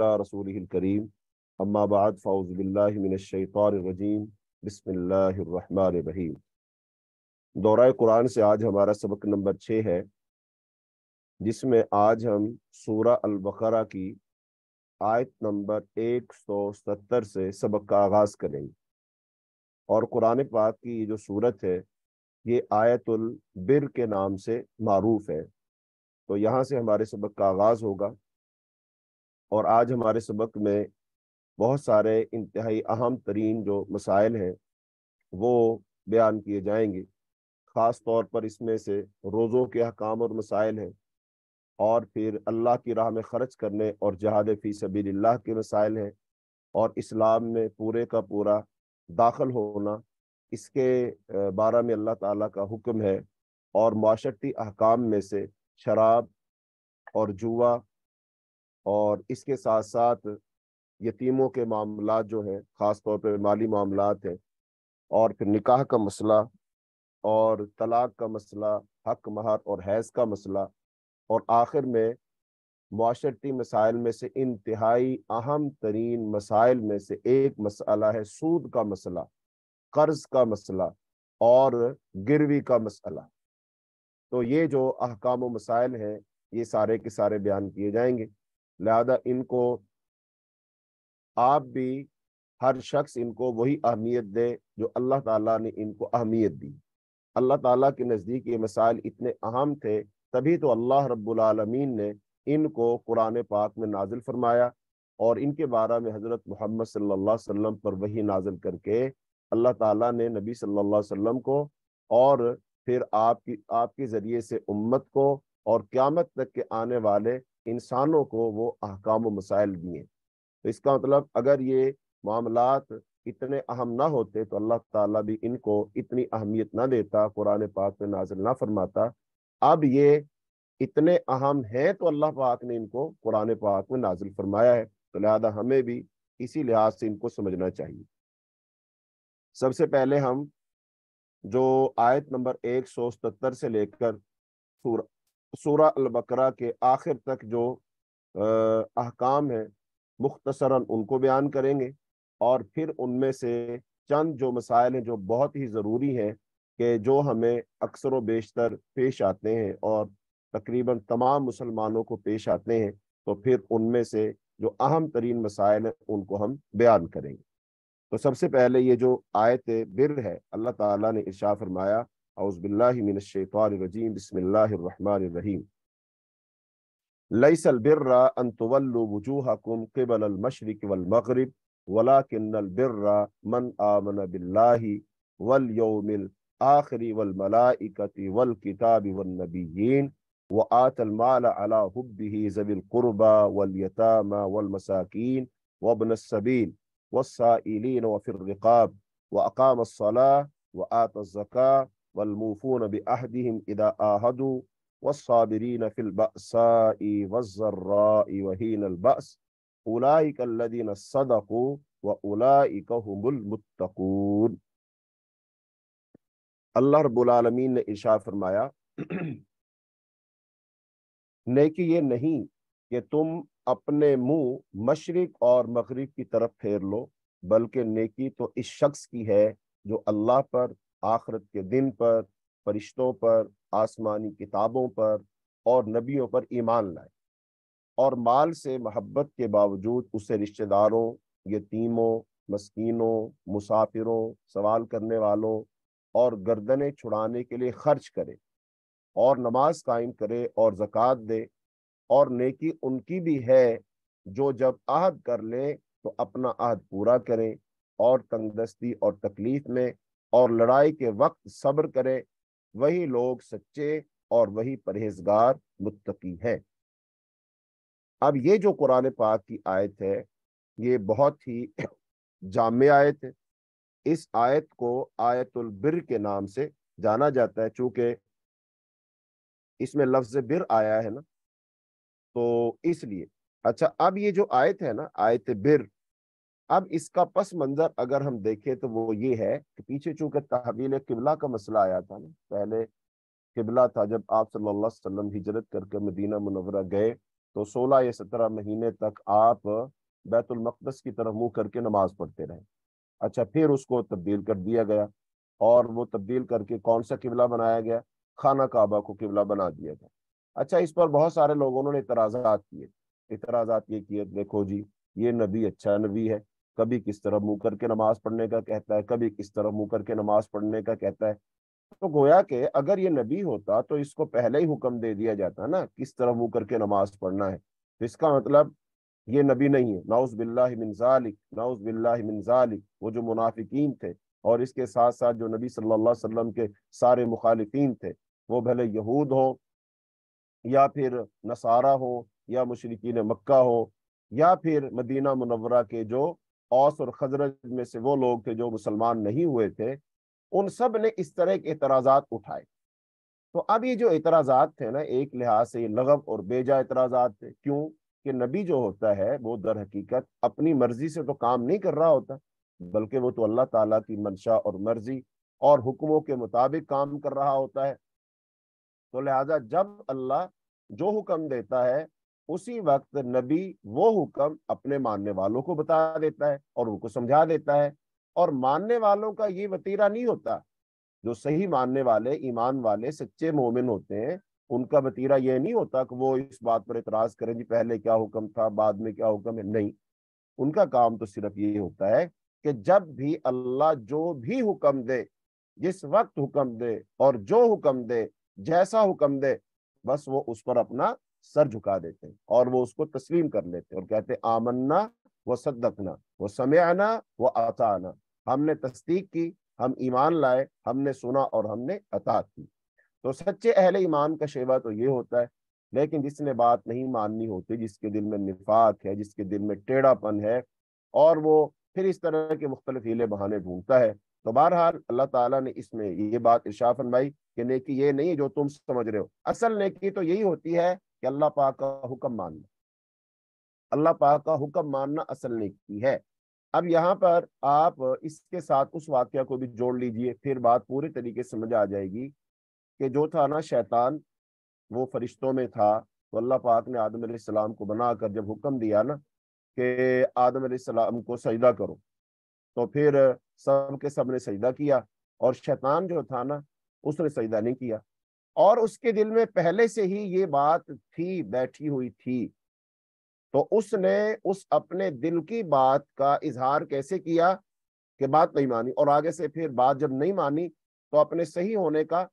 रसूल करीम अम्माबाद फ़ाउज़बिल्लिमिनशैतरजीम बसमीम दौरा कुरान से आज हमारा सबक नंबर छः है जिसमें आज हम सूरा अलबकरा की आयत नंबर एक सौ सत्तर से सबक का आगाज़ करेंगे और कुरान पाक की ये जो सूरत है ये आयतुल बिर के नाम से मरूफ है तो यहाँ से हमारे सबक का आगाज़ होगा और आज हमारे सबक में बहुत सारे इंतहाई अहम तरीन जो मसाइल हैं वो बयान किए जाएंगे ख़ास तौर पर इसमें से रोज़ों के अहकाम और मसाइल हैं और फिर अल्लाह की राह में ख़र्च करने और जहाद फ़ी सबील्ला के मसाइल हैं और इस्लाम में पूरे का पूरा दाखिल होना इसके बारे में अल्लाह ताला का हुक्म है और माशर्ती अहकाम में से शराब और जुआ और इसके साथ साथ यतीमों के मामला जो हैं ख़ास तौर पर माली मामला हैं और फिर निकाह का मसला और तलाक का मसला हक महर और हैज़ का मसला और आखिर में माशरती मसाइल में से इंतहाई अहम तरीन मसाइल में से एक मसला है सूद का मसला कर्ज का मसला और गिरवी का मसला तो ये जो अहकाम मसाइल हैं ये सारे के सारे बयान किए जाएंगे लिहाजा इनको आप भी हर शख्स इनको वही अहमियत दे जो अल्लाह ताला ने इनको अहमियत दी अल्लाह ताला के नज़दीक ये मसाइल इतने अहम थे तभी तो अल्लाह रब्लमीन ने इनको कुरान पाक में नाजिल फरमाया और इनके बारे में हज़रत मोहम्मद सल्ला वसल्लम पर वही नाजिल करके अल्लाह ताला ने नबी सल्लल्लाहु अलैहि वसल्लम को और फिर आपकी आपके ज़रिए से उम्मत को और क़्यामत तक के आने वाले इंसानों को वो अहकाम मसाइल दिए तो इसका मतलब अगर ये मामला इतने अहम ना होते तो अल्लाह ताला भी इनको इतनी अहमियत ना देता कुरान पाक में नाजिल ना फरमाता अब ये इतने अहम हैं तो अल्लाह पाक ने इनको कुरान पाक में नाजिल फरमाया है तो लिहाजा हमें भी इसी लिहाज से इनको समझना चाहिए सबसे पहले हम जो आयत नंबर एक सौ सतर से लेकर सूरा अलबकरा के आखिर तक जो अहकाम हैं मुख्तसरा उनको बयान करेंगे और फिर उनमें से चंद जो मसाइल हैं जो बहुत ही ज़रूरी हैं कि जो हमें अक्सर व बेशतर पेश आते हैं और तकरीबन तमाम मुसलमानों को पेश आते हैं तो फिर उनमें से जो अहम तरीन मसाइल हैं उनको हम बयान करेंगे तो सबसे पहले ये जो आयत बिर है अल्लाह ताला ने इर्शा फरमाया أعوذ بالله من الشيطان الرجيم بسم الله الرحمن الرحيم ليس البر أن تولوا وجوهكم قبل المشرق والمغرب ولكن البر من آمن بالله واليوم الآخر والملائكة والكتاب والنبيين وآت المال على حبه ذوي القربى واليتامى والمساكين وابن السبيل والسائلين وفي الرقاب وأقام الصلاة وآت الزكاة वलमूफून बहदिम इदा आहदू वसाबरीन फ़िलबसाई वज़र्राई वहीन अलबस उलाइकल्लदीन सदकू व उलाइकहुमुलमुत्तकून अल्लाह रब्बुल आलमीन ने इरशाद फरमाया नेकी ये नहीं कि तुम अपने मुंह मशरक और मगरब की तरफ फेर लो बल्कि नेकी तो इस शख्स की है जो अल्लाह पर आखरत के दिन पर फरिश्तों पर आसमानी किताबों पर और नबियों पर ईमान लाए और माल से मोहब्बत के बावजूद उसे रिश्तेदारों यतीमों मस्किनों मुसाफिरों सवाल करने वालों और गर्दनें छुड़ाने के लिए खर्च करे और नमाज कायम करे और ज़क़़त दे और नेकी उनकी भी है जो जब आहद कर ले तो अपना आहद पूरा करें और तंगदस्ती और तकलीफ में और लड़ाई के वक्त सब्र करे वही लोग सच्चे और वही परहेजगार मुत्तकी है अब ये जो कुरान पाक की आयत है ये बहुत ही जाम आयत है इस आयत को आयतुल बिर के नाम से जाना जाता है चूंकि इसमें लफ्ज बिर आया है ना तो इसलिए अच्छा अब ये जो आयत है ना आयत बिर अब इसका पस मंजर अगर हम देखें तो वो ये है कि पीछे चूंकि तहवील किबला का मसला आया था ना पहले किबला था जब आप सल्लाम अलैहि हिजरत करके मदीना मुनवरा गए तो 16 या 17 महीने तक आप बैतुलमकदस की तरफ मुंह करके नमाज पढ़ते रहे अच्छा फिर उसको तब्दील कर दिया गया और वो तब्दील करके कौन सा किबला बनाया गया खाना काबा को किबला बना दिया गया अच्छा इस पर बहुत सारे लोगों ने इतराज़ात किए इतराज़ात ये किए देखो जी ये नबी अच्छा नबी है कभी किस तरह मुंह करके नमाज पढ़ने का कहता है कभी किस तरह मुंह करके नमाज पढ़ने का कहता है तो गोया के अगर ये नबी होता तो इसको पहले ही हुक्म दे दिया जाता ना किस तरह मुंह करके नमाज पढ़ना है तो इसका मतलब ये नबी नहीं है नाउज बिल्लाजालिक नाउज बिल्लाजालिक वो जो मुनाफिकीन थे और इसके साथ साथ जो नबी सल्लल्लाहु अलैहि वसल्लम के सारे मुखालिफिन थे वो भले यहूद हों या फिर नसारा हो या मशरकिन मक्का हो या फिर मदीना मुनवरा के जो औस और खजरज में से वो लोग थे जो मुसलमान नहीं हुए थे उन सब ने इस तरह के एतराज़ात उठाए तो अब ये जो एतराज़ात थे ना एक लिहाज से ये लगभ और बेजा एतराज़ात थे क्यों कि नबी जो होता है वो दर हकीकत अपनी मर्जी से तो काम नहीं कर रहा होता बल्कि वो तो अल्लाह ताला की मंशा और मर्जी और हुक्मों के मुताबिक काम कर रहा होता है तो लिहाजा जब अल्लाह जो हुक्म देता है उसी वक्त नबी वो हुक्म अपने मानने वालों को बता देता है और उनको समझा देता है और मानने वालों का ये वतीरा नहीं होता जो सही मानने वाले ईमान वाले सच्चे मोमिन होते हैं उनका वतीरा यह नहीं होता कि वो इस बात पर इतराज करें जी पहले क्या हुक्म था बाद में क्या हुक्म है नहीं उनका काम तो सिर्फ ये होता है कि जब भी अल्लाह जो भी हुक्म दे जिस वक्त हुक्म दे और जो हुक्म दे जैसा हुक्म दे बस वो उस पर अपना सर झुका देते हैं और वो उसको तस्लीम कर लेते हैं और कहते हैं आमन्ना व सदकना व समय आना व अता आना हमने तस्दीक की हम ईमान लाए हमने सुना और हमने अता की तो सच्चे अहले ईमान का शेवा तो ये होता है लेकिन जिसने बात नहीं माननी होती जिसके दिल में निफाक है जिसके दिल में टेढ़ापन है और वो फिर इस तरह के मुख्तलिफ हीले बहाने ढूंढता है तो बहरहाल अल्लाह ताला ने इसमें ये बात इर्शा फरमाई कि नेकी ये नहीं है जो तुम समझ रहे हो असल नेकी तो यही होती है कि अल्लाह पाक का हुक्म मानना अल्लाह पाक का हुक्म मानना असल नेकी है अब यहाँ पर आप इसके साथ उस वाक्य को भी जोड़ लीजिए फिर बात पूरे तरीके से समझ आ जाएगी कि जो था ना शैतान वो फरिश्तों में था तो अल्लाह पाक ने आदम सलाम को बनाकर जब हुक्म दिया ना कि आदम सलाम को सजदा करो तो फिर सब के सब ने सजदा किया और शैतान जो था ना उसने सजदा नहीं किया और उसके दिल में पहले से ही ये बात थी बैठी हुई थी तो उसने उस अपने दिल की बात का इजहार कैसे किया कि बात नहीं मानी और आगे से फिर बात जब नहीं मानी तो अपने सही होने का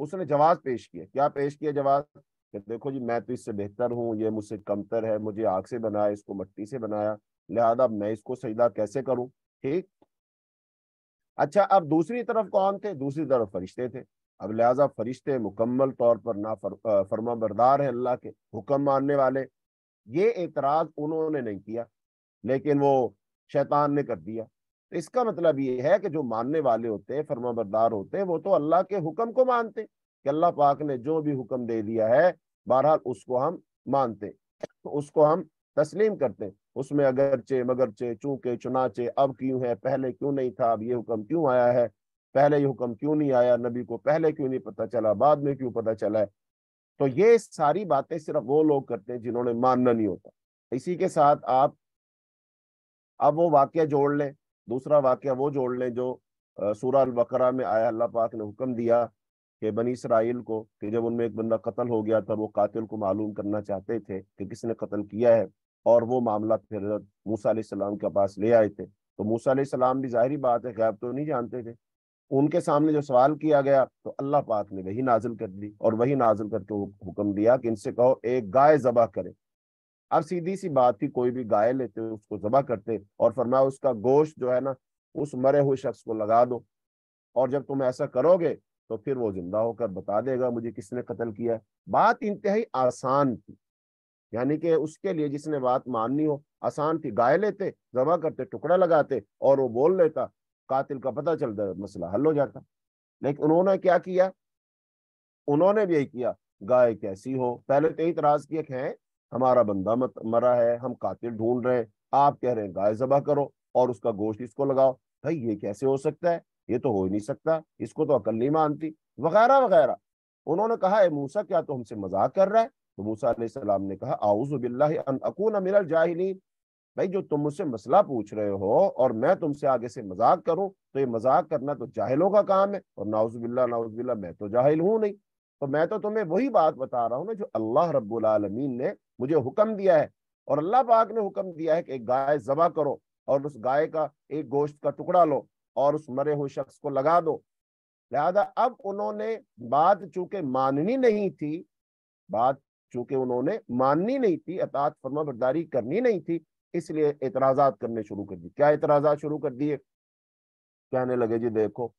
उसने जवाब पेश किया क्या पेश किया जवाब कि देखो जी मैं तो इससे बेहतर हूँ ये मुझसे कमतर है मुझे आग से बनाया इसको मट्टी से बनाया लिहाजा मैं इसको सजदा कैसे करूं ठीक अच्छा अब दूसरी तरफ कौन थे दूसरी तरफ फरिश्ते थे अब लिहाजा फरिश्ते मुकम्मल तौर पर ना फर, फर्मा बरदार हैं अल्लाह के हुक्म मानने वाले ये एतराज़ उन्होंने नहीं किया लेकिन वो शैतान ने कर दिया तो इसका मतलब ये है कि जो मानने वाले होते हैं फर्मा बरदार होते हैं वो तो अल्लाह के हुक्म को मानते कि अल्लाह पाक ने जो भी हुक्म दे दिया है बहरहाल उसको हम मानते तो उसको हम तस्लीम करते उसमें अगरचे मगरचे चूके चुनाचे अब क्यों है पहले क्यों नहीं था अब ये हुक्म क्यों आया है पहले ये हुक्म क्यों नहीं आया नबी को पहले क्यों नहीं पता चला बाद में क्यों पता चला है तो ये सारी बातें सिर्फ वो लोग करते हैं जिन्होंने मानना नहीं होता इसी के साथ आप अब वो वाक्य जोड़ लें दूसरा वाक्य वो जोड़ लें जो सूर अलबकरा में आया अल्लाह पाक ने हुक्म दिया कि बनी इसराइल को कि जब उनमें एक बंदा कत्ल हो गया था वो कातिल को मालूम करना चाहते थे कि किसने कत्ल किया है और वो मामला फिर मूसा के पास ले आए थे तो मूसा सलाम भी जाहिर बात है गैब तो नहीं जानते थे उनके सामने जो सवाल किया गया तो अल्लाह पाक ने वही नाजिल कर दी और वही नाजिल करके हुक्म दिया कि इनसे कहो एक गाय जबा करे अब सीधी सी बात थी कोई भी गाय लेते उसको जबा करते और फरमाया उसका गोश्त जो है ना उस मरे हुए शख्स को लगा दो और जब तुम ऐसा करोगे तो फिर वो जिंदा होकर बता देगा मुझे किसने कत्ल किया बात इंतहाई आसान थी यानी कि उसके लिए जिसने बात माननी हो आसान थी गाय लेते जमा करते टुकड़ा लगाते और वो बोल लेता कातिल का पता जाए मसला हल हो जाता लेकिन उन्होंने क्या किया उन्होंने भी यही किया गाय कैसी हो पहले तो इतराज किया है हमारा बंदा मत मरा है हम कातिल ढूंढ रहे हैं आप कह रहे हैं गाय जबा करो और उसका गोश्त इसको लगाओ भाई ये कैसे हो सकता है ये तो हो ही नहीं सकता इसको तो अकल नहीं मानती वगैरह वगैरह उन्होंने कहा है मूसा क्या तो हमसे मजाक कर रहा है तो मूसा ने कहा आउज बिल्ला अकून जाहिलीन भाई जो तुम मुझसे मसला पूछ रहे हो और मैं तुमसे आगे से मजाक करूं तो ये मजाक करना तो जाहिलों का काम है और नाउजबिल्ला नाउजबिल्ला मैं तो जाहिल हूं नहीं तो मैं तो तुम्हें वही बात बता रहा हूं ना जो अल्लाह रबीन ने मुझे हुक्म दिया है और अल्लाह पाक ने हुक्म दिया है कि एक गाय जबा करो और उस गाय का एक गोश्त का टुकड़ा लो और उस मरे हुए शख्स को लगा दो लिहाजा अब उन्होंने बात चूंकि माननी नहीं थी बात चूंकि उन्होंने माननी नहीं थी अतात फर्मा बरदारी करनी नहीं थी इसलिए एतराज़ात करने शुरू कर दिए क्या एतराज़ात शुरू कर दिए कहने लगे जी देखो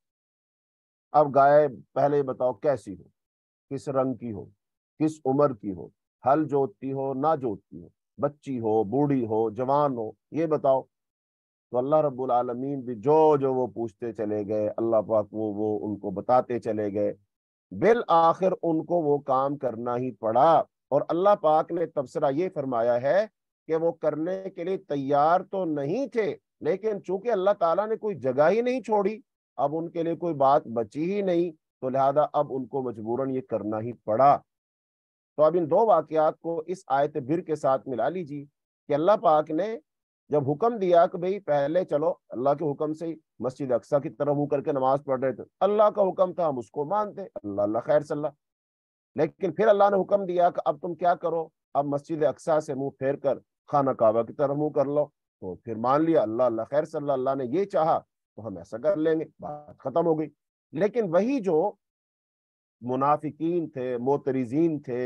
अब गाय पहले बताओ कैसी हो किस रंग की हो किस उम्र की हो हल जोतती हो ना जोतती हो बच्ची हो बूढ़ी हो जवान हो ये बताओ तो अल्लाह रब्बुल आलमीन भी जो जो वो पूछते चले गए अल्लाह पाक वो वो उनको बताते चले गए बिल आखिर उनको वो काम करना ही पड़ा और अल्लाह पाक ने तबसरा ये फरमाया है कि वो करने के लिए तैयार तो नहीं थे लेकिन चूंकि अल्लाह ताला ने कोई जगह ही नहीं छोड़ी अब उनके लिए कोई बात बची ही नहीं तो लिहाजा अब उनको मजबूरन ये करना ही पड़ा तो अब इन दो वाकयात को इस आयत बिर के साथ मिला लीजिए कि अल्लाह पाक ने जब हुक्म दिया कि भाई पहले चलो अल्लाह के हुक्म से ही मस्जिद अक्सा की तरफ मुँह करके नमाज पढ़ रहे थे अल्लाह का हुक्म था हम उसको मानते अल्लाह अल्लाह खैर सल्ला लेकिन फिर अल्लाह ने हुक्म दिया कि अब तुम क्या करो अब मस्जिद अक्सा से मुंह फेर कर खाना काबा की तरफ मुंह कर लो तो फिर मान लिया अल्लाह अल्लाह खैर सल्ला ने ये चाहा तो हम ऐसा कर लेंगे बात खत्म हो गई लेकिन वही जो मुनाफिकीन थे मोतरीजीन थे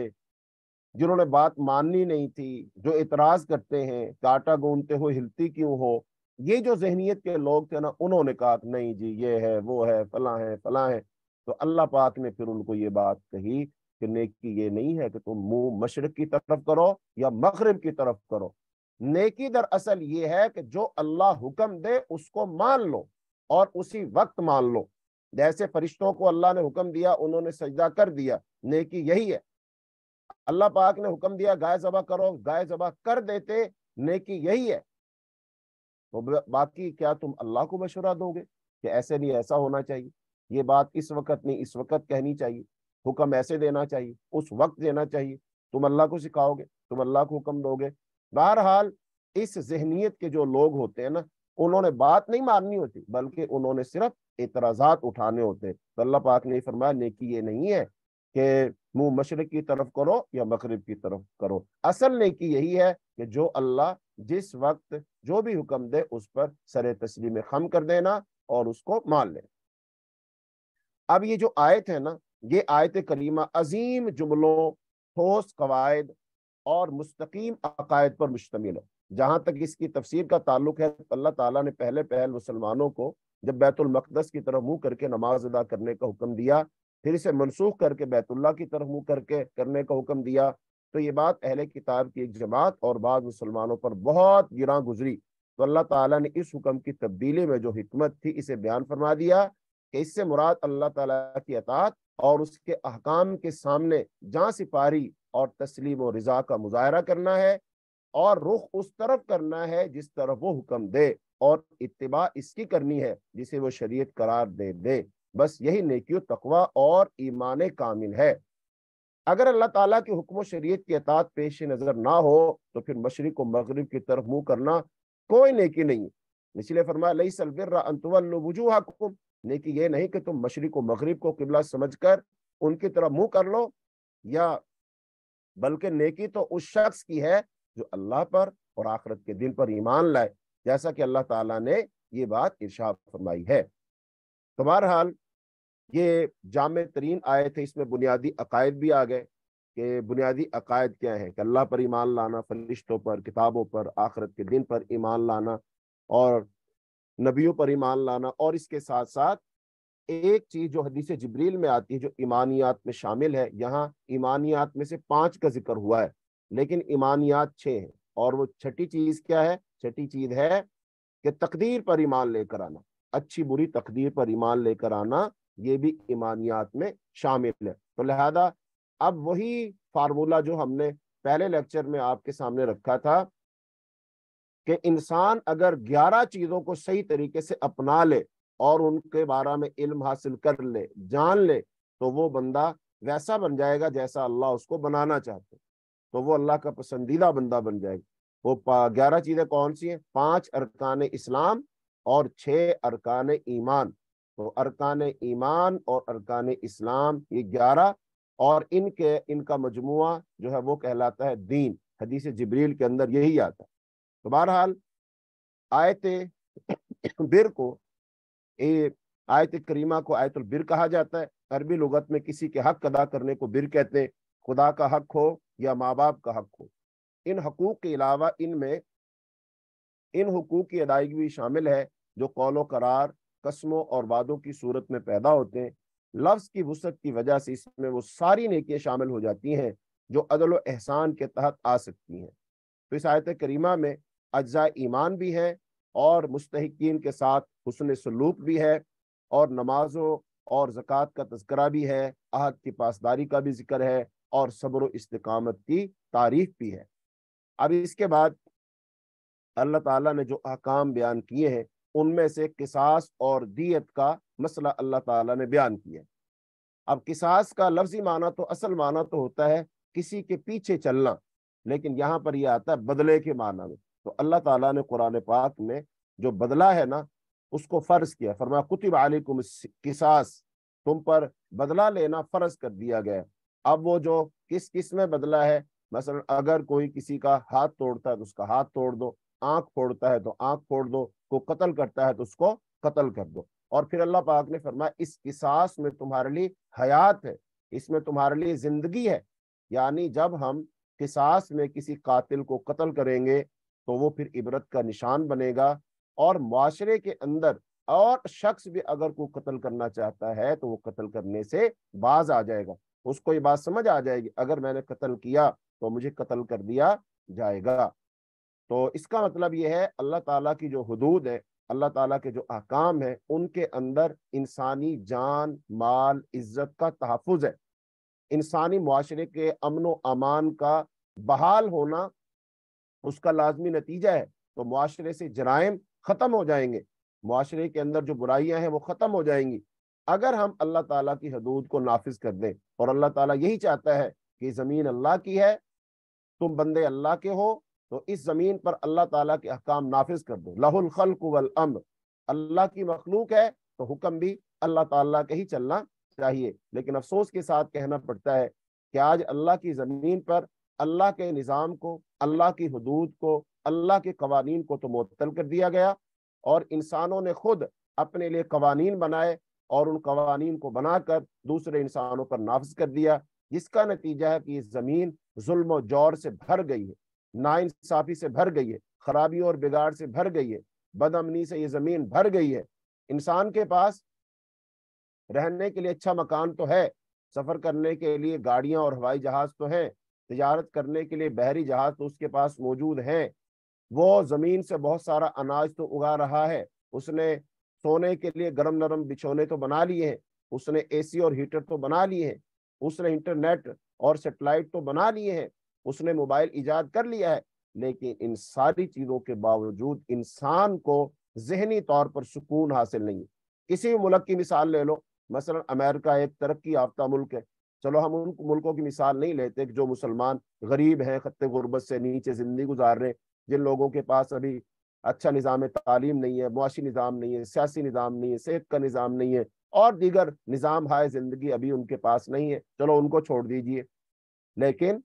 जिन्होंने बात माननी नहीं थी जो इतराज करते हैं काटा गूंढते हो हिलती क्यों हो ये जो जहनीत के लोग थे ना उन्होंने कहा नहीं जी ये है वो है फला है फला है तो अल्लाह पाक ने फिर उनको ये बात कही कि नेकी ये नहीं है कि तुम मुंह मशरक की तरफ करो या मगरब की तरफ करो नेकी दरअसल ये है कि जो अल्लाह हुक्म दे उसको मान लो और उसी वक्त मान लो जैसे फरिश्तों को अल्लाह ने हुक्म दिया उन्होंने सजदा कर दिया नेकी यही है अल्लाह पाक ने हुक्म दिया गाय जबा करो गाय जबा कर देते नेकी यही है तो बाकी क्या तुम अल्लाह को मशुरा दोगे कि ऐसे नहीं ऐसा होना चाहिए ये बात इस वक्त नहीं इस वक्त कहनी चाहिए हुक्म ऐसे देना चाहिए उस वक्त देना चाहिए तुम अल्लाह को सिखाओगे तुम अल्लाह को हुक्म दोगे बहरहाल इस जहनीत के जो लोग होते हैं ना उन्होंने बात नहीं माननी होती बल्कि उन्होंने सिर्फ एतराजात उठाने होते हैं तो अल्लाह पाक ने फरमाया नेकी ये नहीं है कि मुंह मशरक की तरफ करो या मगरब की तरफ करो असल नेकी यही है कि जो अल्लाह जिस वक्त जो भी हुक्म दे उस पर सर तस्लीम खम कर देना और उसको मान लेना अब ये जो आयत है ना ये आयत करीमा अजीम जुमलों ठोस कवायद और मुस्तकीम अकायद पर मुश्तमिल है जहाँ तक इसकी तफसीर का ताल्लुक है अल्लाह ताला ने पहले पहल मुसलमानों को जब बैतुलमक़दस की तरफ मुंह करके नमाज अदा करने का हुक्म दिया फिर इसे मनसूख करके बैतुल्ला की तरफ मुंह करके करने का हुक्म दिया तो ये बात अहले किताब की एक जमात और बाद मुसलमानों पर बहुत गिरा गुजरी तो अल्लाह ताला ने इस हुक्म की तब्दीली में जो हमत थी इसे बयान फरमा दिया कि इससे मुराद अल्लाह ताला की अतात और उसके अहकाम के सामने जहाँ सिपारी और तस्लीम और रजा का मुजाहरा करना है और रुख उस तरफ करना है जिस तरफ वो हुक्म दे और इतबा इसकी करनी है जिसे वो शरीयत करार दे दे बस यही नेकियो तकवा और ईमान कामिल है अगर अल्लाह ताला के हुक्म शरीयत के अतात पेश नज़र ना हो तो फिर मशरक को मगरब की तरफ मुंह करना कोई नेकी नहीं निचले इसलिए फरमाया लई सलबिर नेकी ये नहीं कि तुम मशरक व मगरब को किबला समझकर उनकी तरफ मुंह कर लो या बल्कि नेकी तो उस शख्स की है जो अल्लाह पर और आखरत के दिन पर ईमान लाए जैसा कि अल्लाह ताला ने ये बात इर्शा फरमाई है तो बहरहाल ये जाम तरीन आए थे इसमें बुनियादी अकायद भी आ गए कि बुनियादी अकायद क्या है कि अल्लाह पर ईमान लाना फरिश्तों पर किताबों पर आखरत के दिन पर ईमान लाना और नबियों पर ईमान लाना और इसके साथ साथ एक चीज जो हदीस जबरील में आती है जो ईमानियात में शामिल है यहाँ ईमानियात में से पांच का जिक्र हुआ है लेकिन ईमानियात छः है और वो छठी चीज क्या है छठी चीज है कि तकदीर पर ईमान लेकर आना अच्छी बुरी तकदीर पर ईमान लेकर आना ये भी ईमानियात में शामिल है तो लिहाजा अब वही फार्मूला जो हमने पहले लेक्चर में आपके सामने रखा था कि इंसान अगर ग्यारह चीज़ों को सही तरीके से अपना ले और उनके बारे में इल्म हासिल कर ले जान ले तो वो बंदा वैसा बन जाएगा जैसा अल्लाह उसको बनाना चाहते तो वो अल्लाह का पसंदीदा बंदा बन जाएगा वो ग्यारह चीज़ें कौन सी हैं पांच अरकान इस्लाम और छ अरकान ईमान तो अरकान ईमान और अरकान इस्लाम ये ग्यारह और इनके इनका मजमु जो है वो कहलाता है दीन हदीस जबरील के अंदर यही आता है तो बहरहाल आयत बिर को ए, आयत करीमा को आयतुल बिर कहा जाता है अरबी लगत में किसी के हक अदा करने को बिर कहते हैं खुदा का हक हो या माँ बाप का हक हो इन हकूक के अलावा इनमें इन हकूक की अदायगी भी शामिल है जो कौलो करार कस्मों और वादों की सूरत में पैदा होते हैं लफ्ज की वसत की वजह से इसमें वो सारी नेकियां शामिल हो जाती हैं जो अदल एहसान के तहत आ सकती हैं तो इस आयत करीमा में अज्जा ईमान भी हैं और मुस्तकिन के साथ हसन सलूक भी है और नमाजों और ज़क़़त का तस्करा भी है अहद की पासदारी का भी जिक्र है और सब्र इस्तकामत की तारीफ भी है अब इसके बाद अल्लाह ताला ने जो अहकाम बयान किए हैं उनमें से किसास और दियत का मसला अल्लाह ताला ने बयान किया अब किसास का लफ्जी माना तो असल माना तो होता है किसी के पीछे चलना लेकिन यहाँ पर यह आता है बदले के माना में तो अल्लाह ताला ने कुरान पाक में जो बदला है ना उसको फ़र्ज किया फरमा कुतब किसास तुम पर बदला लेना फ़र्ज कर दिया गया अब वो जो किस किस में बदला है मसलन अगर कोई किसी का हाथ तोड़ता है तो उसका हाथ तोड़ दो आंख फोड़ता है तो आंख फोड़ दो को कत्ल करता है तो उसको कत्ल कर दो और फिर अल्लाह पाक ने फरमाया इस किसास में तुम्हारे लिए हयात है इसमें तुम्हारे लिए जिंदगी है यानी जब हम किसास में किसी कातिल को कत्ल करेंगे तो वो फिर इबरत का निशान बनेगा और माशरे के अंदर और शख्स भी अगर को कत्ल करना चाहता है तो वो कत्ल करने से बाज आ जाएगा उसको ये बात समझ आ जाएगी अगर मैंने कत्ल किया तो मुझे कत्ल कर दिया जाएगा तो इसका मतलब ये है अल्लाह ताला की जो हदूद है अल्लाह ताला के जो अहकाम है उनके अंदर इंसानी जान माल इज्जत का तहफ़ है इंसानी माशरे के अमन अमान का बहाल होना उसका लाजमी नतीजा है तो माशरे से जराइम ख़त्म हो जाएंगे माशरे के अंदर जो बुराइयां हैं वो ख़त्म हो जाएंगी अगर हम अल्लाह ताला की हदूद को नाफिज कर दें और अल्लाह ताला यही चाहता है कि ज़मीन अल्लाह की है तुम बंदे अल्लाह के हो तो इस ज़मीन पर अल्लाह ताला के अहकाम नाफिज कर दो लाहुलखल्क अम अल्लाह की मखलूक है तो हुक्म भी अल्लाह ताला के ही चलना चाहिए लेकिन अफसोस के साथ कहना पड़ता है कि आज अल्लाह की ज़मीन पर अल्लाह के निज़ाम को अल्लाह की हदूद को अल्लाह के कवानीन को तो मअतल कर दिया गया और इंसानों ने खुद अपने लिए कवानीन बनाए और उन कवानीन को बनाकर दूसरे इंसानों पर नाफज कर दिया जिसका नतीजा है कि ये ज़मीन जुल्म जोर से भर गई है नाइंसाफ़ी से भर गई है ख़राबी और बिगाड़ से भर गई है बदअमनी से ये ज़मीन भर गई है इंसान के पास रहने के लिए अच्छा मकान तो है सफ़र करने के लिए गाड़ियाँ और हवाई जहाज़ तो हैं तजारत करने के लिए बहरी जहाज तो उसके पास मौजूद हैं वो ज़मीन से बहुत सारा अनाज तो उगा रहा है उसने सोने के लिए गर्म नरम बिछौने तो बना लिए हैं उसने एसी और हीटर तो बना लिए हैं उसने इंटरनेट और सेटेलाइट तो बना लिए हैं उसने मोबाइल ईजाद कर लिया है लेकिन इन सारी चीज़ों के बावजूद इंसान को जहनी तौर पर सुकून हासिल नहीं है किसी मुल्क की मिसाल ले लो मसलन अमेरिका एक तरक्की याफ्ता मुल्क है चलो हम उन मुल्कों की मिसाल नहीं लेते जो मुसलमान गरीब हैं खत गुरबत से नीचे ज़िंदगी गुजार रहे जिन लोगों के पास अभी अच्छा निज़ाम तालीम नहीं है मुआशी निज़ाम नहीं है सियासी निज़ाम नहीं है सेहत का निज़ाम नहीं है और दीगर निज़ाम हाय ज़िंदगी अभी उनके पास नहीं है चलो उनको छोड़ दीजिए लेकिन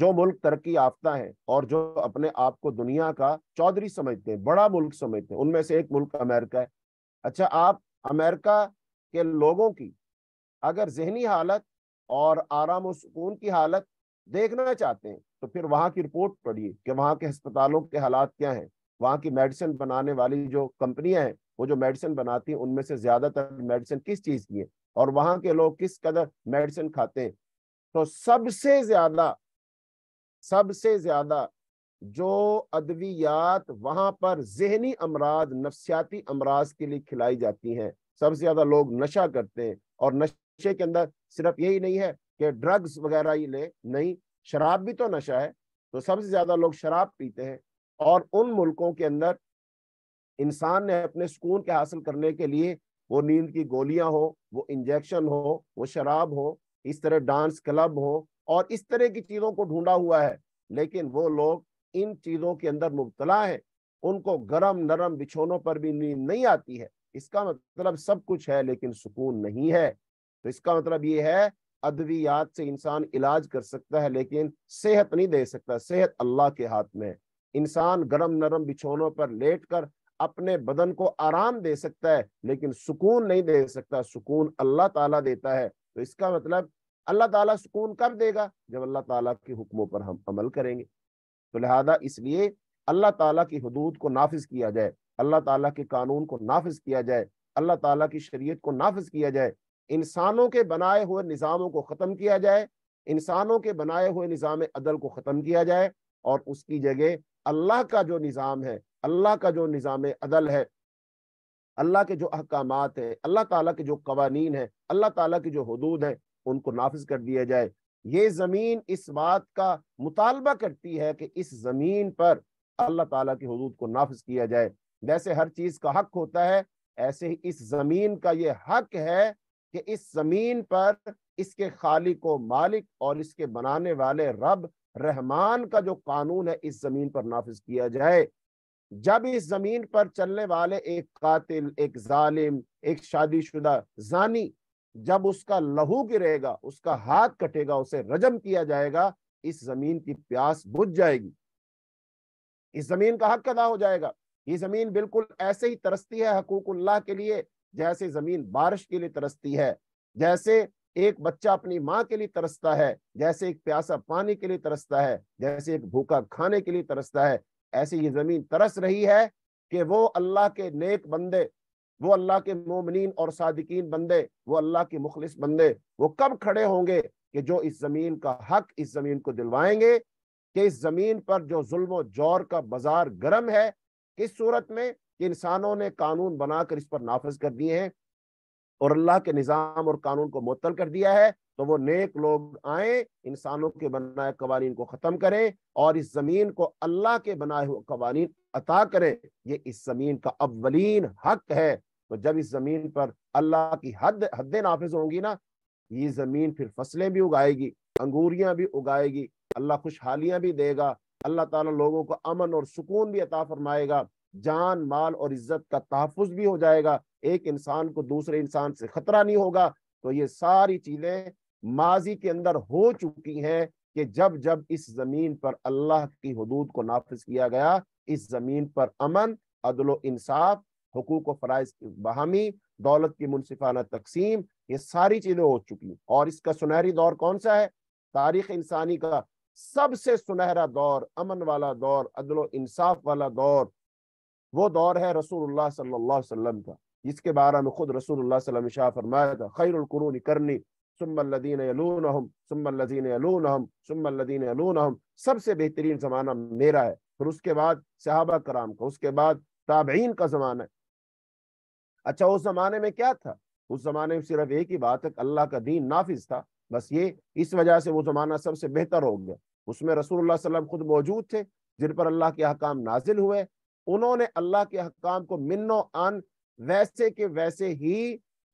जो मुल्क तरक्की याफ्ता है और जो अपने आप को दुनिया का चौधरी समझते हैं बड़ा मुल्क समझते हैं उनमें से एक मुल्क अमेरिका है अच्छा आप अमेरिका के लोगों की अगर जहनी हालत और आराम और सुकून की हालत देखना चाहते हैं तो फिर वहाँ की रिपोर्ट पढ़िए कि वहाँ के अस्पतालों के हालात क्या हैं वहाँ की मेडिसिन बनाने वाली जो कंपनियां हैं वो जो मेडिसिन बनाती हैं उनमें से ज़्यादातर मेडिसिन किस चीज़ की है और वहाँ के लोग किस कदर मेडिसिन खाते हैं तो सबसे ज़्यादा सबसे ज़्यादा जो अद्वियात वहाँ पर जहनी अमराज नफसियाती अमराज के लिए खिलाई जाती हैं सबसे ज़्यादा लोग नशा करते हैं और नशा नशे के अंदर सिर्फ यही नहीं है कि ड्रग्स वगैरह ही ले नहीं शराब भी तो नशा है तो सबसे ज्यादा लोग शराब पीते हैं और उन मुल्कों के अंदर इंसान ने अपने सुकून के हासिल करने के लिए वो नींद की गोलियां हो वो इंजेक्शन हो वो शराब हो इस तरह डांस क्लब हो और इस तरह की चीजों को ढूंढा हुआ है लेकिन वो लोग इन चीजों के अंदर मुबतला है उनको गर्म नरम बिछोनों पर भी नींद नहीं आती है इसका मतलब सब कुछ है लेकिन सुकून नहीं है तो इसका मतलब ये है अद्वियात से इंसान इलाज कर सकता है लेकिन सेहत नहीं दे सकता सेहत अल्लाह के हाथ में इंसान गर्म नरम बिछोनों पर लेट कर अपने बदन को आराम दे सकता है लेकिन सुकून नहीं दे सकता सुकून अल्लाह ताला देता है तो इसका मतलब अल्लाह ताला सुकून कब देगा जब अल्लाह ताला के हुक्मों पर हम अमल करेंगे तो लिहाजा इसलिए अल्लाह ताला की हदूद को नाफिज किया जाए अल्लाह ताला के कानून को नाफिज किया जाए अल्लाह ताला की शरीयत को नाफिज किया जाए इंसानों के बनाए हुए निज़ामों को ख़त्म किया जाए इंसानों के बनाए हुए निज़ाम अदल को ख़त्म किया जाए और उसकी जगह अल्लाह का जो निज़ाम है अल्लाह का जो निज़ाम अदल है अल्लाह के जो अहकाम हैं अल्लाह तला के जो कवानीन हैं अल्लाह ताली की जो हदूद हैं उनको नाफिज कर दिया जाए ये ज़मीन इस बात का मुतालबा करती है कि इस ज़मीन पर अल्लाह तला के हदूद को नाफिज किया जाए जैसे हर चीज़ का हक होता है ऐसे ही इस ज़मीन का ये हक है कि इस जमीन पर इसके खालिक को मालिक और इसके बनाने वाले रब रहमान का जो कानून है इस जमीन पर नाफिज किया जाए जब इस जमीन पर चलने वाले एक कातिल एक जालिम एक शादीशुदा जानी जब उसका लहू गिरेगा उसका हाथ कटेगा उसे रजम किया जाएगा इस जमीन की प्यास बुझ जाएगी इस जमीन का हक अदा हो जाएगा ये जमीन बिल्कुल ऐसे ही तरसती है हकूकुल्लाह के लिए जैसे जमीन बारिश के लिए तरसती है जैसे एक बच्चा अपनी माँ के लिए तरसता है जैसे एक प्यासा पानी के लिए तरसता है जैसे एक भूखा खाने के लिए तरसता है ऐसे ये जमीन तरस रही है कि वो अल्लाह के नेक बंदे वो अल्लाह के मोमिन और सादिकीन बंदे वो अल्लाह के मुखलिस बंदे वो कब खड़े होंगे कि जो इस जमीन का हक इस जमीन को दिलवाएंगे कि इस जमीन पर जो जुल्म जोर का बाजार गर्म है किस सूरत में कि इंसानों ने कानून बनाकर इस पर नाफज कर दिए हैं और अल्लाह के निज़ाम और कानून को मुतल कर दिया है तो वो नेक लोग आए इंसानों के बनाए कवानीन को ख़त्म करें और इस ज़मीन को अल्लाह के बनाए हुए कवानीन अता करें ये इस ज़मीन का अवलिन हक है तो जब इस ज़मीन पर अल्लाह की हद हदें नाफिज होंगी ना ये ज़मीन फिर फसलें भी उगाएगी अंगूरियाँ भी उगाएगी अल्लाह खुशहालियाँ भी देगा अल्लाह ताला लोगों को अमन और सुकून भी अता फरमाएगा जान माल और इज्जत का तहफ़ भी हो जाएगा एक इंसान को दूसरे इंसान से खतरा नहीं होगा तो ये सारी चीजें माजी के अंदर हो चुकी हैं कि जब जब इस जमीन पर अल्लाह की हदूद को नाफिज किया गया इस जमीन पर अमन अदलो इंसाफ हकूक फ़राइज की बहामी दौलत की मुनसिफाना तकसीम ये सारी चीज़ें हो चुकी और इसका सुनहरी दौर कौन सा है तारीख इंसानी का सबसे सुनहरा दौर अमन वाला दौर अदलो इंसाफ वाला दौर वो दौर है रसूलुल्लाह सल्लल्लाहु अलैहि वसल्लम का जिसके बारे में खुद रसूलुल्लाह सल्लल्लाहु अलैहि वसल्लम फरमाया था खैरुल करनी सुम्मल्लदीन यलूनहम सुम्मल्लदीन यलूनहम सुम्मल्लदीन यलूनहम सबसे बेहतरीन ज़माना मेरा है फिर उसके बाद सहाबा कराम का उसके बाद ताबईन का ज़माना है अच्छा उस ज़माने में क्या था उस ज़माने में सिर्फ एक ही बात है अल्लाह का दीन नाफिज था बस ये इस वजह से वो ज़माना सबसे बेहतर हो गया उसमें रसूल खुद मौजूद थे जिन पर अल्लाह के अहकाम नाजिल हुए उन्होंने अल्लाह के हकाम को मिन्नो अन वैसे के वैसे ही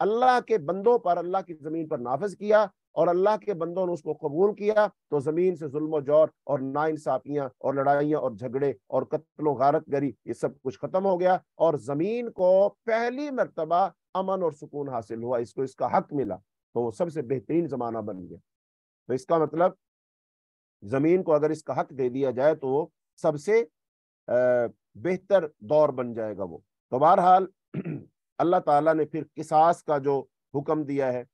अल्लाह के बंदों पर अल्लाह की जमीन पर नाफज किया और अल्लाह के बंदों ने उसको कबूल किया तो जमीन से जुल्म जोर और नाइंसाफियां और लड़ाइयां और झगड़े और कत्लो गारत गरी ये सब कुछ खत्म हो गया और जमीन को पहली मरतबा अमन और सुकून हासिल हुआ इसको इसका हक मिला तो सबसे बेहतरीन जमाना बन गया तो इसका मतलब जमीन को अगर इसका हक दे दिया जाए तो सबसे बेहतर दौर बन जाएगा वो तो बहरहाल अल्लाह ताला ने फिर किसास का जो हुक्म दिया है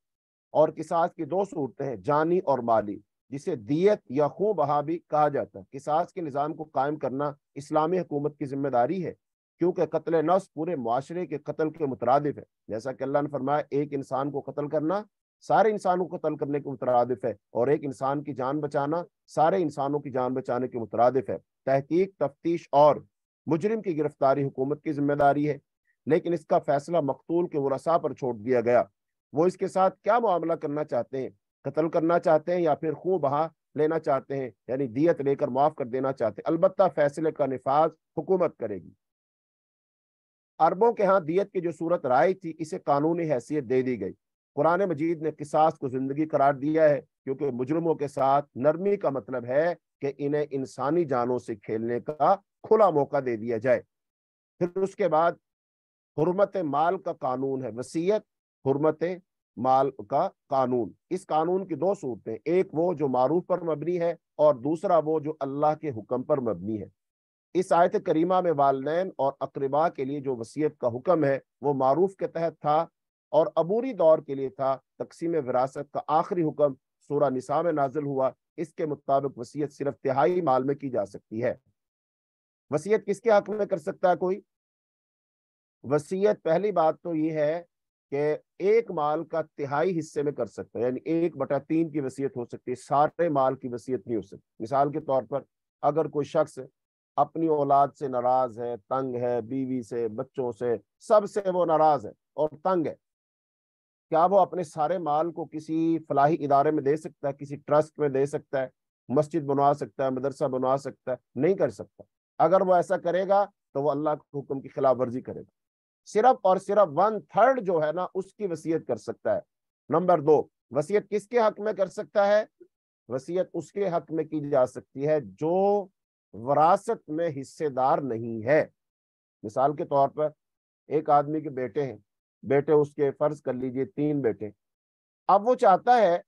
और किसास की दो सूरतें हैं जानी और माली जिसे दियत या खूब भी कहा जाता है किसास के निज़ाम को कायम करना इस्लामी हुकूमत की जिम्मेदारी है क्योंकि कत्ल नफ्स पूरे माशरे के कत्ल के मुतरद है जैसा कि अल्लाह ने फरमाया एक इंसान को कत्ल करना सारे इंसानों को कत्ल करने के मुतरद है और एक इंसान की जान बचाना सारे इंसानों की जान बचाने के मुतरद है तहकीक तफ्तीश और मुजरिम की गिरफ्तारी हुकूमत की जिम्मेदारी है लेकिन इसका फैसला मकतूल के वसा पर छोड़ दिया गया वो इसके साथ क्या मामला करना चाहते हैं कत्ल करना चाहते हैं या फिर खूब बहा लेना चाहते हैं यानी दियत लेकर माफ कर देना चाहते हैं अलबत् फैसले का नफाज हुकूमत करेगी अरबों के यहाँ दियत की जो सूरत राय थी इसे कानूनी हैसियत दे दी गई कुरान मजीद ने किसास को जिंदगी करार दिया है क्योंकि मुजरमों के साथ नरमी का मतलब है कि इन्हें इंसानी जानों से खेलने का खुला मौका दे दिया जाए फिर उसके बाद हरमत माल का कानून है वसीयत हरमत माल का कानून इस कानून की दो सूरतें एक वो जो मारूफ पर मबनी है और दूसरा वो जो अल्लाह के हुक्म पर मबनी है इस आयत करीमा में वालदेन और अकरबा के लिए जो वसीयत का हुक्म है वो मारूफ के तहत था और अबूरी दौर के लिए था तकसीम विरासत का आखिरी हुक्म सूरा निसा में नाजिल हुआ इसके मुताबिक वसीयत सिर्फ तिहाई माल में की जा सकती है वसीयत किसके हक में कर सकता है कोई वसीयत पहली बात तो ये है कि एक माल का तिहाई हिस्से में कर सकता है यानी एक बटा तीन की वसीयत हो सकती है सारे माल की वसीयत नहीं हो सकती मिसाल के तौर पर अगर कोई शख्स अपनी औलाद से नाराज है तंग है बीवी से बच्चों से सबसे वो नाराज है और तंग है क्या वो अपने सारे माल को किसी फलाही इदारे में दे सकता है किसी ट्रस्ट में दे सकता है मस्जिद बनवा सकता है मदरसा बनवा सकता है नहीं कर सकता अगर वो ऐसा करेगा तो वो अल्लाह के हुक्म की खिलाफ वर्जी करेगा सिर्फ और सिर्फ वन थर्ड जो है ना उसकी वसीयत कर सकता है नंबर दो वसीयत किसके हक में कर सकता है वसीयत उसके हक में की जा सकती है जो वरासत में हिस्सेदार नहीं है मिसाल के तौर पर एक आदमी के बेटे हैं बेटे उसके फर्ज कर लीजिए तीन बेटे अब वो चाहता है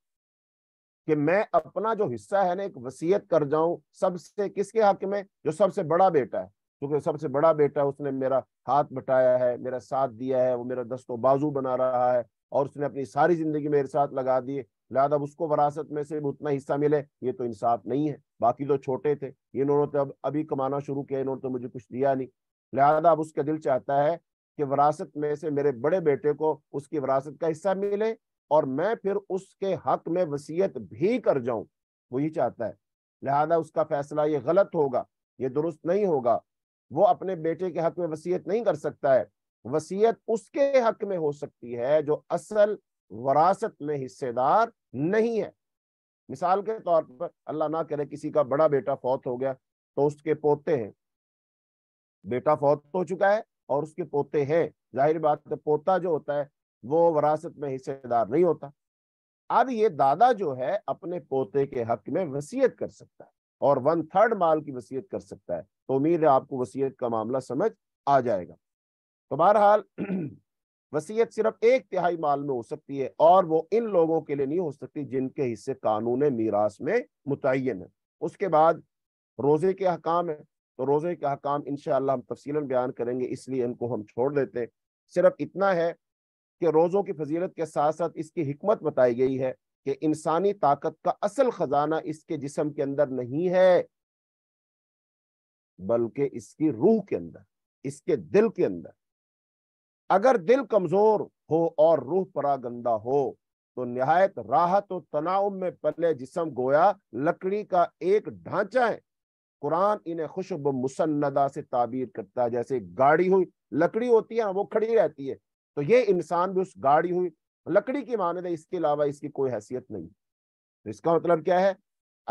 कि मैं अपना जो हिस्सा है ना एक वसीयत कर जाऊं सबसे किसके हक में जो सबसे बड़ा बेटा है क्योंकि सबसे बड़ा बेटा उसने मेरा हाथ बटाया है मेरा साथ दिया है वो मेरा दस्तो बाजू बना रहा है और उसने अपनी सारी जिंदगी मेरे साथ लगा दिए लिहाजा उसको वरासत में से उतना हिस्सा मिले ये तो इंसाफ नहीं है बाकी तो छोटे थे इन्होंने तो अब अभी कमाना शुरू किया इन्होंने तो मुझे कुछ दिया नहीं लिहाजा अब उसका दिल चाहता है कि वरासत में से मेरे बड़े बेटे को उसकी वरासत का हिस्सा मिले और मैं फिर उसके हक में वसीयत भी कर जाऊं वो ही चाहता है लिहाजा उसका फैसला ये गलत होगा ये दुरुस्त नहीं होगा वो अपने बेटे के हक में वसीयत नहीं कर सकता है वसीयत उसके हक में हो सकती है जो असल वरासत में हिस्सेदार नहीं है मिसाल के तौर पर अल्लाह ना करे किसी का बड़ा बेटा फौत हो गया तो उसके पोते हैं बेटा फौत हो तो चुका है और उसके पोते हैं जाहिर बात है पोता जो होता है वो वरासत में हिस्सेदार नहीं होता अब ये दादा जो है अपने पोते के हक में वसीयत कर सकता है और वन थर्ड माल की वसीयत कर सकता है तो उम्मीद है आपको वसीयत का मामला समझ आ जाएगा तो बहरहाल वसीयत सिर्फ एक तिहाई माल में हो सकती है और वो इन लोगों के लिए नहीं हो सकती जिनके हिस्से कानून मीरास में मुतन है उसके बाद रोज़े के अहकाम है तो रोज़े के अहकाम इन हम तफसीला बयान करेंगे इसलिए इनको हम छोड़ देते सिर्फ इतना है कि रोज़ों की फजीलत के साथ साथ इसकी हमत बताई गई है कि इंसानी ताकत का असल खजाना इसके जिसम के अंदर नहीं है बल्कि इसकी रूह के अंदर इसके दिल के अंदर अगर दिल कमजोर हो और रूह परागंदा हो तो नहायत राहत और तनाव में पले जिसम गोया लकड़ी का एक ढांचा है कुरान इन्हें खुशब मुसन्नदा से ताबीर करता है जैसे गाड़ी हुई लकड़ी होती है ना वो खड़ी रहती है तो ये इंसान भी उस गाड़ी हुई लकड़ी की माने तो इसके अलावा इसकी कोई हैसियत नहीं तो इसका मतलब क्या है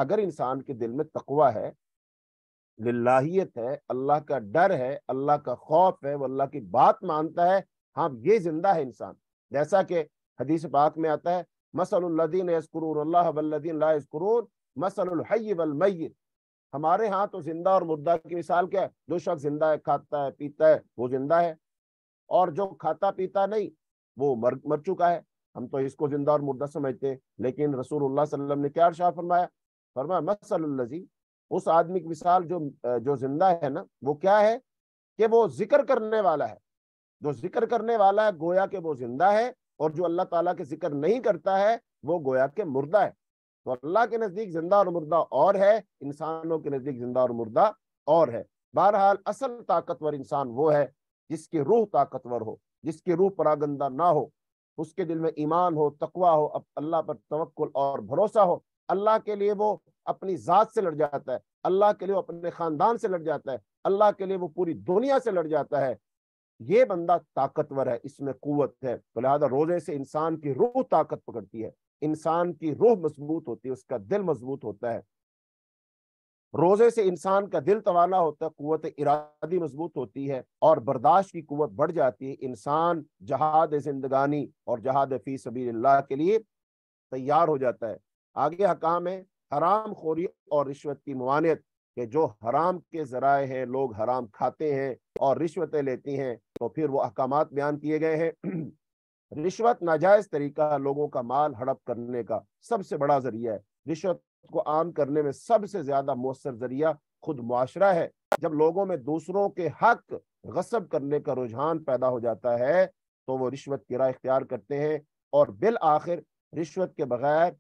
अगर इंसान के दिल में तकवा है लाहीत है अल्लाह का डर है अल्लाह का खौफ है वो अल्लाह की बात मानता है हाँ ये जिंदा है इंसान जैसा कि हदीस बात में आता है मसलद्दीन यसकरून हमारे यहाँ तो जिंदा और मुर्दा की मिसाल क्या है जो शख्स जिंदा है खाता है पीता है वो जिंदा है और जो खाता पीता नहीं वो मर मर चुका है हम तो इसको जिंदा और मुर्दा समझते हैं लेकिन रसूल सल्लम ने क्या शाह फरमाया फरमाया मसलजी उस आदमी की मिसाल जो जो जिंदा है ना वो क्या है कि वो जिक्र करने वाला है जो जिक्र करने वाला है गोया के वो जिंदा है और जो अल्लाह ताला के जिक्र नहीं करता है वो गोया के मुर्दा है तो अल्लाह के नजदीक जिंदा और मुर्दा और है इंसानों के नजदीक जिंदा और मुर्दा और है बहरहाल असल ताकतवर इंसान वो है जिसकी रूह ताकतवर हो जिसकी रूह परागंदा ना हो उसके दिल में ईमान हो तकवा हो अब अल्लाह पर तवक्ल और भरोसा हो अल्लाह के लिए वो अपनी ज़ात से लड़ जाता है अल्लाह के लिए वो अपने ख़ानदान से लड़ जाता है अल्लाह के लिए वो पूरी दुनिया से लड़ जाता है ये बंदा ताकतवर है इसमें कुत है तो लिहाजा रोजे से इंसान की रूह ताकत पकड़ती है इंसान की रूह मजबूत होती है उसका दिल मजबूत होता है रोजे से इंसान का दिल तवाना होता है कुत इरादी मजबूत होती है और बर्दाश्त की कुत बढ़ जाती है इंसान जहाद जिंदगानी और जहाद फी सभी के लिए तैयार हो जाता है आगे हकाम है हराम खोरी और रिश्वत की मवानियत के जो हराम के जराए हैं लोग हराम खाते हैं और रिश्वतें लेती हैं तो फिर वो अहकाम बयान किए गए हैं रिश्वत नाजायज तरीका लोगों का माल हड़प करने का सबसे बड़ा जरिया है रिश्वत को आम करने में सबसे ज्यादा मौसर जरिया खुद मुआरा है जब लोगों में दूसरों के हक गसब करने का रुझान पैदा हो जाता है तो वो रिश्वत की राय इख्तियार करते हैं और बिल आखिर रिश्वत के बगैर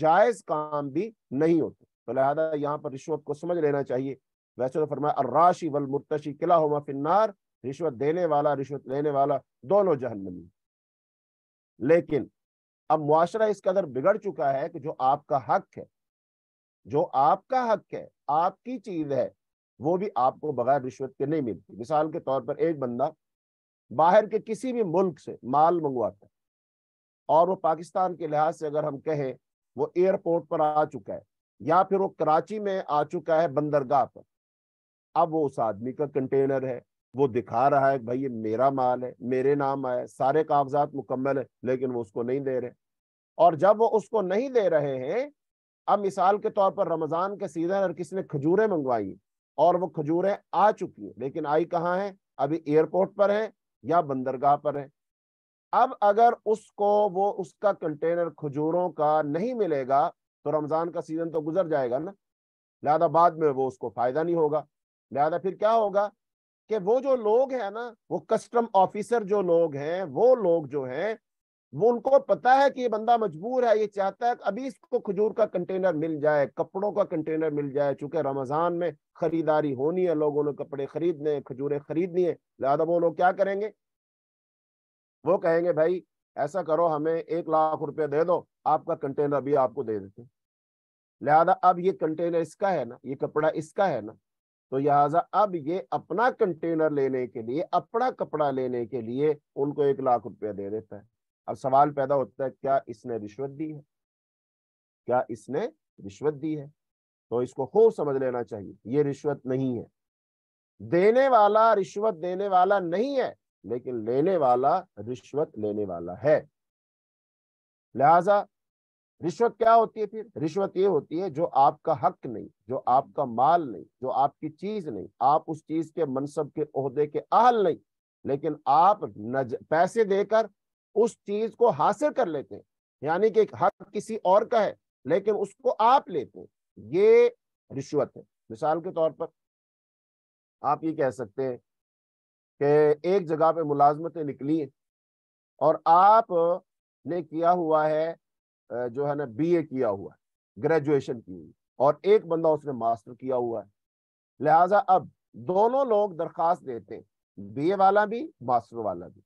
जायज काम भी नहीं होते तो लिहाजा यहाँ पर रिश्वत को समझ लेना चाहिए वैसे तो फरमाया अर्राशी वल किला हो मफिनार रिश्वत देने वाला रिश्वत लेने वाला दोनों जहन्नमी लेकिन अब मुआरा इस कदर बिगड़ चुका है कि जो आपका हक है जो आपका हक है आपकी चीज है वो भी आपको बगैर रिश्वत के नहीं मिलती मिसाल के तौर पर एक बंदा बाहर के किसी भी मुल्क से माल मंगवाता है और वो पाकिस्तान के लिहाज से अगर हम कहें वो एयरपोर्ट पर आ चुका है या फिर वो कराची में आ चुका है बंदरगाह पर अब वो उस आदमी का कंटेनर है वो दिखा रहा है भाई ये मेरा माल है मेरे नाम आया सारे कागजात मुकम्मल है लेकिन वो उसको नहीं दे रहे और जब वो उसको नहीं दे रहे हैं अब मिसाल के तौर पर रमज़ान के सीज़न और किसी ने खजूरें मंगवाई और वो खजूरें आ चुकी हैं लेकिन आई कहाँ है अभी एयरपोर्ट पर है या बंदरगाह पर है अब अगर उसको वो उसका कंटेनर खजूरों का नहीं मिलेगा तो रमज़ान का सीज़न तो गुजर जाएगा ना लिहाजा बाद में वो उसको फ़ायदा नहीं होगा लिहाजा फिर क्या होगा कि वो जो लोग हैं ना वो कस्टम ऑफिसर जो लोग हैं वो लोग जो हैं वो उनको पता है कि ये बंदा मजबूर है ये चाहता है अभी इसको खजूर का कंटेनर मिल जाए कपड़ों का कंटेनर मिल जाए चूंकि रमजान में खरीदारी होनी है लोगों ने कपड़े खरीदने खजूरें खरीदनी है लिहाजा वो लोग क्या करेंगे वो कहेंगे भाई ऐसा करो हमें एक लाख रुपया दे दो आपका कंटेनर भी आपको दे देते लिहाजा अब ये कंटेनर इसका है ना ये कपड़ा इसका है ना तो लिहाजा अब ये अपना कंटेनर लेने के लिए अपना कपड़ा लेने के लिए उनको एक लाख रुपया दे देता है अब सवाल पैदा होता है क्या इसने रिश्वत दी है क्या इसने रिश्वत दी है तो इसको खूब समझ लेना चाहिए ये रिश्वत नहीं है देने वाला रिश्वत देने वाला नहीं है लेकिन लेने वाला रिश्वत लेने वाला है लिहाजा रिश्वत क्या होती है फिर रिश्वत ये होती है जो आपका हक नहीं जो आपका माल नहीं जो आपकी चीज नहीं आप उस चीज के मनसब के अहदे के अहल नहीं लेकिन आप नज पैसे देकर उस चीज को हासिल कर लेते हैं यानी कि हक किसी और का है लेकिन उसको आप लेते हैं ये रिश्वत है मिसाल के तौर पर आप ये कह सकते हैं कि एक जगह पे मुलाजमतें निकली और आप ने किया हुआ है जो है ना बीए किया हुआ है ग्रेजुएशन की हुई और एक बंदा उसने मास्टर किया हुआ है लिहाजा अब दोनों लोग दरखास्त देते हैं बीए वाला भी मास्टर वाला भी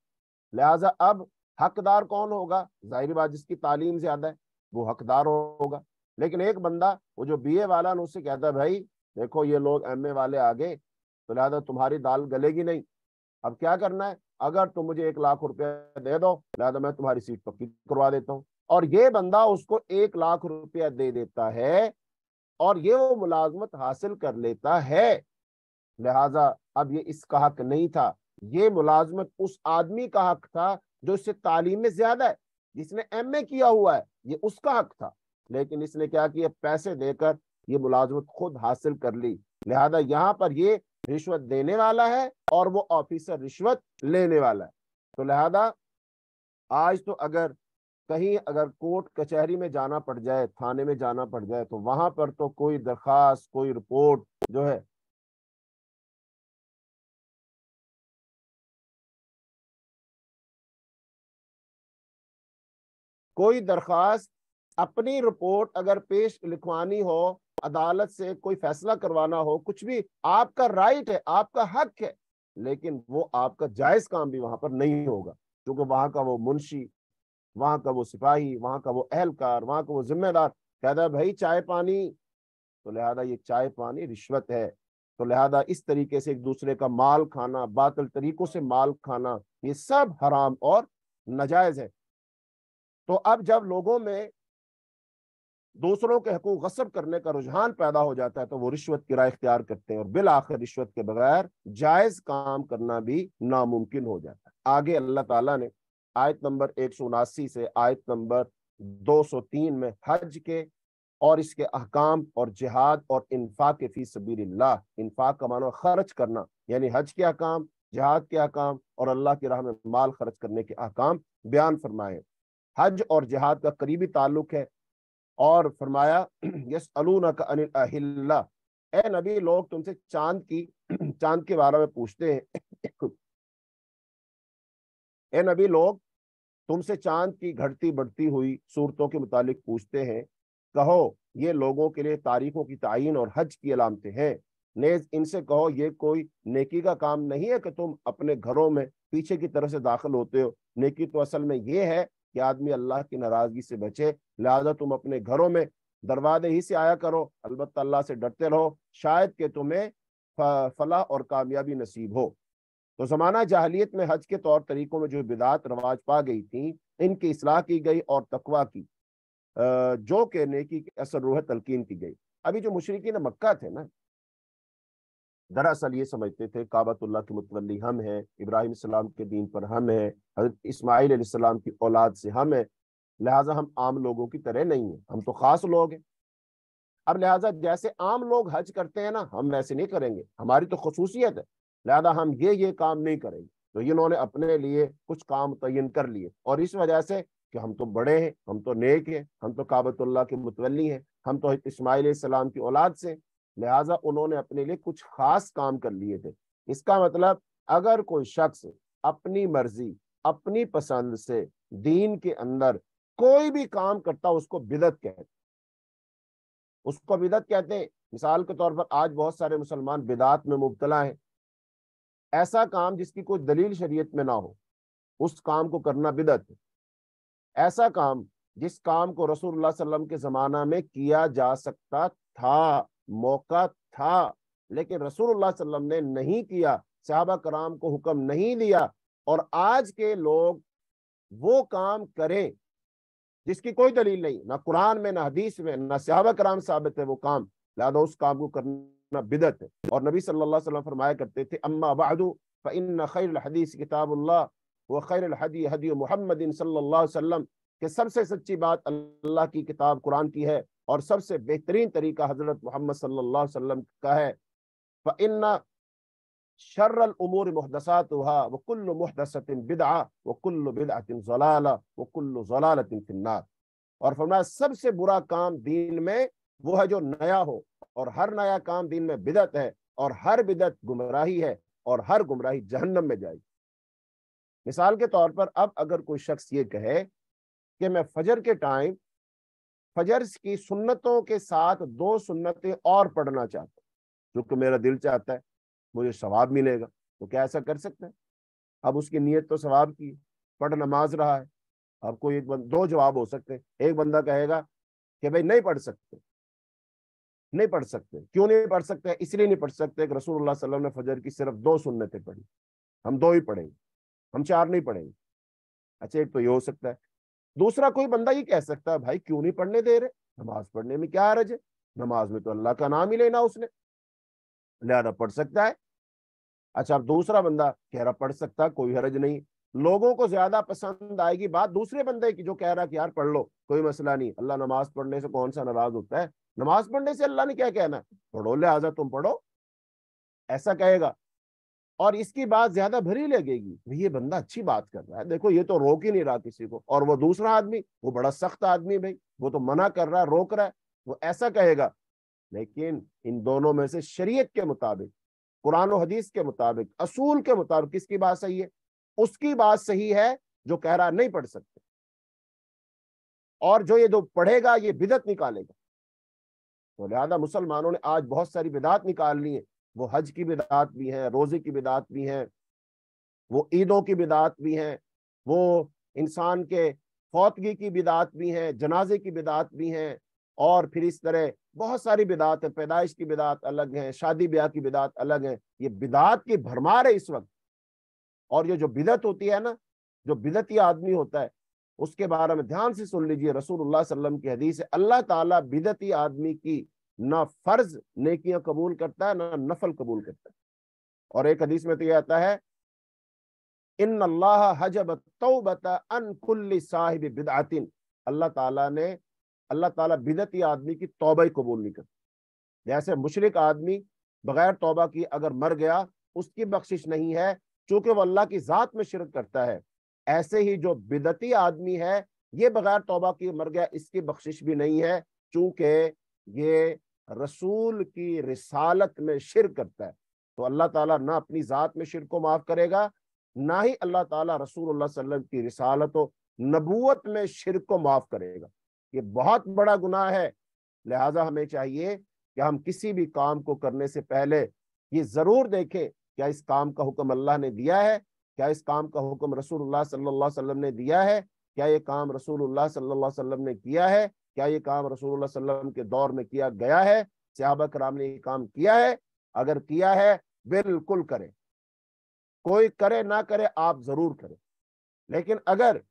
लिहाजा अब हकदार कौन होगा जाहिर बात जिसकी तालीम ज्यादा है वो हकदार होगा लेकिन एक बंदा वो जो बीए वाला ना उससे कहता है भाई देखो ये लोग एमए वाले आगे तो लिहाजा तुम्हारी दाल गलेगी नहीं अब क्या करना है अगर तुम मुझे एक लाख रुपया दे दो लिहाजा मैं तुम्हारी सीट पक्की करवा देता हूँ और ये बंदा उसको एक लाख रुपया दे देता है और ये वो मुलाजमत हासिल कर लेता है लिहाजा अब ये इसका हक नहीं था ये मुलाजमत उस आदमी का हक था जो इससे तालीम में ज्यादा है जिसने एम किया हुआ है ये उसका हक था लेकिन इसने क्या किया पैसे देकर ये मुलाजमत खुद हासिल कर ली लिहाजा यहाँ पर ये रिश्वत देने वाला है और वो ऑफिसर रिश्वत लेने वाला है तो लिहाजा आज तो अगर कहीं अगर कोर्ट कचहरी में जाना पड़ जाए थाने में जाना पड़ जाए तो वहां पर तो कोई दरखास्त कोई रिपोर्ट जो है कोई दरख्वास्त अपनी रिपोर्ट अगर पेश लिखवानी हो अदालत से कोई फैसला करवाना हो कुछ भी आपका राइट है आपका हक है लेकिन वो आपका जायज काम भी वहां पर नहीं होगा क्योंकि वहां का वो मुंशी वहां का वो सिपाही वहां का वो अहलकार वहां का वो जिम्मेदार कहता भाई चाय पानी तो लिहाजा ये चाय पानी रिश्वत है तो लिहाजा इस तरीके से एक दूसरे का माल खाना बातल तरीकों से माल खाना ये सब हराम और नाजायज है तो अब जब लोगों में दूसरों के हकूक गसब करने का रुझान पैदा हो जाता है तो वो रिश्वत की राय इख्तियार करते हैं और बिल आखिर रिश्वत के बगैर जायज काम करना भी नामुमकिन हो जाता है आगे अल्लाह ताला ने आयत नंबर एक सौ उनासी से आयत नंबर दो सौ तीन में हज के और इसके अहकाम और जिहाद और इन्फाक फी सबीर इन्फाक का मानो खर्च करना यानी हज के अहकाम जिहाद के अहकाम और अल्लाह की राह में माल खर्च करने के अहकाम बयान फरमाए हज और जिहाद का करीबी ताल्लुक है और फरमाया यस अलूना का अनिल अहिल्ला ए नबी लोग तुमसे चांद की चांद के बारे में पूछते हैं ए नबी लोग तुमसे चांद की घटती बढ़ती हुई सूरतों के मुतालिक पूछते हैं कहो ये लोगों के लिए तारीखों की तयन और हज की अलामतें हैं नेज इनसे कहो ये कोई नेकी का काम नहीं है कि तुम अपने घरों में पीछे की तरफ से दाखिल होते हो नेकी तो असल में ये है कि आदमी अल्लाह की नाराजगी से बचे लिहाजा तुम अपने घरों में दरवाजे ही से आया करो अलबत् अल्लाह से डरते रहो शायद के तुम्हें फलाह और कामयाबी नसीब हो तो ज़माना जहलीत में हज के तौर तरीकों में जो बिदात रवाज पा गई थी इनकी असलाह की गई और तकवा की जो कि नेकी असर रूह तलकीन की गई अभी जो मुशरकिन मक्का थे ना दरअसल ये समझते थे काबतुल्ला के मुतवली हम हैं इब्राहिम सलाम के दीन पर हम हैं हजरत इस्माईल की औलाद से हम हैं लिहाजा हम आम लोगों की तरह नहीं हैं हम तो ख़ास लोग हैं अब लिहाजा जैसे आम लोग हज करते हैं ना हम वैसे नहीं करेंगे हमारी तो खसूसियत है लिहाजा हम ये ये काम नहीं करेंगे तो इन्होंने अपने लिए कुछ काम तयन कर लिए और इस वजह से कि हम तो बड़े हैं हम तो नेक हैं हम तो काबतुल्ला के मुतवली हैं हम तो इसमाइल सलाम की औलाद से लिहाजा उन्होंने अपने लिए कुछ खास काम कर लिए थे इसका मतलब अगर कोई शख्स अपनी मर्जी अपनी पसंद से दीन के अंदर कोई भी काम करता उसको बिदत कहते उसको बिदत कहते हैं मिसाल के तौर पर आज बहुत सारे मुसलमान बिदात में मुबतला है ऐसा काम जिसकी कोई दलील शरीयत में ना हो उस काम को करना बिदत है ऐसा काम जिस काम को रसूलुल्लाह सल्लम के ज़माना में किया जा सकता था मौका था लेकिन रसूलुल्लाह सल्लम ने नहीं किया सहाबा कराम को हुक्म नहीं दिया और आज के लोग वो काम करें जिसकी कोई दलील नहीं ना कुरान में ना हदीस में ना सहाबा कराम साबित है वो काम लादा उस काम को करना बिदत है और नबी सल्लल्लाहु अलैहि वसल्लम फरमाया करते थे अम्मा बादू फ़ैन खैर हदीस किताबुल्ला व खैर हदी हदी मोहम्मद सल्ला वसम सबसे सच्ची बात अल्लाह की किताब कुरान की है और सबसे बेहतरीन तरीका हजरत मोहम्मद सल्लल्लाहु वसल्लम का है फ़न्ना शर्रल उमूर मुहदसात वकुल्ल मुहदसतिन बिदआ वकुल्ल बिदअतिन जलाला वकुल्ल जलालतिन फिन्नार और फरमाया सबसे बुरा काम दीन में वो है जो नया हो और हर नया काम दीन में बिदत है और हर बिदत गुमराही है और हर गुमराही जहन्नम में जाएगी मिसाल के तौर पर अब अगर कोई शख्स ये कहे कि मैं फजर के टाइम फजर की सुन्नतों के साथ दो सुन्नतें और पढ़ना चाहता हूँ क्योंकि मेरा दिल चाहता है मुझे सवाब मिलेगा तो क्या ऐसा कर सकता है अब उसकी नीयत तो सवाब की पढ़ नमाज रहा है अब कोई एक बंद, दो जवाब हो सकते हैं एक बंदा कहेगा कि भाई नहीं पढ़ सकते नहीं पढ़ सकते क्यों नहीं पढ़ सकते इसलिए नहीं पढ़ सकते कि रसूलुल्लाह सल्लल्लाहु अलैहि वसल्लम ने फजर की सिर्फ दो सुन्नतें पढ़ी हम दो ही पढ़ेंगे हम चार नहीं पढ़ेंगे अच्छा एक तो ये हो सकता है दूसरा कोई बंदा ये कह सकता है भाई क्यों नहीं पढ़ने दे रहे नमाज पढ़ने में क्या हरज है नमाज में तो अल्लाह का नाम ही लेना उसने लिहाजा पढ़ सकता है अच्छा दूसरा बंदा कह रहा पढ़ सकता कोई हरज नहीं लोगों को ज्यादा पसंद आएगी बात दूसरे बंदे की जो कह रहा कि यार पढ़ लो कोई मसला नहीं अल्लाह नमाज पढ़ने से कौन सा नाराज होता है नमाज पढ़ने से अल्लाह ने क्या कहना पढ़ो लिहाजा तुम पढ़ो ऐसा कहेगा और इसकी बात ज्यादा भरी लगेगी ये बंदा अच्छी बात कर रहा है देखो ये तो रोक ही नहीं रहा किसी को और वो दूसरा आदमी वो बड़ा सख्त आदमी भाई वो तो मना कर रहा है रोक रहा है वो ऐसा कहेगा लेकिन इन दोनों में से शरीयत के मुताबिक कुरान हदीस के मुताबिक असूल के मुताबिक किसकी बात सही है उसकी बात सही है जो कह रहा नहीं पढ़ सकते और जो ये जो पढ़ेगा ये बिदत निकालेगा तो लिहाजा मुसलमानों ने आज बहुत सारी बिदात निकाल ली है वो हज की बिदात भी हैं रोज़े की बिदात भी हैं वो ईदों की बिदात भी हैं वो इंसान के फौतगी की बिदात भी हैं जनाजे की बिदात भी हैं और फिर इस तरह बहुत सारी बिदात है पैदाइश की बिदात अलग है शादी ब्याह की बिदात अलग है ये बिदात की भरमार है इस वक्त और ये जो बिदत होती है ना जो बिदती आदमी होता है उसके बारे में ध्यान से सुन लीजिए रसूलुल्लाह वसल्लम की हदीस है अल्लाह ताला बिदती आदमी की ना फर्ज नेकियां कबूल करता है ना नफल कबूल करता है और एक हदीस में तो यह आता है इन अल्लाह हजब तो साहिब बिदातिन अल्लाह ताला ने अल्लाह ताला बिदती आदमी की तोबा ही कबूल नहीं करता जैसे मुशरक आदमी बगैर तोबा की अगर मर गया उसकी बख्शिश नहीं है चूंकि वह अल्लाह की ज़ात में शिरक करता है ऐसे ही जो बिदती आदमी है ये बगैर तोबा की मर गया इसकी बख्शिश भी नहीं है चूंकि ये रसूल की रिसालत में शिर करता है तो अल्लाह ताला ना अपनी ज़ात में शिर को माफ़ करेगा ना ही अल्लाह ताला रसूल सल्लम की रिसालत नबूत में शिर को माफ़ करेगा ये बहुत बड़ा गुनाह है लिहाजा हमें चाहिए कि हम किसी भी काम को करने से पहले ये ज़रूर देखें क्या इस काम का हुक्म अल्लाह ने दिया है क्या इस काम का हुक्म रसूल सल्लाम ने दिया है क्या ये काम रसूल सल्लाम ने किया है क्या ये काम रसूल वसल्लम के दौर में किया गया है सिहाबा कराम ने ये काम किया है अगर किया है बिल्कुल करें कोई करे ना करे आप जरूर करें लेकिन अगर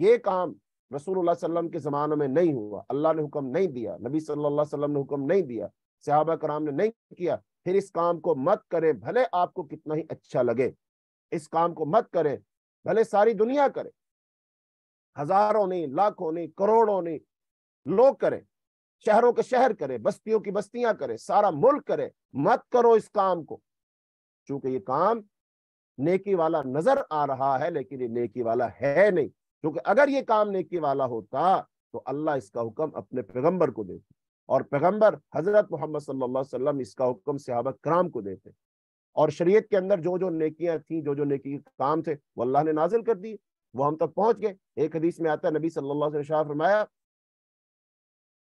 ये काम रसूल सल्लम के ज़माने में नहीं हुआ अल्लाह ने हुक्म नहीं दिया नबी सल्लल्लाहु अलैहि वसल्लम ने हुक्म नहीं दिया सहाबा कराम ने नहीं किया फिर इस काम को मत करें भले आपको कितना ही अच्छा लगे इस काम को मत करें भले सारी दुनिया करे हजारों ने लाखों ने करोड़ों ने लोग करें शहरों के शहर करें बस्तियों की बस्तियां करें सारा मुल्क करे मत करो इस काम को चूंकि ये काम नेकी वाला नजर आ रहा है लेकिन ये नेकी वाला है नहीं क्योंकि अगर ये काम नेकी वाला होता तो अल्लाह इसका हुक्म अपने पैगंबर को देते और पैगंबर हजरत मोहम्मद सल्लाम इसका हुक्म सिहाबा कराम को देते और शरीयत के अंदर जो जो नेकियां थी जो जो नेकी काम थे वो अल्लाह ने नाजिल कर दिए वो हम तक पहुंच गए एक हदीस में आता है नबी सल्लल्लाहु अलैहि वसल्लम फरमाया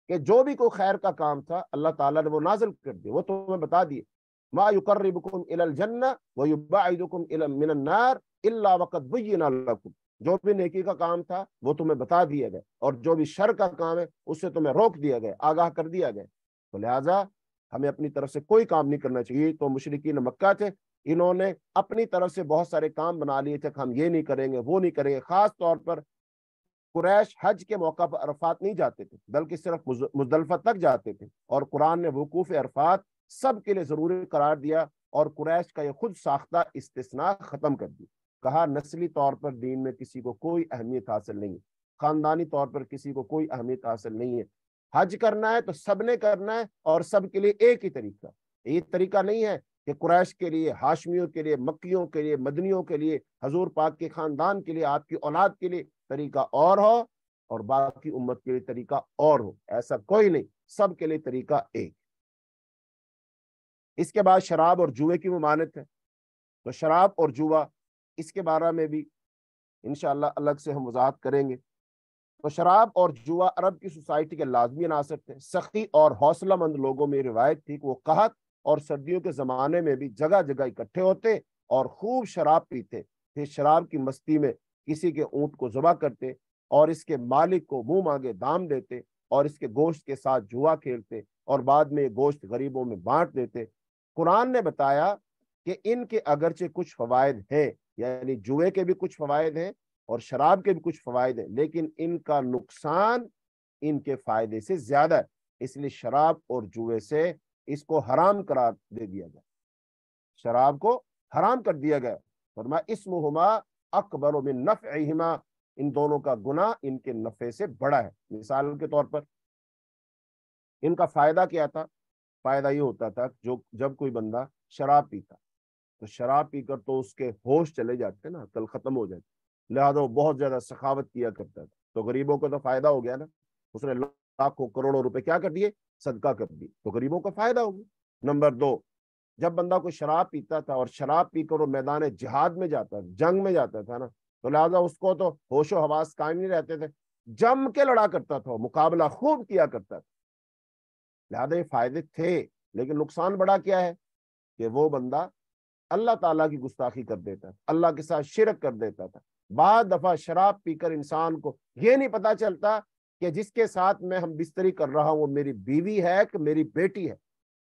कि जो भी कोई खैर का काम था अल्लाह ताला ने वो नाजिल कर दिया वो तुम्हें तो बता दिए मा युकर्रिबुकुम इलल जन्नह व युबाइदुकुम इला मिनन नार इल्ला वक़द बुय्यिना लकुम जो भी नेकी का काम था वो तुम्हें तो बता दिया गया और जो भी शर का काम है उससे तुम्हें तो रोक दिया गया आगाह कर दिया गया तो लिहाजा हमें अपनी तरफ से कोई काम नहीं करना चाहिए तो मुशरकिन मक्का थे इन्होंने अपनी तरफ से बहुत सारे काम बना लिए थे कि हम ये नहीं करेंगे वो नहीं करेंगे खास तौर पर कुरैश हज के मौका पर अरफात नहीं जाते थे बल्कि सिर्फ मुजदलफा तक जाते थे और कुरान ने वकूफ अरफात सब के लिए ज़रूरी करार दिया और कुरैश का यह खुद साख्ता इस्तना ख़त्म कर दिया कहा नस्ली तौर पर दीन में किसी को कोई अहमियत हासिल नहीं है खानदानी तौर पर किसी को कोई अहमियत हासिल नहीं है हज करना है तो सब ने करना है और सब के लिए एक ही तरीका ये तरीका नहीं है कि कुरैश के लिए हाशमियों के लिए मक्कियों के लिए मदनियों के लिए हजूर पाक के खानदान के लिए आपकी औलाद के लिए तरीका और हो और बाकी उम्मत के लिए तरीका और हो ऐसा कोई नहीं सब के लिए तरीका एक इसके बाद शराब और जुए की ममानत है तो शराब और जुआ इसके बारे में भी इनशाला अलग से हम वजाहत करेंगे तो शराब और जुआ अरब की सोसाइटी के लाजमी अनासर थे सख्ती और हौसलामंद लोगों में रिवायत थी कि वो कहत और सर्दियों के ज़माने में भी जगह जगह इकट्ठे होते और खूब शराब पीते फिर शराब की मस्ती में किसी के ऊँट को जुबा करते और इसके मालिक को मुंह मांगे दाम देते और इसके गोश्त के साथ जुआ खेलते और बाद में गोश्त गरीबों में बांट देते कुरान ने बताया कि इनके अगरचे कुछ फवायद हैं यानी जुए के भी कुछ फवायद हैं और शराब के भी कुछ फवायद हैं लेकिन इनका नुकसान इनके फायदे से ज्यादा है इसलिए शराब और जुए से इसको हराम करार दे दिया गया शराब को हराम कर दिया गया फरमा मुहमा अकबर बिन नफ़िमा इन दोनों का गुना इनके नफ़े से बड़ा है मिसाल के तौर पर इनका फ़ायदा क्या था फ़ायदा ये होता था जो जब कोई बंदा शराब पीता तो शराब पीकर तो उसके होश चले जाते ना कल ख़त्म हो जाते लिहाजा वो बहुत ज़्यादा सखावत किया करता था तो गरीबों को तो फ़ायदा हो गया ना उसने लाखों करोड़ों रुपए क्या कर दिए सदका कर दिए तो गरीबों का फ़ायदा हो गया नंबर दो जब बंदा कोई शराब पीता था और शराब पीकर वो मैदान जिहाद में जाता जंग में जाता था ना तो लिहाजा उसको तो होशो हवास कायम नहीं रहते थे जम के लड़ा करता था मुकाबला खूब किया करता था लिहाजा ये फायदे थे लेकिन नुकसान बड़ा क्या है कि वो बंदा अल्लाह ताला की गुस्ताखी कर देता था अल्लाह के साथ शिरक कर देता था बाद दफा शराब पीकर इंसान को ये नहीं पता चलता कि जिसके साथ मैं हम बिस्तरी कर रहा हूँ वो मेरी बीवी है कि मेरी बेटी है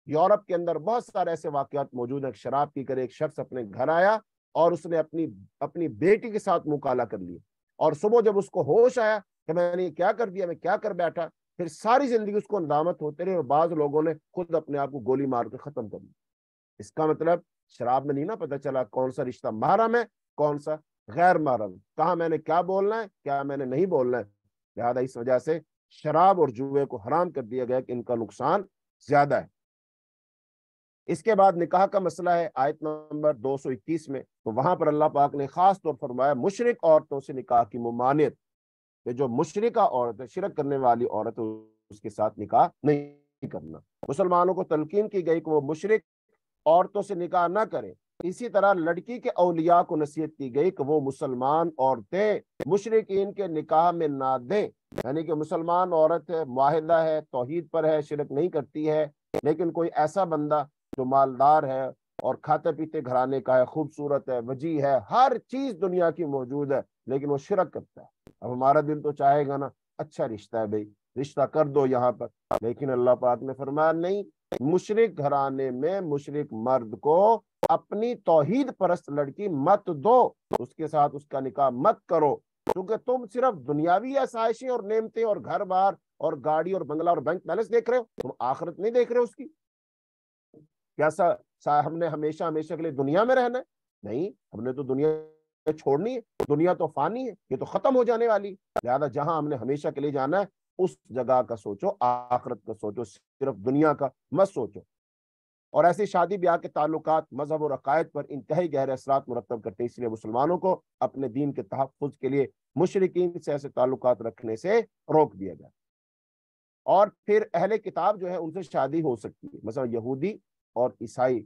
यूरोप के अंदर बहुत सारे ऐसे वाकत मौजूद हैं शराब की कर एक शख्स अपने घर आया और उसने अपनी अपनी बेटी के साथ मुकाला कर लिया और सुबह जब उसको होश आया कि मैंने ये क्या कर दिया मैं क्या कर बैठा फिर सारी जिंदगी उसको अंदामत होते रहे और बाज लोगों ने खुद अपने आप को गोली मार के खत्म कर लिया इसका मतलब शराब में नहीं ना पता चला कौन सा रिश्ता महरम है कौन सा गैर महरम कहा मैंने क्या बोलना है क्या मैंने नहीं बोलना है लिहाजा इस वजह से शराब और जुए को हराम कर दिया गया कि इनका नुकसान ज्यादा है इसके बाद निकाह का मसला है आयत नंबर 221 में तो वहां पर अल्लाह पाक ने खास तौर फरमाया मुशरक औरतों से निकाह की ममानियत जो मुशरका औरत है शिरक करने वाली औरत उसके साथ निकाह नहीं करना मुसलमानों को तलकीन की गई कि वो मुशरक औरतों से निकाह ना करें इसी तरह लड़की के अलिया को नसीहत की गई कि वो मुसलमान औरतें मुशरकिन के निकाह में ना दें यानी कि मुसलमान औरत है माहिदा है तोहहीद पर है शिरक नहीं करती है लेकिन कोई ऐसा बंदा जो मालदार है और खाते पीते घराने का है खूबसूरत है वजी है हर चीज दुनिया की मौजूद है लेकिन वो शिरक करता है अब हमारा दिल तो चाहेगा ना अच्छा रिश्ता है भाई रिश्ता कर दो यहाँ पर लेकिन अल्लाह पाक ने फरमाया नहीं मुशरक घराने में मुशरक मर्द को अपनी तोहीद परस्त लड़की मत दो उसके साथ उसका निकाह मत करो क्योंकि तुम सिर्फ दुनियावी आसाइशें और नेमते और घर बार और गाड़ी और बंगला और बैंक बैलेंस देख रहे हो तुम आखिरत नहीं देख रहे हो उसकी क्या सा, सा हमने हमेशा हमेशा के लिए दुनिया में रहना है नहीं हमने तो दुनिया छोड़नी है दुनिया तो फानी है ये तो खत्म हो जाने वाली लिहाजा जहां हमने हमेशा के लिए जाना है उस जगह का सोचो आखरत का सोचो सिर्फ दुनिया का मत सोचो और ऐसे शादी ब्याह के ताल्लुक मजहब और अकायद पर इंतहाई गहरे असरा मुरतब करते हैं इसलिए मुसलमानों को अपने दीन के तहफ़ के लिए मुशरकिन से ऐसे ताल्लुक रखने से रोक दिया जाए और फिर अहले किताब जो है उनसे शादी हो सकती है मतलब यहूदी और ईसाई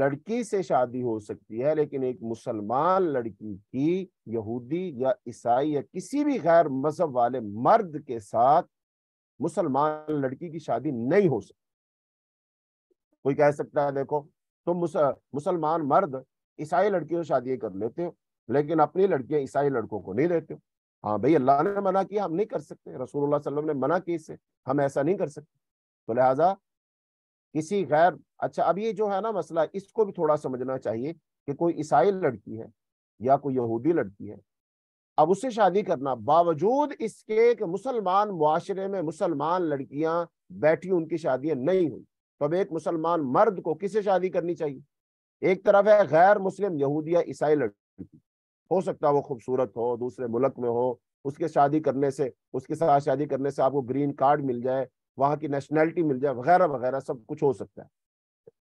लड़की से शादी हो सकती है लेकिन एक मुसलमान लड़की की यहूदी या ईसाई या किसी भी गैर मजहब वाले मर्द के साथ मुसलमान लड़की की शादी नहीं हो सकती कोई कह सकता है देखो तुम तो मुसलमान मर्द ईसाई लड़कियों से शादी कर लेते हो लेकिन अपनी लड़कियां ईसाई लड़कों को नहीं देते हो हाँ भाई अल्लाह ने मना किया हम नहीं कर सकते रसूल ने मना किया इससे हम ऐसा नहीं कर सकते तो लिहाजा किसी गैर अच्छा अब ये जो है ना मसला इसको भी थोड़ा समझना चाहिए कि कोई ईसाई लड़की है या कोई यहूदी लड़की है अब उससे शादी करना बावजूद इसके कि मुसलमान माशरे में मुसलमान लड़कियां बैठी उनकी शादियां नहीं हुई तो अब एक मुसलमान मर्द को किसे शादी करनी चाहिए एक तरफ है गैर मुस्लिम यहूदी या ईसाई लड़की हो सकता है वो खूबसूरत हो दूसरे मुल्क में हो उसके शादी करने से उसके साथ शादी करने से आपको ग्रीन कार्ड मिल जाए वहां की नेशनैलिटी मिल जाए वगैरह वगैरह सब कुछ हो सकता है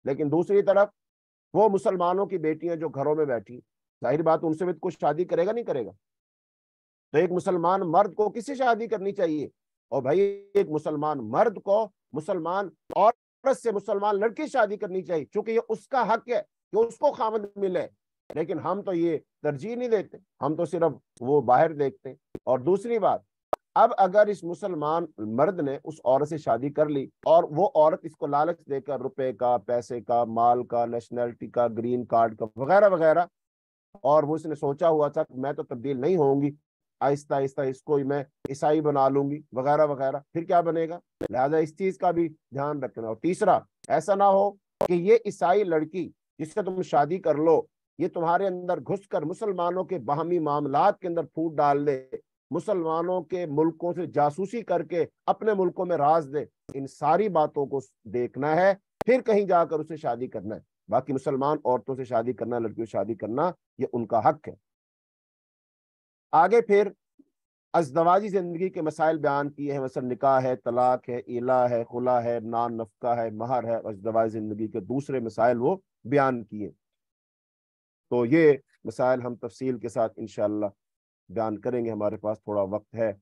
लेकिन दूसरी तरफ वो मुसलमानों की बेटियां जो घरों में बैठी जाहिर बात उनसे भी तो कुछ शादी करेगा नहीं करेगा तो एक मुसलमान मर्द को किसी शादी करनी चाहिए और भाई एक मुसलमान मर्द को मुसलमान औरत से मुसलमान लड़की शादी करनी चाहिए क्योंकि ये उसका हक है कि उसको खामद मिले लेकिन हम तो ये तरजीह नहीं देते हम तो सिर्फ वो बाहर देखते और दूसरी बात अब अगर इस मुसलमान मर्द ने उस औरत से शादी कर ली और वो औरत इसको लालच देकर रुपए का पैसे का माल का नेशनैलिटी का ग्रीन कार्ड का वगैरह वगैरह और वो इसने सोचा हुआ था मैं तो तब्दील नहीं होंगी आहिस्ता आहिस्ता इसको मैं ईसाई बना लूंगी वगैरह वगैरह फिर क्या बनेगा लिहाजा इस चीज का भी ध्यान रखना और तीसरा ऐसा ना हो कि ये ईसाई लड़की जिससे तुम शादी कर लो ये तुम्हारे अंदर घुसकर मुसलमानों के बाहमी मामला के अंदर फूट डाल दे मुसलमानों के मुल्कों से जासूसी करके अपने मुल्कों में राज दे इन सारी बातों को देखना है फिर कहीं जाकर उसे शादी करना है बाकी मुसलमान औरतों से शादी करना लड़कियों से शादी करना ये उनका हक है आगे फिर अजदवाजी जिंदगी के मसाइल बयान किए हैं मसल निकाह है तलाक है इला है खुला है नान नफका है महर है अजदवाजी जिंदगी के दूसरे मसाइल वो बयान किए तो ये मसाइल हम तफसील के साथ इनशाला बयान करेंगे हमारे पास थोड़ा वक्त है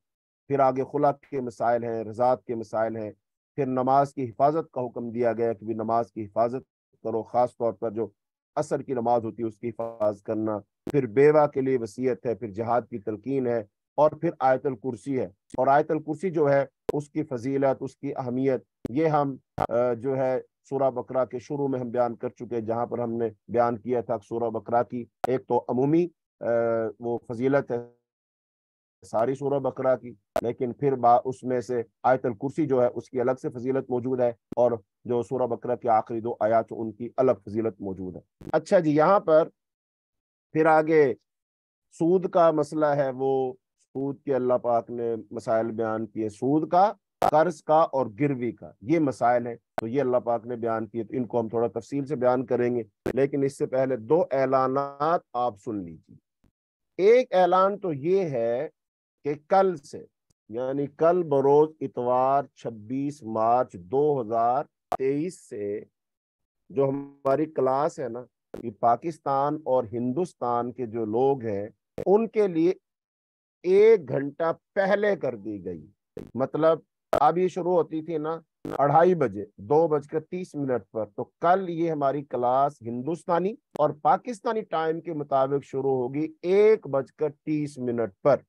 फिर आगे खुला के मिसाइल हैं रजात के मिसाइल हैं फिर नमाज की हिफाजत का हुक्म दिया गया कि भी नमाज की हिफाजत करो ख़ास तौर पर जो असर की नमाज होती है उसकी हिफाजत करना फिर बेवा के लिए वसीयत है फिर जहाद की तलकीन है और फिर आयतल कुर्सी है और आयतल कुर्सी जो है उसकी फजीलत उसकी अहमियत ये हम जो है सूरा बकरा के शुरू में हम बयान कर चुके हैं जहाँ पर हमने बयान किया था सूरा बकरा की एक तो अमूमी वो फजीलत है सारी सूर बकरा की लेकिन फिर उसमें से आयतल कुर्सी जो है उसकी अलग से फजीलत मौजूद है और जो सूर बकरा की आखिरी दो आयात उनकी अलग फजीलत मौजूद है अच्छा जी यहाँ पर फिर आगे सूद का मसला है वो सूद के अल्लाह पाक ने मसाइल बयान किए सूद का कर्ज का और गिरवी का ये मसाइल है तो ये अल्लाह पाक ने बयान किए तो इनको हम थोड़ा तफसील से बयान करेंगे लेकिन इससे पहले दो ऐलान आप सुन लीजिए एक ऐलान तो ये है कि कल से यानी कल बरोज इतवार 26 मार्च 2023 से जो हमारी क्लास है ना ये पाकिस्तान और हिंदुस्तान के जो लोग हैं उनके लिए एक घंटा पहले कर दी गई मतलब अब ये शुरू होती थी ना अढ़ाई बजे दो बजकर तीस मिनट पर तो कल ये हमारी क्लास हिंदुस्तानी और पाकिस्तानी टाइम के मुताबिक शुरू होगी एक बजकर तीस मिनट पर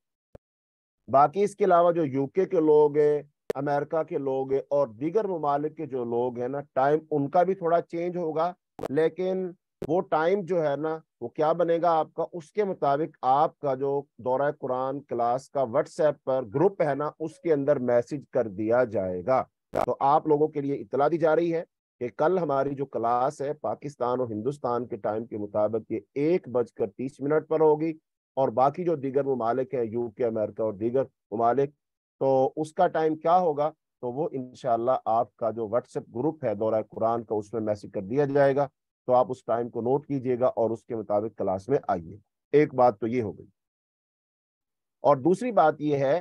बाकी इसके अलावा जो यूके के लोग हैं अमेरिका के लोग हैं और दीगर ममालिक के जो लोग हैं ना टाइम उनका भी थोड़ा चेंज होगा लेकिन वो टाइम जो है ना वो क्या बनेगा आपका उसके मुताबिक आपका जो दौरा कुरान क्लास का व्हाट्सएप पर ग्रुप है ना उसके अंदर मैसेज कर दिया जाएगा तो आप लोगों के लिए इतला दी जा रही है कि कल हमारी जो क्लास है पाकिस्तान और हिंदुस्तान के टाइम के मुताबिक ये एक बजकर तीस मिनट पर होगी और बाकी जो दीगर ममालिक हैं यूके अमेरिका और दीगर ममालिक तो उसका टाइम क्या होगा तो वो शाह आपका जो व्हाट्सएप ग्रुप है दौरा कुरान का उसमें मैसेज कर दिया जाएगा तो आप उस टाइम को नोट कीजिएगा और उसके मुताबिक क्लास में आइए एक बात तो ये हो गई और दूसरी बात यह है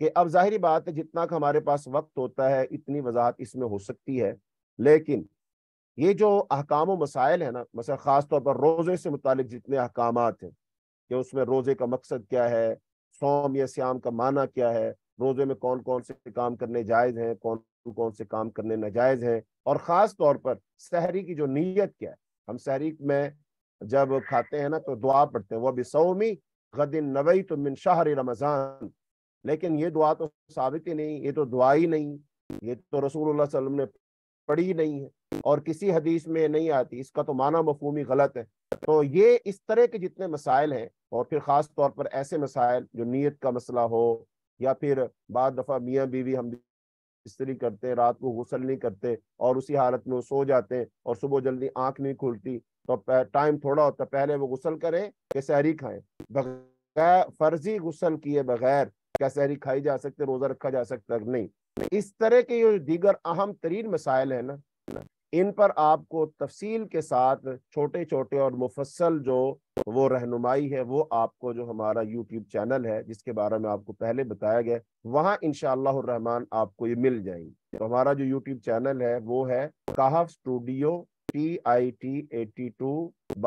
कि अब जाहिर बात है जितना का हमारे पास वक्त होता है इतनी वजाहत इसमें हो सकती है लेकिन ये जो अहकाम मसाइल है ना मसला ख़ास तौर पर रोज़े से मुतल जितने अहकाम हैं कि उसमें रोजे का मकसद क्या है सोम या श्याम का माना क्या है रोजे में कौन कौन से काम करने जायज हैं कौन कौन से काम करने नाजायज हैं और ख़ास तौर पर शहरी की जो नीयत क्या है हम शहरी में जब खाते हैं ना तो दुआ पढ़ते हैं वह बिसौमी गदिन नवई तो मिन शाह रमज़ान लेकिन ये दुआ तो साबित ही नहीं ये तो दुआ ही नहीं ये तो रसूल ने पढ़ी नहीं है और किसी हदीस में नहीं आती इसका तो माना मफहमी गलत है तो ये इस तरह के जितने मसाइल हैं और फिर ख़ास तौर पर ऐसे मसाइल जो नीयत का मसला हो या फिर बार दफ़ा मियाँ बीवी हम इस्त्री करते हैं रात को गसल नहीं करते और उसी हालत में वो सो जाते हैं और सुबह जल्दी आंख नहीं खुलती तो टाइम थोड़ा होता पहले वो गसल करें कि सहरी खाएं बगैर फर्जी गसल किए बगैर क्या सहरी खाई जा सकती रोज़ा रखा जा सकता नहीं इस तरह के जो दीगर अहम तरीन मसाइल है ना इन पर आपको तफसील के साथ छोटे छोटे और मुफसल जो वो रहनुमाई है वो आपको जो हमारा यूट्यूब चैनल है जिसके बारे में आपको पहले बताया गया वहाँ इन आपको ये मिल जाएंगे तो हमारा जो यूट्यूब चैनल है वो है Kahaf studio T I T eighty two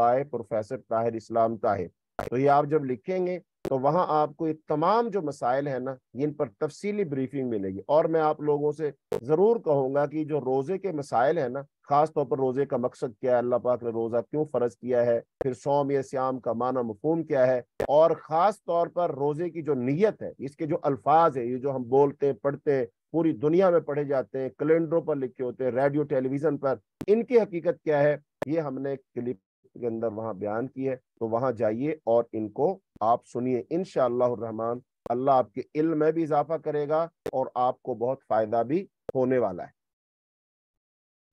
by professor Tahir Islam Tahir तो ये आप जब लिखेंगे तो वहाँ आपको ये तमाम जो मसाइल है ना इन पर तफसीली ब्रीफिंग मिलेगी और मैं आप लोगों से ज़रूर कहूँगा कि जो रोज़े के मसाइल है ना खास तौर पर रोज़े का मकसद क्या है अल्लाह पाक ने रोज़ा क्यों फ़र्ज किया है फिर सोम या श्याम का माना मफूम क्या है और ख़ास तौर पर रोज़े की जो नीयत है इसके जो अल्फाज है ये जो हम बोलते पढ़ते पूरी दुनिया में पढ़े जाते हैं कैलेंडरों पर लिखे होते हैं रेडियो टेलीविज़न पर इनकी हकीकत क्या है ये हमने क्लिप के अंदर वहां बयान की है तो वहां जाइए और इनको आप सुनिए इन रहमान अल्लाह आपके इल्म में भी इजाफा करेगा और आपको बहुत फायदा भी होने वाला है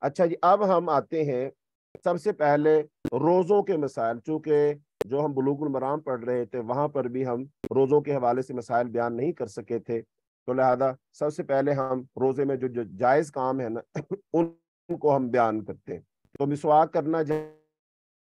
अच्छा जी अब हम आते हैं सबसे पहले रोज़ों के मसाइल चूंकि जो हम बलूगुल मराम पढ़ रहे थे वहां पर भी हम रोज़ों के हवाले से मसाइल बयान नहीं कर सके थे तो लिहाजा सबसे पहले हम रोज़े में जो, जो जायज़ काम है ना उनको हम बयान करते हैं तो मिसवाक करना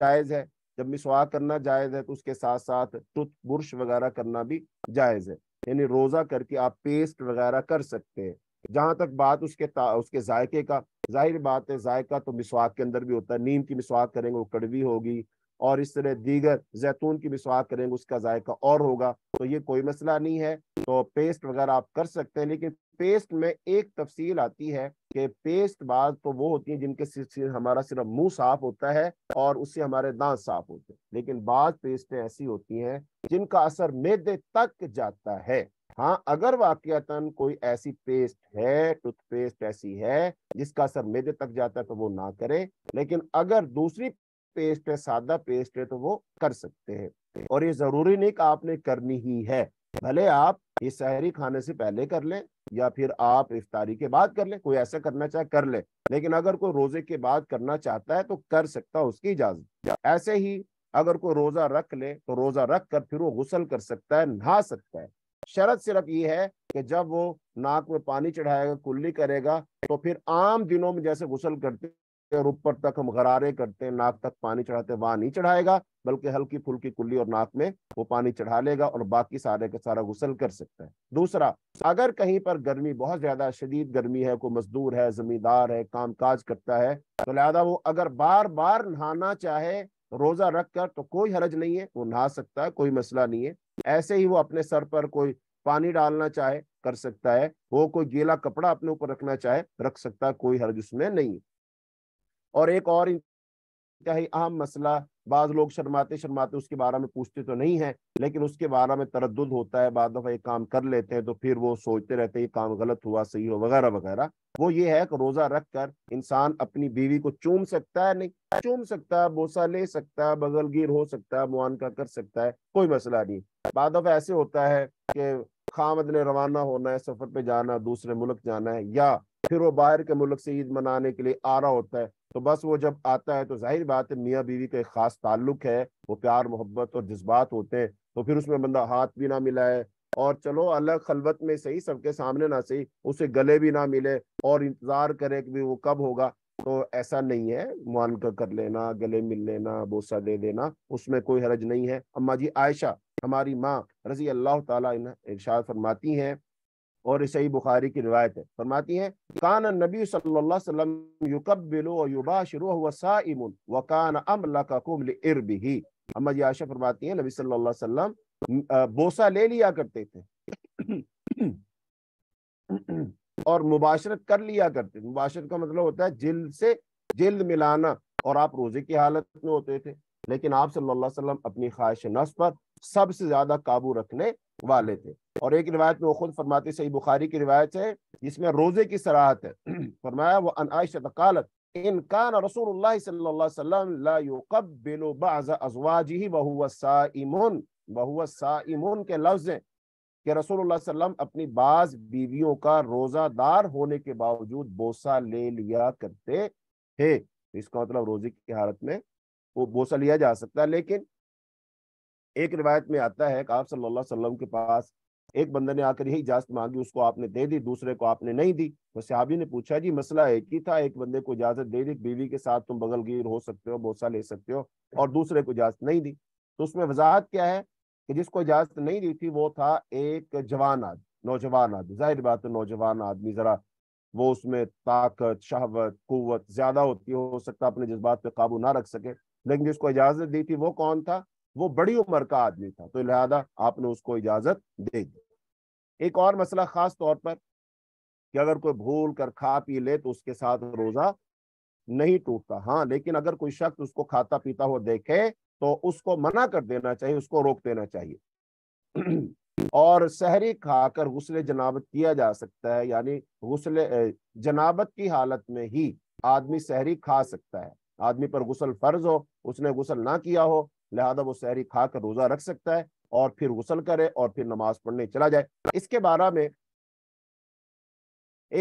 जायज़ है जब मिसवाक करना जायज़ है तो उसके साथ साथ टुथ ब्रश वगैरह करना भी जायज़ है यानी रोज़ा करके आप पेस्ट वगैरह कर सकते हैं जहां तक बात उसके उसके जायके का जाहिर बात है जायका तो मिसवाक के अंदर भी होता है नीम की मिसवाक करेंगे वो कड़वी होगी और इस तरह दीगर जैतून की मिसवाक करेंगे उसका जायका और होगा तो ये कोई मसला नहीं है तो पेस्ट वगैरह आप कर सकते हैं लेकिन पेस्ट में एक तफसील आती है के पेस्ट बाज तो वो होती है जिनके सिर्फ हमारा सिर्फ मुंह साफ होता है और उससे हमारे दांत साफ होते हैं लेकिन बाज पेस्टें ऐसी होती हैं जिनका असर मेदे तक जाता है हाँ अगर वाकयातन कोई ऐसी पेस्ट है टूथपेस्ट ऐसी है जिसका असर मेदे तक जाता है तो वो ना करें लेकिन अगर दूसरी पेस्ट है सादा पेस्ट है तो वो कर सकते हैं और ये जरूरी नहीं कि आपने करनी ही है भले आप ये सहरी खाने से पहले कर लें या फिर आप इफ्तारी के बाद कर लें कोई ऐसा करना चाहे कर ले लेकिन अगर कोई रोजे के बाद करना चाहता है तो कर सकता है उसकी इजाजत ऐसे ही अगर कोई रोजा रख ले तो रोजा रख कर फिर वो गुसल कर सकता है नहा सकता है शरत सिर्फ ये है कि जब वो नाक में पानी चढ़ाएगा कुल्ली करेगा तो फिर आम दिनों में जैसे गुसल करते और ऊपर तक हम गरारे करते हैं नाक तक पानी चढ़ाते वहां नहीं चढ़ाएगा बल्कि हल्की फुल्की कुल्ली और नाक में वो पानी चढ़ा लेगा और बाकी सारे का सारा गुसल कर सकता है दूसरा अगर कहीं पर गर्मी बहुत ज्यादा शदीद गर्मी है कोई मजदूर है जमींदार है काम काज करता है तो लिहाजा वो अगर बार बार नहाना चाहे तो रोजा रख कर तो कोई हरज नहीं है वो नहा सकता है कोई मसला नहीं है ऐसे ही वो अपने सर पर कोई पानी डालना चाहे कर सकता है वो कोई गीला कपड़ा अपने ऊपर रखना चाहे रख सकता है कोई हरज उसमें नहीं है और एक और इंतहाई अहम मसला बाद लोग शर्माते शर्माते उसके बारे में पूछते तो नहीं है लेकिन उसके बारे में तरद होता है बाद दफा ये काम कर लेते हैं तो फिर वो सोचते रहते हैं ये काम गलत हुआ सही हो वगैरह वगैरह वो ये है कि रोजा रख कर इंसान अपनी बीवी को चूम सकता है नहीं चूम सकता है बोसा ले सकता है बगलगीर हो सकता है मुआनका कर सकता है कोई मसला नहीं बाद दफा ऐसे होता है कि खामद ने रवाना होना है सफर पे जाना दूसरे मुल्क जाना है या फिर वो बाहर के मुल्क से ईद मनाने के लिए आ रहा होता है तो बस वो जब आता है तो जाहिर बात है मियाँ बीवी का एक खास ताल्लुक है वो प्यार मोहब्बत और जज्बात होते हैं तो फिर उसमें बंदा हाथ भी ना मिलाए और चलो अलग खलबत में सही सबके सामने ना सही उसे गले भी ना मिले और इंतजार करे कि वो कब होगा तो ऐसा नहीं है मान कर लेना गले मिल लेना बोसा दे देना उसमें कोई हरज नहीं है अम्मा जी आयशा हमारी माँ रजी अल्लाह तला फरमाती हैं और इसे बुखारी की रिवायत है फरमाती है कान नबी सल्लम युकबिलुबाशरुसाइम व कान अमलकुमलरबी अहमद याशा फरमाती है नबी सल्लल्लाहु अलैहि वसल्लम बोसा ले लिया करते थे और मुबाशरत कर लिया करते थे मुबाशरत का मतलब होता है जिल्द से जिल्द मिलाना और आप रोजे की हालत में होते थे लेकिन आप सल्लल्लाहु अलैहि वसल्लम अपनी ख्वाहिश नस पर सबसे ज्यादा काबू रखने वाले थे और एक रिवायत में वो खुद फरमाते सही बुखारी की रिवायत है जिसमें रोजे की सराहत है फरमाया वो अनायशालत इनकान रसूल के लफ्ज हैं कि रसूल अपनी बाज बीवियों का रोजादार होने के बावजूद बोसा ले लिया करते थे इसका मतलब रोजे की हालत में वो बोसा लिया जा सकता है लेकिन एक रिवायत में आता है कि आप सल्लल्लाहु अलैहि वसल्लम के पास एक बंदे ने आकर यही इजाजत मांगी उसको आपने दे दी दूसरे को आपने नहीं दी तो सहाबी ने पूछा जी मसला एक ही था एक बंदे को इजाजत दे दी बीवी के साथ तुम बगलगीर हो सकते हो बोसा ले सकते हो और दूसरे को इजाजत नहीं दी तो उसमें वजाहत क्या है कि जिसको इजाजत नहीं दी थी वो था एक जवान आदमी नौजवान आदमी जाहिर बात है नौजवान आदमी जरा वो उसमें ताकत शहवत कुत ज्यादा होती हो सकता अपने जज्बात पे काबू ना रख सके लेकिन जिसको इजाजत दी थी वो कौन था वो बड़ी उम्र का आदमी था तो लिहाजा आपने उसको इजाजत दे दी एक और मसला खास तौर पर कि अगर कोई भूल कर खा पी ले तो उसके साथ रोजा नहीं टूटता हाँ लेकिन अगर कोई शख्स उसको खाता पीता हुआ देखे तो उसको मना कर देना चाहिए उसको रोक देना चाहिए और शहरी खाकर गुसले जनाबत किया जा सकता है यानी गुसले जनाबत की हालत में ही आदमी शहरी खा सकता है आदमी पर गुसल फर्ज हो उसने गुसल ना किया हो लिहाजा वो सहरी खा कर रोज़ा रख सकता है और फिर गुसल करे और फिर नमाज पढ़ने चला जाए इसके बारे में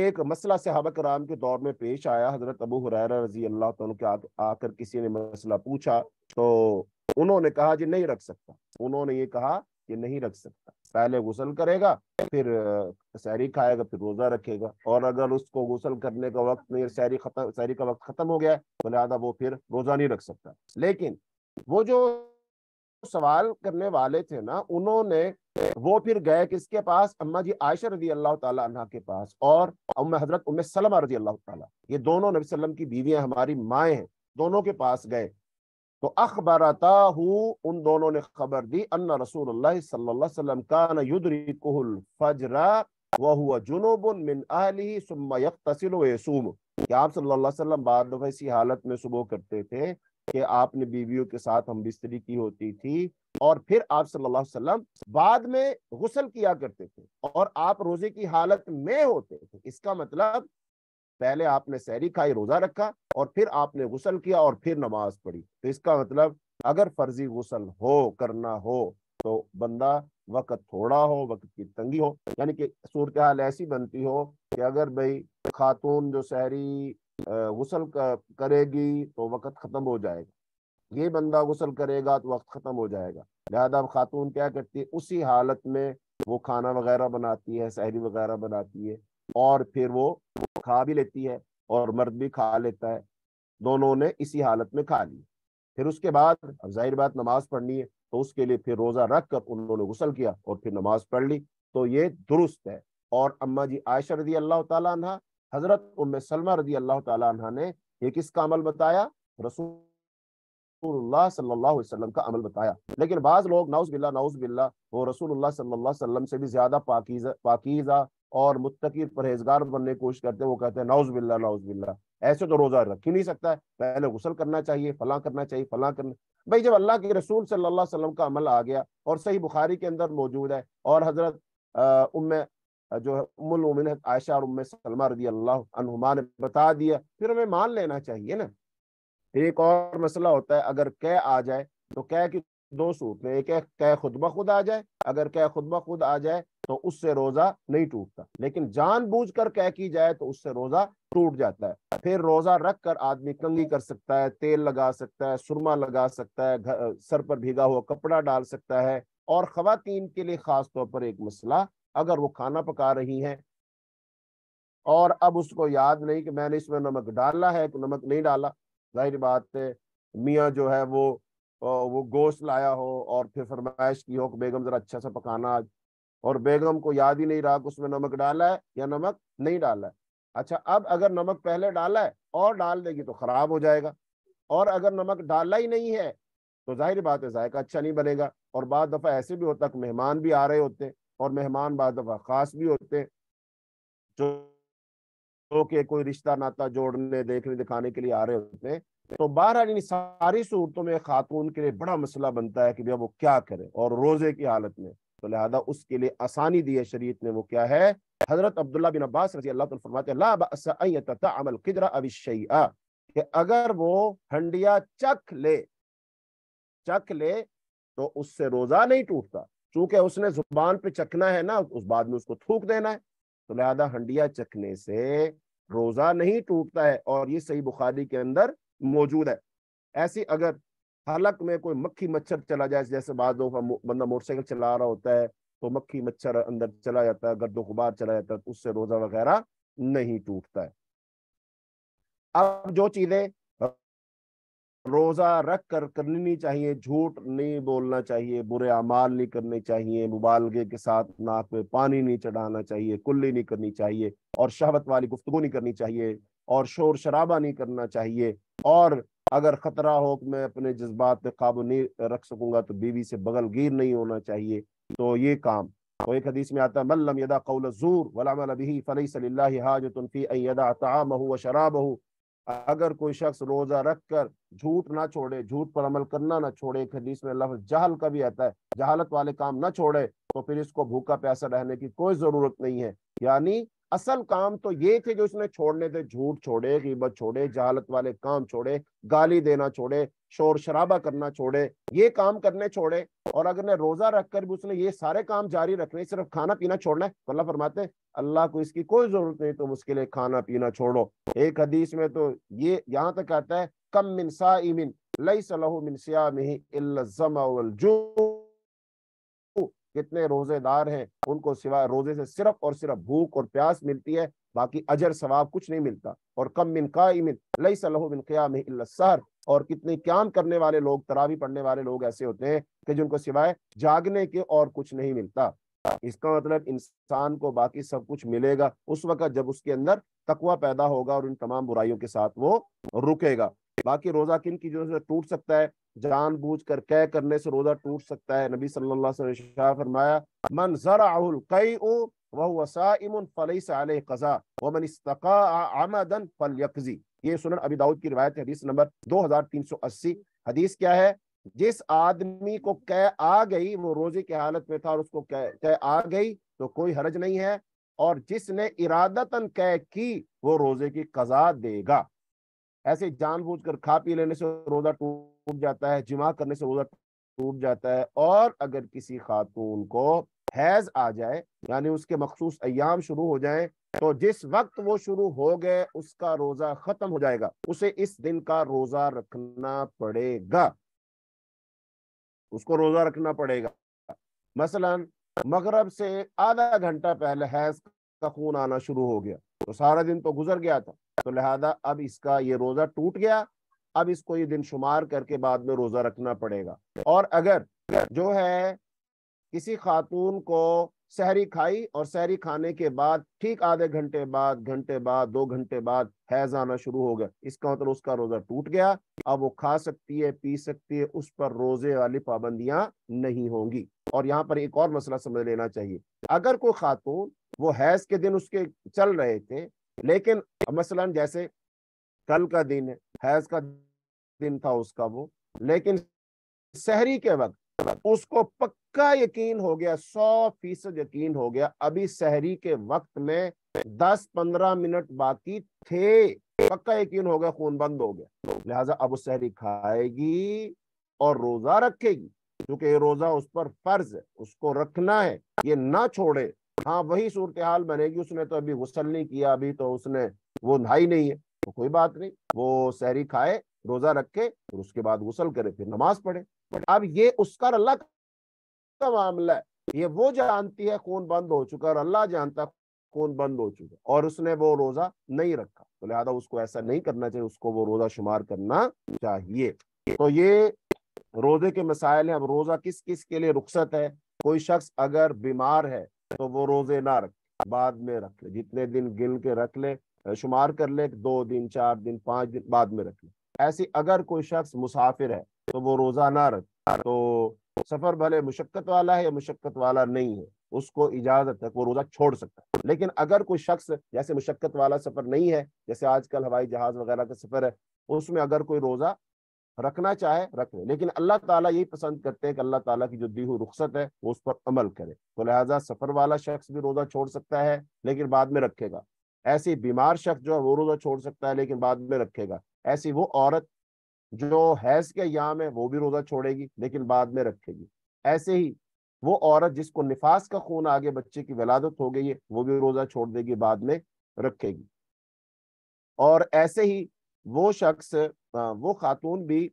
एक मसला सहाबा कराम के दौर में पेश आया हजरत अबू हुरैरा रजी अल्लाह के आकर किसी ने मसला पूछा तो उन्होंने कहा जी नहीं रख सकता उन्होंने ये कहा कि नहीं रख सकता पहले गुसल करेगा फिर सहरी खाएगा फिर रोज़ा रखेगा और अगर उसको गुसल करने का वक्त नहीं सहरी खत्म सहरी का वक्त ख़त्म हो गया तो लिहाजा वो फिर रोज़ा नहीं रख सकता लेकिन वो जो सवाल करने वाले थे ना उन्होंने वो फिर गए किसके पास अम्मा जी आयशा रजी अल्लाह तला के पास और अम्मा हजरत उम सलमा रजी अल्लाह तला ये दोनों नबी वसल्लम की बीवियां हमारी माए हैं दोनों के पास गए तो अखबरता उन दोनों ने खबर दी अन्ना रसूल सल्लाम का युद्रिकुल फजरा सुम्मा यक आप सल्लल्लाहु बाद हालत में सुबह करते थे कि आपने बीवियों के साथ हम बिस्तरी की होती थी और फिर आप सल्लल्लाहु अलैहि वसल्लम बाद में गुसल किया करते थे और आप रोजे की हालत में होते थे इसका मतलब पहले आपने सहरी खाई रोजा रखा और फिर आपने गुसल किया और फिर नमाज पढ़ी तो इसका मतलब अगर फर्जी गुसल हो करना हो तो बंदा वक्त थोड़ा हो वक्त की तंगी हो यानी कि सूरत हाल ऐसी बनती हो कि अगर भाई खातून जो शहरी गुसल करेगी तो वक्त ख़त्म हो जाएगा ये बंदा गुसल करेगा तो वक्त ख़त्म हो जाएगा लिहाजा अब खातून क्या करती है उसी हालत में वो खाना वगैरह बनाती है सहरी वगैरह बनाती है और फिर वो खा भी लेती है और मर्द भी खा लेता है दोनों ने इसी हालत में खा ली फिर उसके बाद अब जाहिर बात नमाज पढ़नी है तो उसके लिए फिर रोज़ा रख कर उन्होंने गुसल किया और फिर नमाज पढ़ ली तो ये दुरुस्त है और अम्मा जी आयशा रजी अल्लाह तला हजरत उम सलमा रजी अल्लाह तह ने ये किसका अमल बताया रसूलुल्लाह सल्लल्लाहु अलैहि वसल्लम का अमल बताया लेकिन बाज लोग नाउस बिल्ला नाउस बिल्ला वो रसूलुल्लाह सल्लल्लाहु अलैहि वसल्लम से भी ज्यादा पाकीज़ा पाकीज़ा और मुत्तकी परहेजगार बनने की कोशिश करते हैं वो कहते हैं नाउस बिल्ला नाउस बिल्ला ऐसे तो रोजा रख ही नहीं सकता है पहले गुसल करना चाहिए फला करना चाहिए फला करना भाई जब अल्लाह के रसूल सल्लल्लाहु अलैहि वसल्लम का अमल आ गया और सही बुखारी के अंदर मौजूद है और हजरत उम जो है उमिन आयशा और उम सलमा रजी अल्लाह ने बता दिया फिर हमें मान लेना चाहिए ना फिर एक और मसला होता है अगर कह आ जाए तो कह की दो में एक कह खुद खुद खुद आ जाए अगर कह खुद ब खुद आ जाए तो उससे रोजा नहीं टूटता लेकिन बूझ कर कह की जाए तो उससे रोजा टूट जाता है फिर रोजा रख कर आदमी कंगी कर सकता है तेल लगा सकता है सुरमा लगा सकता है सर पर भीगा हुआ कपड़ा डाल सकता है और खातन के लिए खास तौर पर एक मसला अगर वो खाना पका रही हैं और अब उसको याद नहीं कि मैंने इसमें नमक डाला है कि तो नमक नहीं डाला जाहिर बात है मियाँ जो है वो वो गोश्त लाया हो और फिर फरमाइश की हो कि बेगम ज़रा अच्छा सा पकाना आज और बेगम को याद ही नहीं रहा कि उसमें नमक डाला है या नमक नहीं डाला है अच्छा अब अगर नमक पहले डाला है और डाल देगी तो ख़राब हो जाएगा और अगर नमक डाला ही नहीं है तो जाहिर बात है जायका अच्छा नहीं बनेगा और बाद दफ़ा ऐसे भी होता कि मेहमान भी आ रहे होते और मेहमान बाद दफ़ा ख़ास भी होते हैं जो तो के कोई रिश्ता नाता जोड़ने देखने दिखाने के लिए आ रहे होते हैं तो बहरहाल इन सारी सूरतों में खातून के लिए बड़ा मसला बनता है कि भैया वो क्या करे और रोजे की हालत में तो लिहाजा उसके लिए आसानी दी है शरीत ने वो क्या है हजरत अब्दुल्ला बिन अब्बास रजी अल्लाह फरमाते किदरा कि अगर वो हंडिया चख ले चख ले तो उससे रोजा नहीं टूटता चूंकि उसने जुबान पे चखना है ना उस बाद में उसको थूक देना है तो लिहाजा हंडिया चखने से रोजा नहीं टूटता है और ये सही बुखारी के अंदर मौजूद है ऐसी अगर हलक में कोई मक्खी मच्छर चला जाए जैसे बाद बंदा मोटरसाइकिल चला रहा होता है तो मक्खी मच्छर अंदर चला जाता है गर्दो गुबार चला जाता है तो उससे रोजा वगैरह नहीं टूटता है अब जो चीजें रोज़ा रख कर करनी चाहिए झूठ नहीं बोलना चाहिए बुरे अमाल नहीं करने चाहिए मुबालगे के साथ नाक में पानी नहीं चढ़ाना चाहिए कुल्ली नहीं करनी चाहिए और शहबत वाली गुफ्तु नहीं करनी चाहिए और शोर शराबा नहीं करना चाहिए और अगर ख़तरा हो कि मैं अपने जज्बात पे काबू नहीं रख सकूंगा तो बीवी से बगल गिर नहीं होना चाहिए तो ये काम तो एक हदीस में आता है मल्लम यदा कौल जूर वलामल भी सलील हाजतफ़ी व शराब हूँ अगर कोई शख्स रोजा रख कर झूठ ना छोड़े झूठ पर अमल करना ना छोड़े एक हदीस में लफ्ज जहल का भी आता है जहालत वाले काम ना छोड़े तो फिर इसको भूखा प्यासा रहने की कोई जरूरत नहीं है यानी असल काम तो ये थे जो इसने छोड़ने थे झूठ छोड़े गिबत छोड़े जहालत वाले काम छोड़े गाली देना छोड़े शोर शराबा करना छोड़े ये काम करने छोड़े और अगर ने रोजा रखकर भी उसने ये सारे काम जारी रखने सिर्फ खाना पीना छोड़ना है तो अल्लाह फरमाते अल्लाह को इसकी कोई जरूरत नहीं तो उसके लिए खाना पीना छोड़ो एक हदीस में तो ये यहाँ तक आता है कम मिन साइमिन लई सलामिन कितने रोजेदार हैं उनको सिवा रोजे से सिर्फ और सिर्फ भूख और प्यास मिलती है बाकी अजर सवाब कुछ नहीं मिलता और कम मिन इमिन लई सलामिन क्याम सहर और कितने क्याम करने वाले लोग तरावी पढ़ने वाले लोग ऐसे होते हैं कि जिनको सिवाय जागने के और कुछ नहीं मिलता इसका मतलब इंसान को बाकी सब कुछ मिलेगा उस वक्त जब उसके अंदर तकवा पैदा होगा और इन तमाम बुराइयों के साथ वो रुकेगा बाकी रोजा किन की जो टूट सकता है जान बूझ कर कह करने से रोजा टूट सकता है नबी सल्लल्लाहु अलैहि वसल्लम फरमाया मन कई फल ये सुनन अभी दाऊद की रिवायत हदीस नंबर 2380 हदीस क्या है जिस आदमी को कह आ गई वो रोजे की हालत में था और उसको कह, कह आ गई तो कोई हर्ज नहीं है और जिसने इरादतन कह की वो रोजे की कजा देगा ऐसे जानबूझकर खा पी लेने से रोजा टूट जाता है जिमा करने से रोजा टूट जाता है और अगर किसी खातून को हैज आ जाए यानी उसके मखसूस अयाम शुरू हो जाए तो जिस वक्त वो शुरू हो गए उसका रोजा खत्म हो जाएगा उसे इस दिन का रोजा रखना पड़ेगा उसको रोजा रखना पड़ेगा मसलन मगरब से आधा घंटा पहले हैज का खून आना शुरू हो गया तो सारा दिन तो गुजर गया था तो लिहाजा अब इसका ये रोजा टूट गया अब इसको ये दिन शुमार करके बाद में रोजा रखना पड़ेगा और अगर जो है किसी खातून को सहरी खाई और सहरी खाने के बाद ठीक आधे घंटे बाद घंटे बाद दो घंटे बाद हैज आना शुरू हो गया इसका मतलब उसका रोजा टूट गया अब वो खा सकती है पी सकती है उस पर रोजे वाली पाबंदियां नहीं होंगी और यहाँ पर एक और मसला समझ लेना चाहिए अगर कोई खातून वो हैज के दिन उसके चल रहे थे लेकिन मसलन जैसे कल का दिन है हैज का दिन था उसका वो लेकिन शहरी के वक्त मतलब उसको पक्का यकीन हो गया सौ फीसद यकीन हो गया अभी शहरी के वक्त में दस पंद्रह मिनट बाकी थे पक्का यकीन हो गया खून बंद हो गया लिहाजा अब शहरी खाएगी और रोजा रखेगी क्योंकि ये रोजा उस पर फर्ज है उसको रखना है ये ना छोड़े हाँ वही सूरत हाल बनेगी उसने तो अभी गुस्सल नहीं किया अभी तो उसने वो नहाई नहीं है तो कोई बात नहीं वो शहरी खाए रोजा रखे और उसके बाद गुसल करे फिर नमाज पढ़े बट अब ये उसका अल्लाह का मामला है ये वो जानती है खून बंद हो चुका और अल्लाह जानता है खून बंद हो चुका और उसने वो रोजा नहीं रखा तो लिहाजा उसको ऐसा नहीं करना चाहिए उसको वो रोजा शुमार करना चाहिए तो ये रोजे के मसाइल हैं अब रोजा किस किस के लिए रुखसत है कोई शख्स अगर बीमार है तो वो रोजे ना रखे बाद में रख ले जितने दिन गिन के रख ले शुमार कर ले दो दिन चार दिन पांच दिन बाद में रख ले ऐसी अगर कोई शख्स मुसाफिर है तो वो रोजा ना रख तो सफर भले मुशक्क़त वाला है या मुशक्क़त वाला नहीं है उसको इजाजत है वो रोजा छोड़ सकता है लेकिन अगर कोई शख्स जैसे मुशक्क़त वाला सफर नहीं है जैसे आजकल हवाई जहाज वगैरह का सफर है उसमें अगर कोई रोजा रखना चाहे रख ले लेकिन अल्लाह ताला यही पसंद करते हैं कि अल्लाह ताला की जो दी हुई रुख्सत है वो उस पर अमल करे तो लिहाजा सफर वाला शख्स भी रोजा छोड़ सकता है लेकिन बाद में रखेगा ऐसी बीमार शख्स जो है वो रोजा छोड़ सकता है लेकिन बाद में रखेगा ऐसी वो औरत जो हैज के याम है वो भी रोजा छोड़ेगी लेकिन बाद में रखेगी ऐसे ही वो औरत जिसको निफास का खून आगे बच्चे की विलादत हो गई है वो भी रोजा छोड़ देगी बाद में रखेगी और ऐसे ही वो शख्स वो खातून भी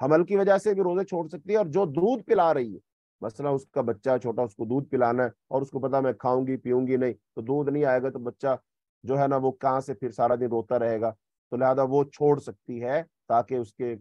हमल की वजह से भी रोजे छोड़ सकती है और जो दूध पिला रही है मसला उसका बच्चा छोटा उसको दूध पिलाना है और उसको पता मैं खाऊंगी पीऊंगी नहीं तो दूध नहीं आएगा तो बच्चा जो है ना वो कहाँ से फिर सारा दिन रोता रहेगा तो लिहाजा वो छोड़ सकती है ताकि उसके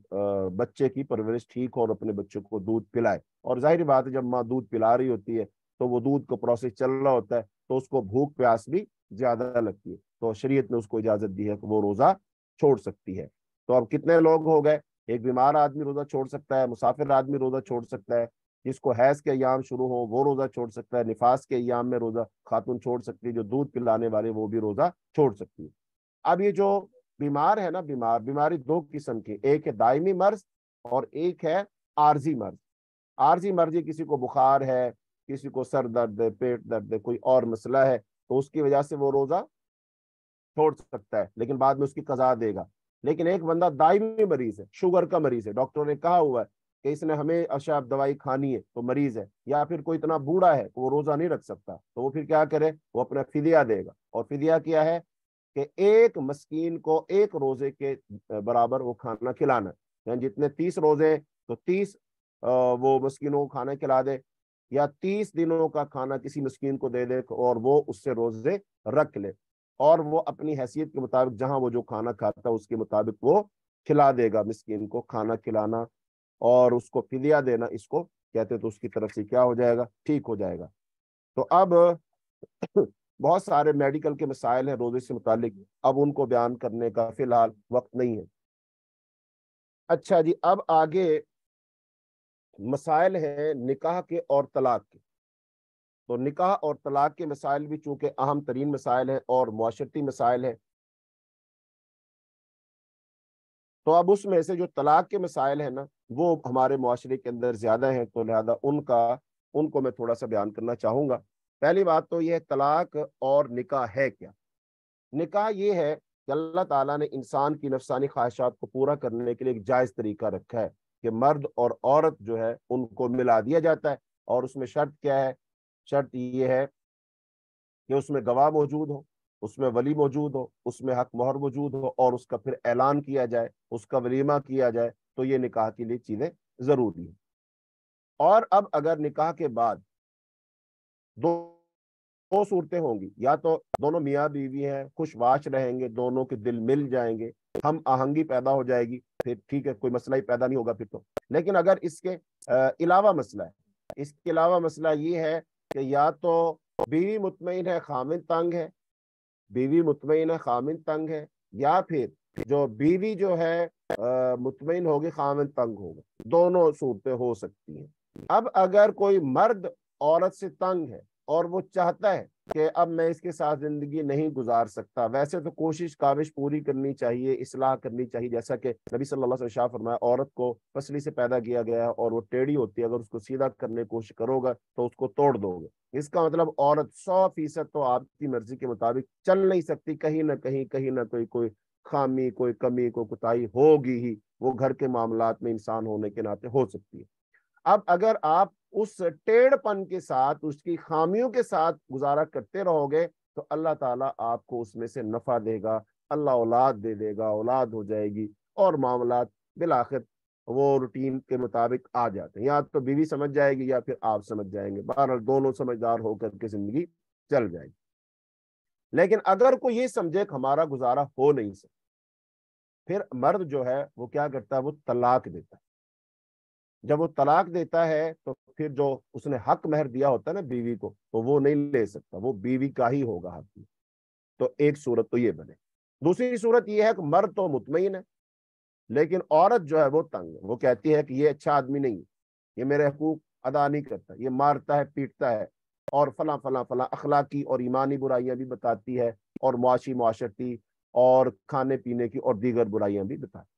बच्चे की परवरिश ठीक हो और अपने बच्चों को दूध पिलाए और जाहिर बात है जब माँ दूध पिला रही होती है तो वो दूध का प्रोसेस चल रहा होता है तो उसको भूख प्यास भी ज्यादा लगती है तो शरीयत ने उसको इजाजत दी है कि वो रोजा छोड़ सकती है तो अब कितने लोग हो गए एक बीमार आदमी रोजा छोड़ सकता है मुसाफिर आदमी रोजा छोड़ सकता है जिसको हैज के अयाम शुरू हो वो रोजा छोड़ सकता है निफास के अयाम में रोजा खातून छोड़ सकती है जो दूध पिलाने वाले वो भी रोजा छोड़ सकती है अब ये जो बीमार है ना बीमार बीमारी दो किस्म की एक है दायमी मर्ज और एक है आरजी मर्ज आरजी मर्जी किसी को बुखार है किसी को सर दर्द है पेट दर्द है कोई और मसला है तो उसकी वजह से वो रोजा छोड़ सकता है लेकिन बाद में उसकी कजा देगा लेकिन एक बंदा दायमी मरीज है शुगर का मरीज है डॉक्टर ने कहा हुआ है कि इसने हमें अशाब दवाई खानी है तो मरीज है या फिर कोई इतना बूढ़ा है तो वो रोजा नहीं रख सकता तो वो फिर क्या करे वो अपना फिदिया देगा और फिदिया क्या है कि एक मस्किन को एक रोजे के बराबर वो खाना खिलाना यानी जितने तीस रोजे तो तीस वो मस्किनों को खाना खिला दे या तीस दिनों का खाना किसी मस्किन को दे दे और वो उससे रोजे रख ले और वो अपनी हैसियत के मुताबिक जहां वो जो खाना खाता है उसके मुताबिक वो खिला देगा मस्किन को खाना खिलाना और उसको फिदिया देना इसको कहते तो उसकी तरफ से क्या हो जाएगा ठीक हो जाएगा तो अब बहुत सारे मेडिकल के मसाइल हैं रोजे से मुतालिक अब उनको बयान करने का फिलहाल वक्त नहीं है अच्छा जी अब आगे मसाइल हैं निकाह के और तलाक के तो निकाह और तलाक के मसाइल भी चूंकि अहम तरीन मसाइल हैं और माशर्ती मसाइल हैं तो अब उसमें से जो तलाक के मसाइल हैं ना वो हमारे माशरे के अंदर ज़्यादा हैं तो लिहाजा उनका उनको मैं थोड़ा सा बयान करना चाहूँगा पहली बात तो यह तलाक और निकाह है क्या निकाह ये है कि अल्लाह ताला ने इंसान की नफसानी ख्वाहिशात को पूरा करने के लिए एक जायज़ तरीका रखा है कि मर्द और औरत जो है उनको मिला दिया जाता है और उसमें शर्त क्या है शर्त ये है कि उसमें गवाह मौजूद हो उसमें वली मौजूद हो उसमें हक मोहर मौजूद हो और उसका फिर ऐलान किया जाए उसका वलीमा किया जाए तो ये निकाह के लिए चीज़ें ज़रूरी हैं और अब अगर निकाह के बाद दो दो सूरतें होंगी या तो दोनों मियाँ बीवी हैं खुशवाश रहेंगे दोनों के दिल मिल जाएंगे हम आहंगी पैदा हो जाएगी फिर ठीक है कोई मसला ही पैदा नहीं होगा फिर तो लेकिन अगर इसके अलावा मसला है इसके अलावा मसला ये है कि या तो बीवी मुतमिन है खामिन तंग है बीवी मुतमिन है खामिन तंग है या फिर जो बीवी जो है मुतमिन होगी खामिन तंग होगा दोनों सूरतें हो सकती हैं अब अगर कोई मर्द औरत से तंग है और वो चाहता है कि अब मैं इसके साथ जिंदगी नहीं गुजार सकता वैसे तो कोशिश काविश पूरी करनी चाहिए इसलाह करनी चाहिए जैसा कि नबी सल्लल्लाहु अलैहि वसल्लम फरमाया औरत को पसली से पैदा किया गया है और वो टेढ़ी होती है अगर उसको सीधा करने की कोशिश करोगे तो उसको तोड़ दोगे इसका मतलब औरत सौ फीसद तो आपकी मर्जी के मुताबिक चल नहीं सकती कहीं ना कहीं कहीं ना कोई कोई खामी कोई कमी कोई कुताही होगी ही वो घर के मामला में इंसान होने के नाते हो सकती है अब अगर आप उस टेढ़पन के साथ उसकी खामियों के साथ गुजारा करते रहोगे तो अल्लाह ताला आपको उसमें से नफ़ा देगा अल्लाह औलाद दे देगा औलाद हो जाएगी और मामला बिलाखिर वो रूटीन के मुताबिक आ जाते हैं या तो बीवी समझ जाएगी या फिर आप समझ जाएंगे बहरहाल दोनों समझदार होकर के ज़िंदगी चल जाएगी लेकिन अगर कोई ये समझे हमारा गुजारा हो नहीं सकता फिर मर्द जो है वो क्या करता है वो तलाक देता है जब वो तलाक देता है तो फिर जो उसने हक महर दिया होता है ना बीवी को तो वो नहीं ले सकता वो बीवी का ही होगा हक तो एक सूरत तो ये बने दूसरी सूरत ये है कि मर्द तो मुतमिन है लेकिन औरत जो है वो तंग है वो कहती है कि ये अच्छा आदमी नहीं है ये मेरे हकूक अदा नहीं करता ये मारता है पीटता है और फला फला फला अखलाकी और ईमानी बुराइयां भी बताती है और मुआशी माशरती और खाने पीने की और दीगर बुराइयां भी बताती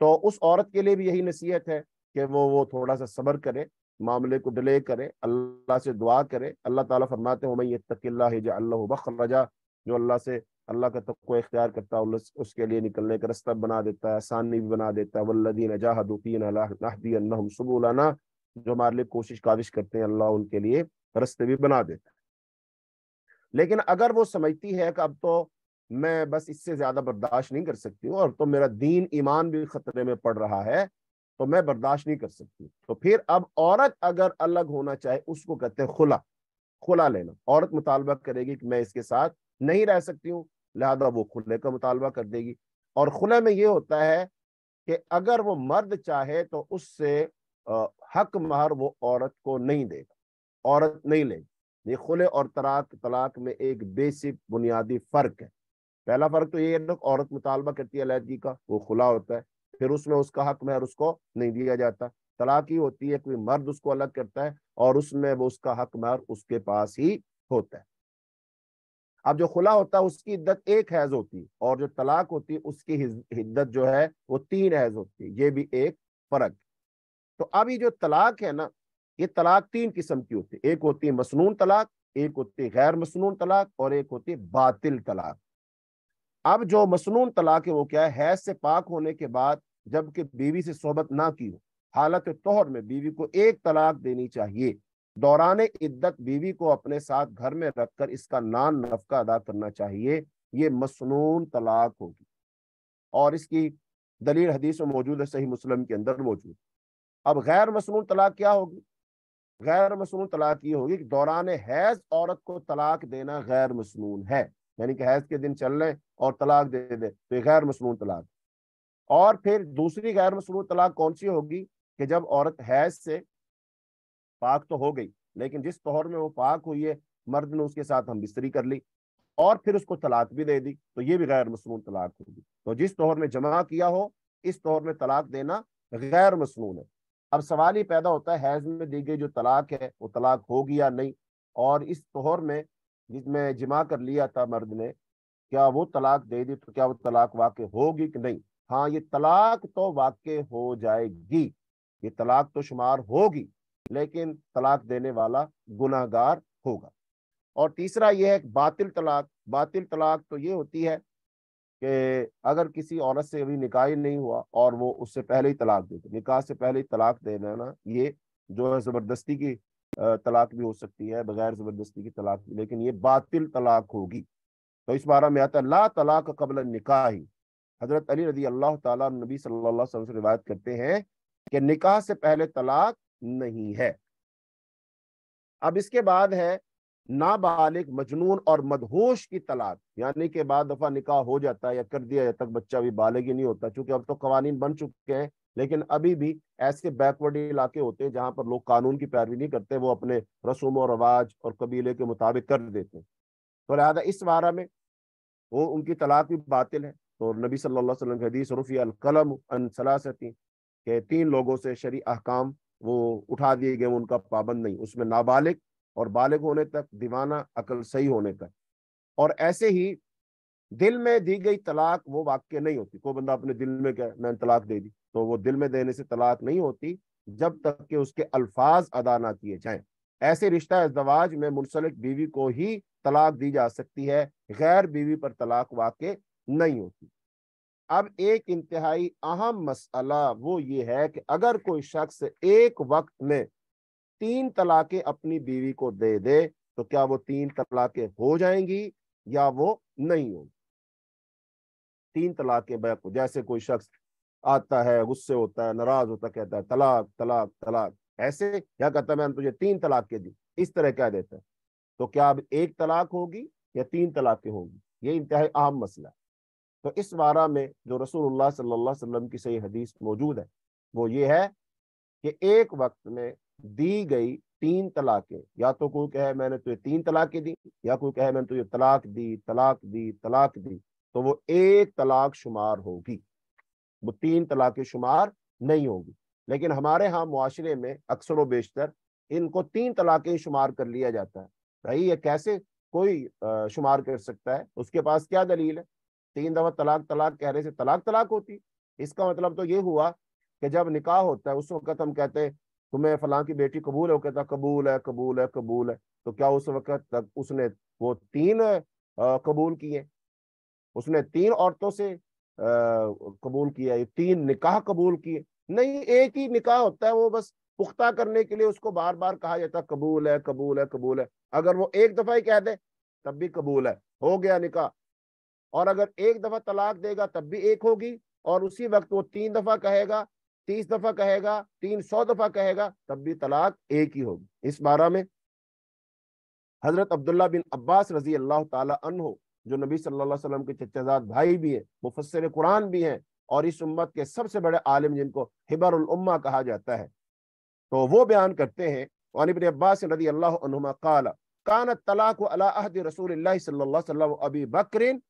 तो उस औरत के लिए भी यही नसीहत है कि वो वो थोड़ा सा सब्र करे मामले को डिले करे अल्लाह से दुआ करे अल्लाह ताला फरमाते हो मैं ये तकल्ला बखरजा जो अल्लाह से अल्लाह का तब इख्तियार करता है उसके लिए निकलने का रास्ता बना देता है आसानी भी बना देता है वल्लिन जाहदीन सबुलाना जो हमारे लिए कोशिश काविश करते हैं अल्लाह उनके लिए रस्ते भी बना देता है लेकिन अगर वो समझती है कि अब तो मैं बस इससे ज्यादा बर्दाश्त नहीं कर सकती हूँ और तो मेरा दीन ईमान भी खतरे में पड़ रहा है तो मैं बर्दाश्त नहीं कर सकती तो फिर अब औरत अगर अलग होना चाहे उसको कहते हैं खुला खुला लेना औरत मुतालबा करेगी कि मैं इसके साथ नहीं रह सकती हूँ लिहाजा वो खुले का मुतालबा कर देगी और खुले में ये होता है कि अगर वो मर्द चाहे तो उससे हक महर वो औरत को नहीं देगा औरत नहीं लेगी ये खुले और तलाक तलाक में एक बेसिक बुनियादी फ़र्क है पहला फ़र्क तो ये है औरत मुतालबा करती है अलहदगी का वो खुला होता है फिर उसमें उसका हक महर उसको नहीं दिया जाता तलाक ही होती है कोई मर्द उसको अलग करता है और उसमें वो उसका हक महर उसके पास ही होता है अब जो खुला होता है उसकी इद्दत एक हैज होती है और जो तलाक होती है उसकी हिद्दत जो है वो तीन हैज होती है ये भी एक फर्क तो अभी जो तलाक है ना ये तलाक तीन किस्म की होती है एक होती है मसनून तलाक एक होती है गैर मसनून तलाक और एक होती है बातिल तलाक अब जो मसनून तलाक है वो क्या है हैज से पाक होने के बाद जबकि बीवी से सोहबत ना की हो हालत तोहर में बीवी को एक तलाक देनी चाहिए दौरान इद्दत बीवी को अपने साथ घर में रखकर इसका नान नफका अदा करना चाहिए ये मसनून तलाक होगी और इसकी दलील हदीस में मौजूद है सही मुस्लिम के अंदर मौजूद अब गैर मसनून तलाक क्या होगी गैर मसनून तलाक ये होगी कि दौरान हैज औरत को तलाक देना गैर मसनून है यानी कि हैज के दिन चल रहे और तलाक दे दे तो गैर मसनून तलाक और फिर दूसरी गैर मसरू तलाक कौन सी होगी कि जब औरत हैज से पाक तो हो गई लेकिन जिस तौर में वो पाक हुई है मर्द ने उसके साथ हम बिस्तरी कर ली और फिर उसको तलाक भी दे दी तो ये भी गैर मसनू तलाक होगी तो जिस तौर में जमा किया हो इस तौर में तलाक देना गैर मसनून है अब सवाल ही पैदा होता है हैज में दी गई जो तलाक है वो तलाक होगी या नहीं और इस तौर में जिसमें जमा कर लिया था मर्द ने क्या वो तलाक दे दी तो क्या वो तलाक वाक़ होगी कि नहीं हाँ ये तलाक तो वाक़ हो जाएगी ये तलाक तो शुमार होगी लेकिन तलाक देने वाला गुनागार होगा और तीसरा यह है बातिल तलाक बातिल तलाक तो ये होती है कि अगर किसी औरत से अभी निकाह नहीं हुआ और वो उससे पहले ही तलाक दे दे निकाह से पहले ही तलाक देना ना ये जो है ज़बरदस्ती की तलाक भी हो सकती है बगैर ज़बरदस्ती की तलाक भी लेकिन ये बातिल तलाक होगी तो इस बारे में आता है ला तलाक कबल निकाह ही हजरत अली रजी अल्लाह तबी सल्ला से रिवायत करते हैं कि निकाह से पहले तलाक नहीं है अब इसके बाद है नाबालिग मजनून और मदहोश की तलाक यानी कि बाद दफा निकाह हो जाता है या कर दिया जाता बच्चा भी बालिग ही नहीं होता चूंकि अब तो कवानीन बन चुके हैं लेकिन अभी भी ऐसे बैकवर्ड इलाके होते हैं जहां पर लोग कानून की पैरवी नहीं करते वो अपने रसूम और रवाज और कबीले के मुताबिक कर देते हैं तो लिहाजा इस बारा में वो उनकी तलाक भी बातिल है तो नबी सल्लल्लाहु अलैहि वसल्लम की हदीस रुफ़ी अलकलम अन सलासती के तीन लोगों से शरी अहकाम वो उठा दिए गए उनका पाबंद नहीं उसमें नाबालिग और बालिग होने तक दीवाना अकल सही होने तक और ऐसे ही दिल में दी गई तलाक वो वाक्य नहीं होती कोई बंदा अपने दिल में क्या मैंने तलाक दे दी तो वो दिल में देने से तलाक नहीं होती जब तक कि उसके अल्फाज अदा ना किए जाएं ऐसे रिश्ता अजदवाज में मुंसलिक बीवी को ही तलाक दी जा सकती है गैर बीवी पर तलाक वाक्य नहीं होती अब एक इंतहाई अहम मसला वो ये है कि अगर कोई शख्स एक वक्त में तीन तलाक़ें अपनी बीवी को दे दे तो क्या वो तीन तलाक़ें हो जाएंगी या वो नहीं होंगी तीन तलाक़ें बैकू जैसे कोई शख्स आता है गुस्से होता है नाराज होता कहता है तलाक तलाक तलाक ऐसे या कहता है मैंने तुझे तीन तलाक़ें दी इस तरह कह देता है तो क्या अब एक तलाक होगी या तीन तलाक़ें होगी ये इंतहा अहम मसला है तो इस बारा में जो रसूलुल्लाह सल्लल्लाहु अलैहि वसल्लम की सही हदीस मौजूद है वो ये है कि एक वक्त में दी गई तीन तलाकें या तो कोई कहे मैंने तुझे तीन तलाकें दी या कोई कहे मैंने तुझे तलाक दी तलाक दी तलाक दी तो वो एक तलाक शुमार होगी वो तीन तलाक शुमार नहीं होगी लेकिन हमारे यहाँ मुआरे में अक्सर बेशतर इनको तीन तलाक़ें शुमार कर लिया जाता है भाई ये कैसे कोई शुमार कर सकता है उसके पास क्या दलील है तीन दफा तलाक तलाक कहने से तलाक तलाक होती इसका मतलब तो ये हुआ कि जब निकाह होता है उस वक्त हम कहते हैं तुम्हें फलां की बेटी कबूल हो कहता कबूल है कबूल है कबूल है तो क्या उस वक्त तक उसने वो तीन कबूल किए उसने तीन औरतों से कबूल किया ये तीन निकाह कबूल किए नहीं एक ही निकाह होता है वो बस पुख्ता करने के लिए उसको बार बार कहा जाता कबूल है कबूल है कबूल है अगर वो एक दफा ही कह दे तब भी कबूल है हो गया निकाह और अगर एक दफा तलाक देगा तब भी एक होगी और उसी वक्त वो तीन दफा कहेगा तीस दफा कहेगा तीन सौ दफा कहेगा तब भी तलाक एक ही होगी इस बारे में हजरत अब्दुल्ला बिन अब्बास रजी अल्लाह तहो जो नबी सल्लाम के चचेजाद भाई भी हैं मुफसर कुरान भी हैं और इस उम्मत के सबसे बड़े आलिम जिनको हिबरुल्मा कहा जाता है तो वो बयान करते हैं अब्बास रदी अल्लाह कान तलाक अला रसूल अबी बकरिन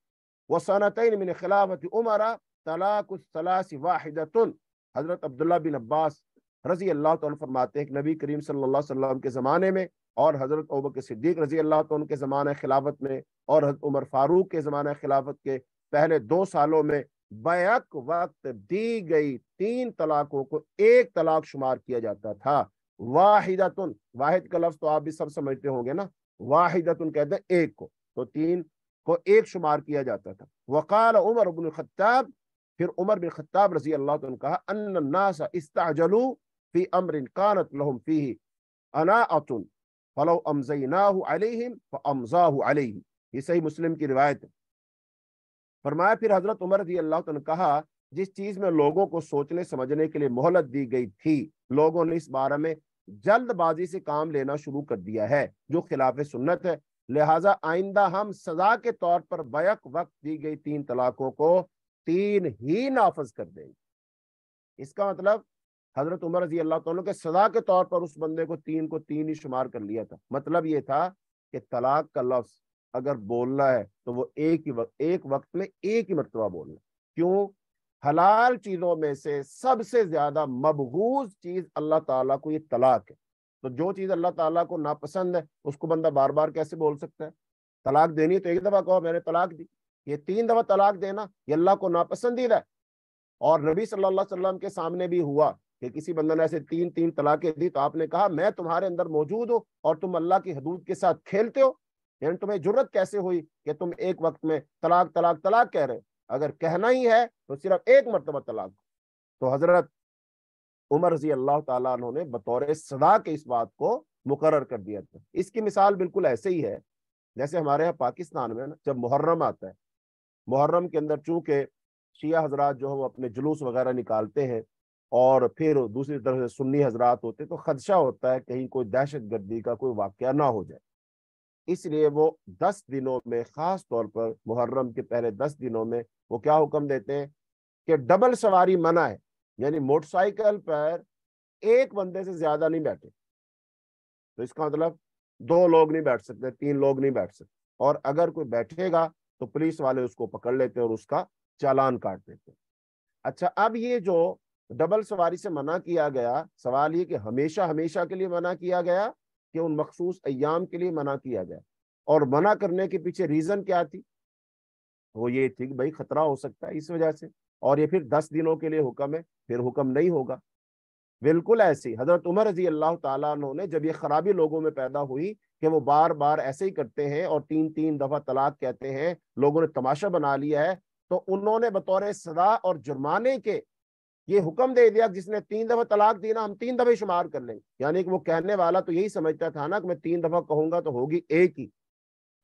वसनतिन मिन खिलाफत उमरा तलाकलासी वाहिदतुल हज़रत अब्दुल्ला बिन अब्बास रजी अल्लाह तौर फरमाते हैं नबी करीम सल्लल्लाहु अलैहि वसल्लम के ज़माने में और हज़रत ओब के सिद्दीक रजी अल्लाह तौर के ज़माने खिलाफत में और हज़रत उमर फ़ारूक के ज़माने खिलाफत के पहले दो सालों में बैक वक्त दी गई तीन तलाकों को एक तलाक शुमार किया जाता था वाहिदतुन वाहिद का लफ्ज़ तो आप भी सब समझते होंगे ना वाहिदतुन कहते हैं एक को तो तीन को एक शुमार किया जाता था वकाल उमर खत्ताब फिर उमर बिन खत्ताब रजी अल्लाह कहा फी कानत लहुम फी फलो अलैहिम अलैहिम ये सही मुस्लिम की रिवायत है फरमाया फिर हजरत उमर रजी अल्लाह कहा जिस चीज में लोगों को सोचने समझने के लिए मोहलत दी गई थी लोगों ने इस बारे में जल्दबाजी से काम लेना शुरू कर दिया है जो खिलाफ सुन्नत है लिहाजा आइंदा हम सजा के तौर पर बैक वक्त दी गई तीन तलाकों को तीन ही नाफज कर देंगे इसका मतलब हजरत उमर रजी अल्लाह तुम के सजा के तौर पर उस बंदे को तीन को तीन ही शुमार कर लिया था मतलब ये था कि तलाक का लफ्ज अगर बोलना है तो वो एक ही वक्त एक वक्त में एक ही मरतबा बोलना क्यों हलाल चीज़ों में से सबसे ज़्यादा मबहूज चीज़ अल्लाह ताला को ये तलाक है तो जो चीज़ अल्लाह ताला को नापसंद है उसको बंदा बार बार कैसे बोल सकता है तलाक देनी तो एक दफ़ा कहो मैंने तलाक दी ये तीन दफ़ा तलाक देना ये अल्लाह को नापसंदीदा है और नबी सल्लल्लाहु अलैहि वसल्लम के सामने भी हुआ कि किसी बंदे ने ऐसे तीन तीन तलाकें दी तो आपने कहा मैं तुम्हारे अंदर मौजूद हूँ और तुम अल्लाह की हदूद के साथ खेलते हो यानी तुम्हें जरूरत कैसे हुई कि तुम एक वक्त में तलाक तलाक तलाक कह रहे हो अगर कहना ही है तो सिर्फ एक मरतबा तलाक तो हजरत उमर रजी अल्लाह तुमने ने बतौर सदा के इस बात को मुकर कर दिया था इसकी मिसाल बिल्कुल ऐसे ही है जैसे हमारे यहाँ पाकिस्तान में ना जब मुहर्रम आता है मुहर्रम के अंदर चूंकि शिया हजरात जो है वो अपने जुलूस वगैरह निकालते हैं और फिर दूसरी तरफ से सुन्नी हजरात होते हैं तो खदशा होता है कहीं कोई दहशत गर्दी का कोई वाक्य ना हो जाए इसलिए वो दस दिनों में ख़ास तौर पर मुहर्रम के पहले दस दिनों में वो क्या हुक्म देते हैं कि डबल सवारी मना है यानी मोटरसाइकिल पर एक बंदे से ज्यादा नहीं बैठे तो इसका मतलब दो लोग नहीं बैठ सकते तीन लोग नहीं बैठ सकते और अगर कोई बैठेगा तो पुलिस वाले उसको पकड़ लेते हैं और उसका चालान काट देते हैं अच्छा अब ये जो डबल सवारी से मना किया गया सवाल ये कि हमेशा हमेशा के लिए मना किया गया कि उन मखसूस अयाम के लिए मना किया गया और मना करने के पीछे रीजन क्या थी वो ये थी कि भाई खतरा हो सकता है इस वजह से और ये फिर दस दिनों के लिए हुक्म है फिर हुक्म नहीं होगा बिल्कुल ऐसी हजरत उमर रजी अल्लाह तु ने जब ये खराबी लोगों में पैदा हुई कि वो बार बार ऐसे ही करते हैं और तीन तीन दफा तलाक कहते हैं लोगों ने तमाशा बना लिया है तो उन्होंने बतौर सदा और जुर्माने के ये हुक्म दे दिया जिसने तीन दफा तलाक दी ना हम तीन दफे शुमार कर लेंगे यानी कि वो कहने वाला तो यही समझता था ना कि मैं तीन दफा कहूंगा तो होगी एक ही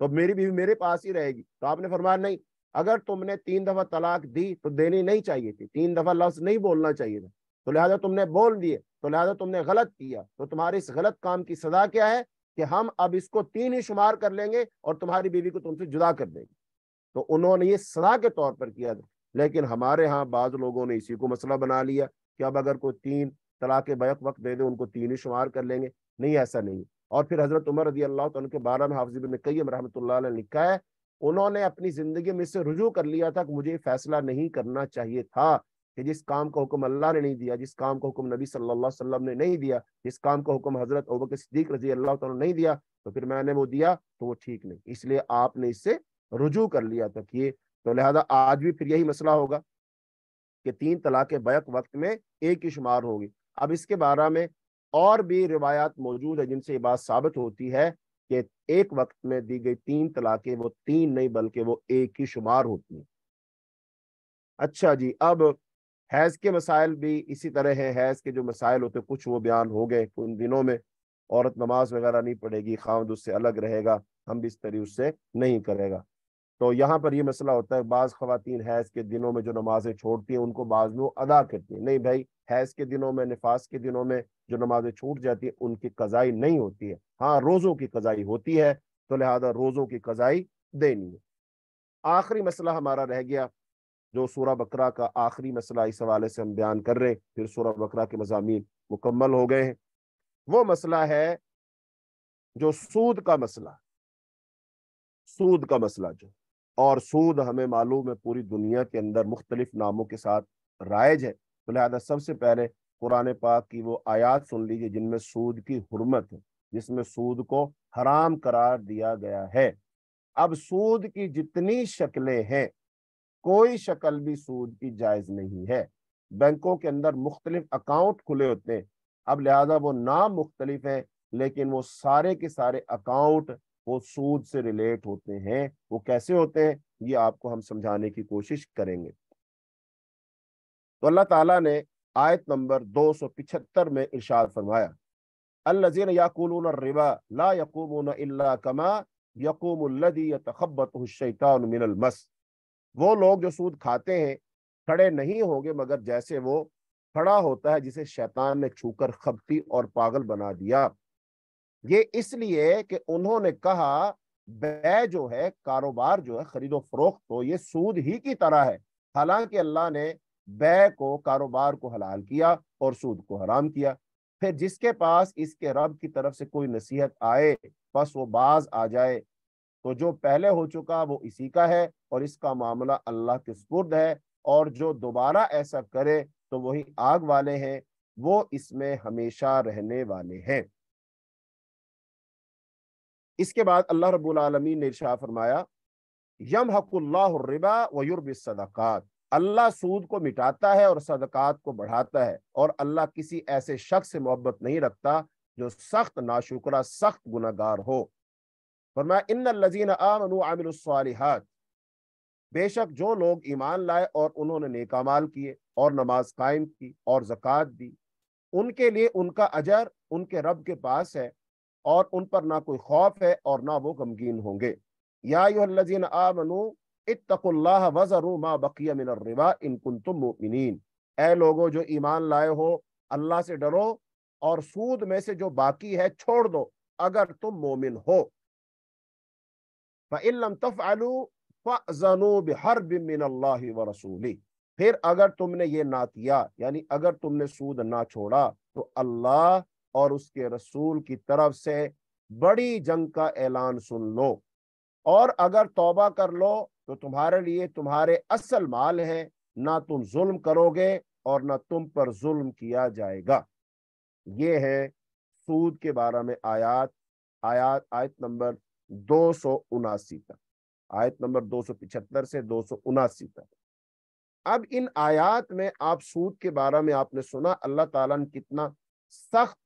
तो मेरी बीवी मेरे पास ही रहेगी तो आपने फरमाया नहीं अगर तुमने तीन दफा तलाक दी तो देनी नहीं चाहिए थी तीन दफा लफ्ज नहीं बोलना चाहिए था तो लिहाजा तुमने बोल दिए तो लिहाजा तुमने गलत किया तो तुम्हारे इस गलत काम की सजा क्या है कि हम अब इसको तीन ही शुमार कर लेंगे और तुम्हारी बीवी को तुमसे जुदा कर देंगे तो उन्होंने ये सजा के तौर पर किया था लेकिन हमारे यहाँ बाज लोगों ने इसी को मसला बना लिया कि अब अगर कोई तीन तलाक बैक वक्त दे दे उनको तीन ही शुमार कर लेंगे नहीं ऐसा नहीं और फिर हजरत उमर रजी अल्लाह के बारे में हाफिज बिन रहमत लिखा है उन्होंने अपनी जिंदगी में से रुजू कर लिया था कि मुझे फैसला नहीं करना चाहिए था कि जिस काम का हुक्म अल्लाह ने नहीं दिया जिस काम का हुक्म नबी सल्लल्लाहु अलैहि वसल्लम ने नहीं दिया जिस काम का हुक्म हजरत अबक सिद्दीक रजी अल्लाह तला नहीं दिया तो फिर मैंने वो दिया तो वो ठीक नहीं इसलिए आपने इससे रुजू कर लिया था कि तो लिहाजा आज भी फिर यही मसला होगा कि तीन तलाक बैक वक्त में एक ही शुमार होगी अब इसके बारे में और भी रिवायात मौजूद है जिनसे ये बात साबित होती है कि एक वक्त में दी गई तीन तलाकें वो तीन नहीं बल्कि वो एक ही शुमार होती हैं अच्छा जी अब हैज़ के मसाइल भी इसी तरह हैं हैज़ के जो मसाइल होते हैं कुछ वो बयान हो गए उन दिनों में औरत नमाज वगैरह नहीं पढ़ेगी खामद उससे अलग रहेगा हम भी इस तरह उससे नहीं करेगा तो यहाँ पर ये मसला होता है बाज़ खातन हैज़ के दिनों में जो नमाजें छोड़ती हैं उनको बाज में अदा करती हैं नहीं भाई हैज़ के दिनों में नफाज के दिनों में जो नमाजें छूट जाती है उनकी कज़ाई नहीं होती है हाँ रोज़ों की कज़ाई होती है तो लिहाजा रोज़ों की कज़ाई देनी है आखिरी मसला हमारा रह गया जो सूर्य बकरा का आखिरी मसला इस हवाले से हम बयान कर रहे हैं फिर सूर्य बकरा के मजामी मुकम्मल हो गए हैं वो मसला है जो सूद का मसला सूद का मसला जो और सूद हमें मालूम है पूरी दुनिया के अंदर मुख्तलिफ नामों के साथ राइज है तो लिहाजा सबसे पहले कुरान पाक की वो आयात सुन लीजिए जिनमें सूद की हरमत जिसमें सूद को हराम करार दिया गया है अब सूद की जितनी शक्लें हैं कोई शक्ल भी सूद की जायज़ नहीं है बैंकों के अंदर मुख्तलिफ अकाउंट खुले होते हैं अब लिहाजा वो नाम मुख्तलिफ है लेकिन वो सारे के सारे अकाउंट वो सूद से रिलेट होते हैं वो कैसे होते हैं ये आपको हम समझाने की कोशिश करेंगे तो अल्लाह ताला ने आयत नंबर दो सौ पिछहत्तर में इर्शाद फरमाया अल्लाजीन रिबा ला यकूमून कमा यकूमल्लदी वो लोग जो सूद खाते हैं खड़े नहीं होंगे मगर जैसे वो खड़ा होता है जिसे शैतान ने छूकर खपती और पागल बना दिया ये इसलिए कि उन्होंने कहा बै जो है कारोबार जो है खरीदो फरोख्त तो ये सूद ही की तरह है हालांकि अल्लाह ने बै को कारोबार को हलाल किया और सूद को हराम किया फिर जिसके पास इसके रब की तरफ से कोई नसीहत आए बस वो बाज आ जाए तो जो पहले हो चुका वो इसी का है और इसका मामला अल्लाह के सुपुर्द है और जो दोबारा ऐसा करे तो वही आग वाले हैं वो इसमें हमेशा रहने वाले हैं इसके बाद अल्लाह रबुल आलमी ने शाह फरमाया यम हकुल्लाबा व युर्ब अल्लाह सूद को मिटाता है और सदक़ात को बढ़ाता है और अल्लाह किसी ऐसे शख्स से मोहब्बत नहीं रखता जो सख्त नाशुकरा सख्त गुनागार हो मैं इन लजीन बेशक जो लोग ईमान लाए और उन्होंने नेकामाल किए और नमाज कायम की और जक़ात दी उनके लिए उनका अजर उनके रब के पास है और उन पर ना कोई खौफ है और ना वो गमगीन होंगे या युल्लजीन आमनू इतकुल्लाह मा बकिया मिन रिबा ए लोगो जो ईमान लाए हो अल्लाह से डरो और सूद में से जो बाकी है छोड़ दो अगर तुम मोमिन हो फ़िलम रसूली फिर अगर तुमने ये ना किया यानी अगर तुमने सूद ना छोड़ा तो अल्लाह और उसके रसूल की तरफ से बड़ी जंग का ऐलान सुन लो और अगर तौबा कर लो तो तुम्हारे लिए तुम्हारे असल माल हैं ना तुम जुल्म करोगे और ना तुम पर जुल्म किया जाएगा ये है सूद के बारे में आयात आयात आयत नंबर दो सौ उनासी तक आयत नंबर दो सौ पिछहत्तर से दो सौ उनासी तक अब इन आयात में आप सूद के बारे में आपने सुना अल्लाह ताला ने कितना सख्त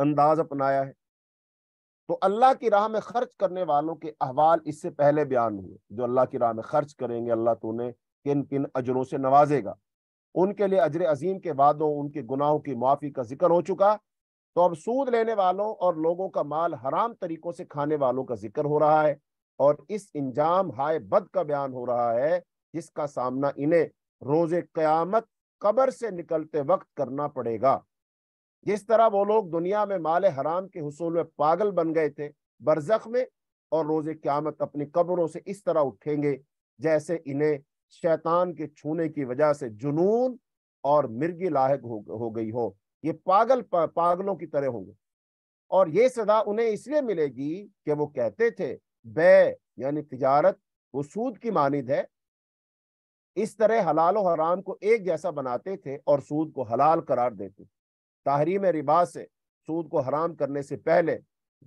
अंदाज अपनाया है तो अल्लाह की राह में खर्च करने वालों के अहवाल इससे पहले बयान हुए जो अल्लाह की राह में खर्च करेंगे अल्लाह तो उन्हें किन किन अजरों से नवाजेगा उनके लिए अजर अजीम के वादों उनके गुनाहों की माफ़ी का जिक्र हो चुका तो अब सूद लेने वालों और लोगों का माल हराम तरीकों से खाने वालों का जिक्र हो रहा है और इस इंजाम हाय बद का बयान हो रहा है जिसका सामना इन्हें रोज़ क्यामत कबर से निकलते वक्त करना पड़ेगा जिस तरह वो लोग दुनिया में माल हराम के हसूल में पागल बन गए थे बरजख में और रोजे क्यामत अपनी कब्रों से इस तरह उठेंगे जैसे इन्हें शैतान के छूने की वजह से जुनून और मिर्गी लाक हो, हो गई हो ये पागल पा, पागलों की तरह होंगे और ये सदा उन्हें इसलिए मिलेगी कि वो कहते थे बे यानी तजारत वो सूद की मानद है इस तरह हलाल और हराम को एक जैसा बनाते थे और सूद को हलाल करार देते थे तहरीम रिबा से सूद को हराम करने से पहले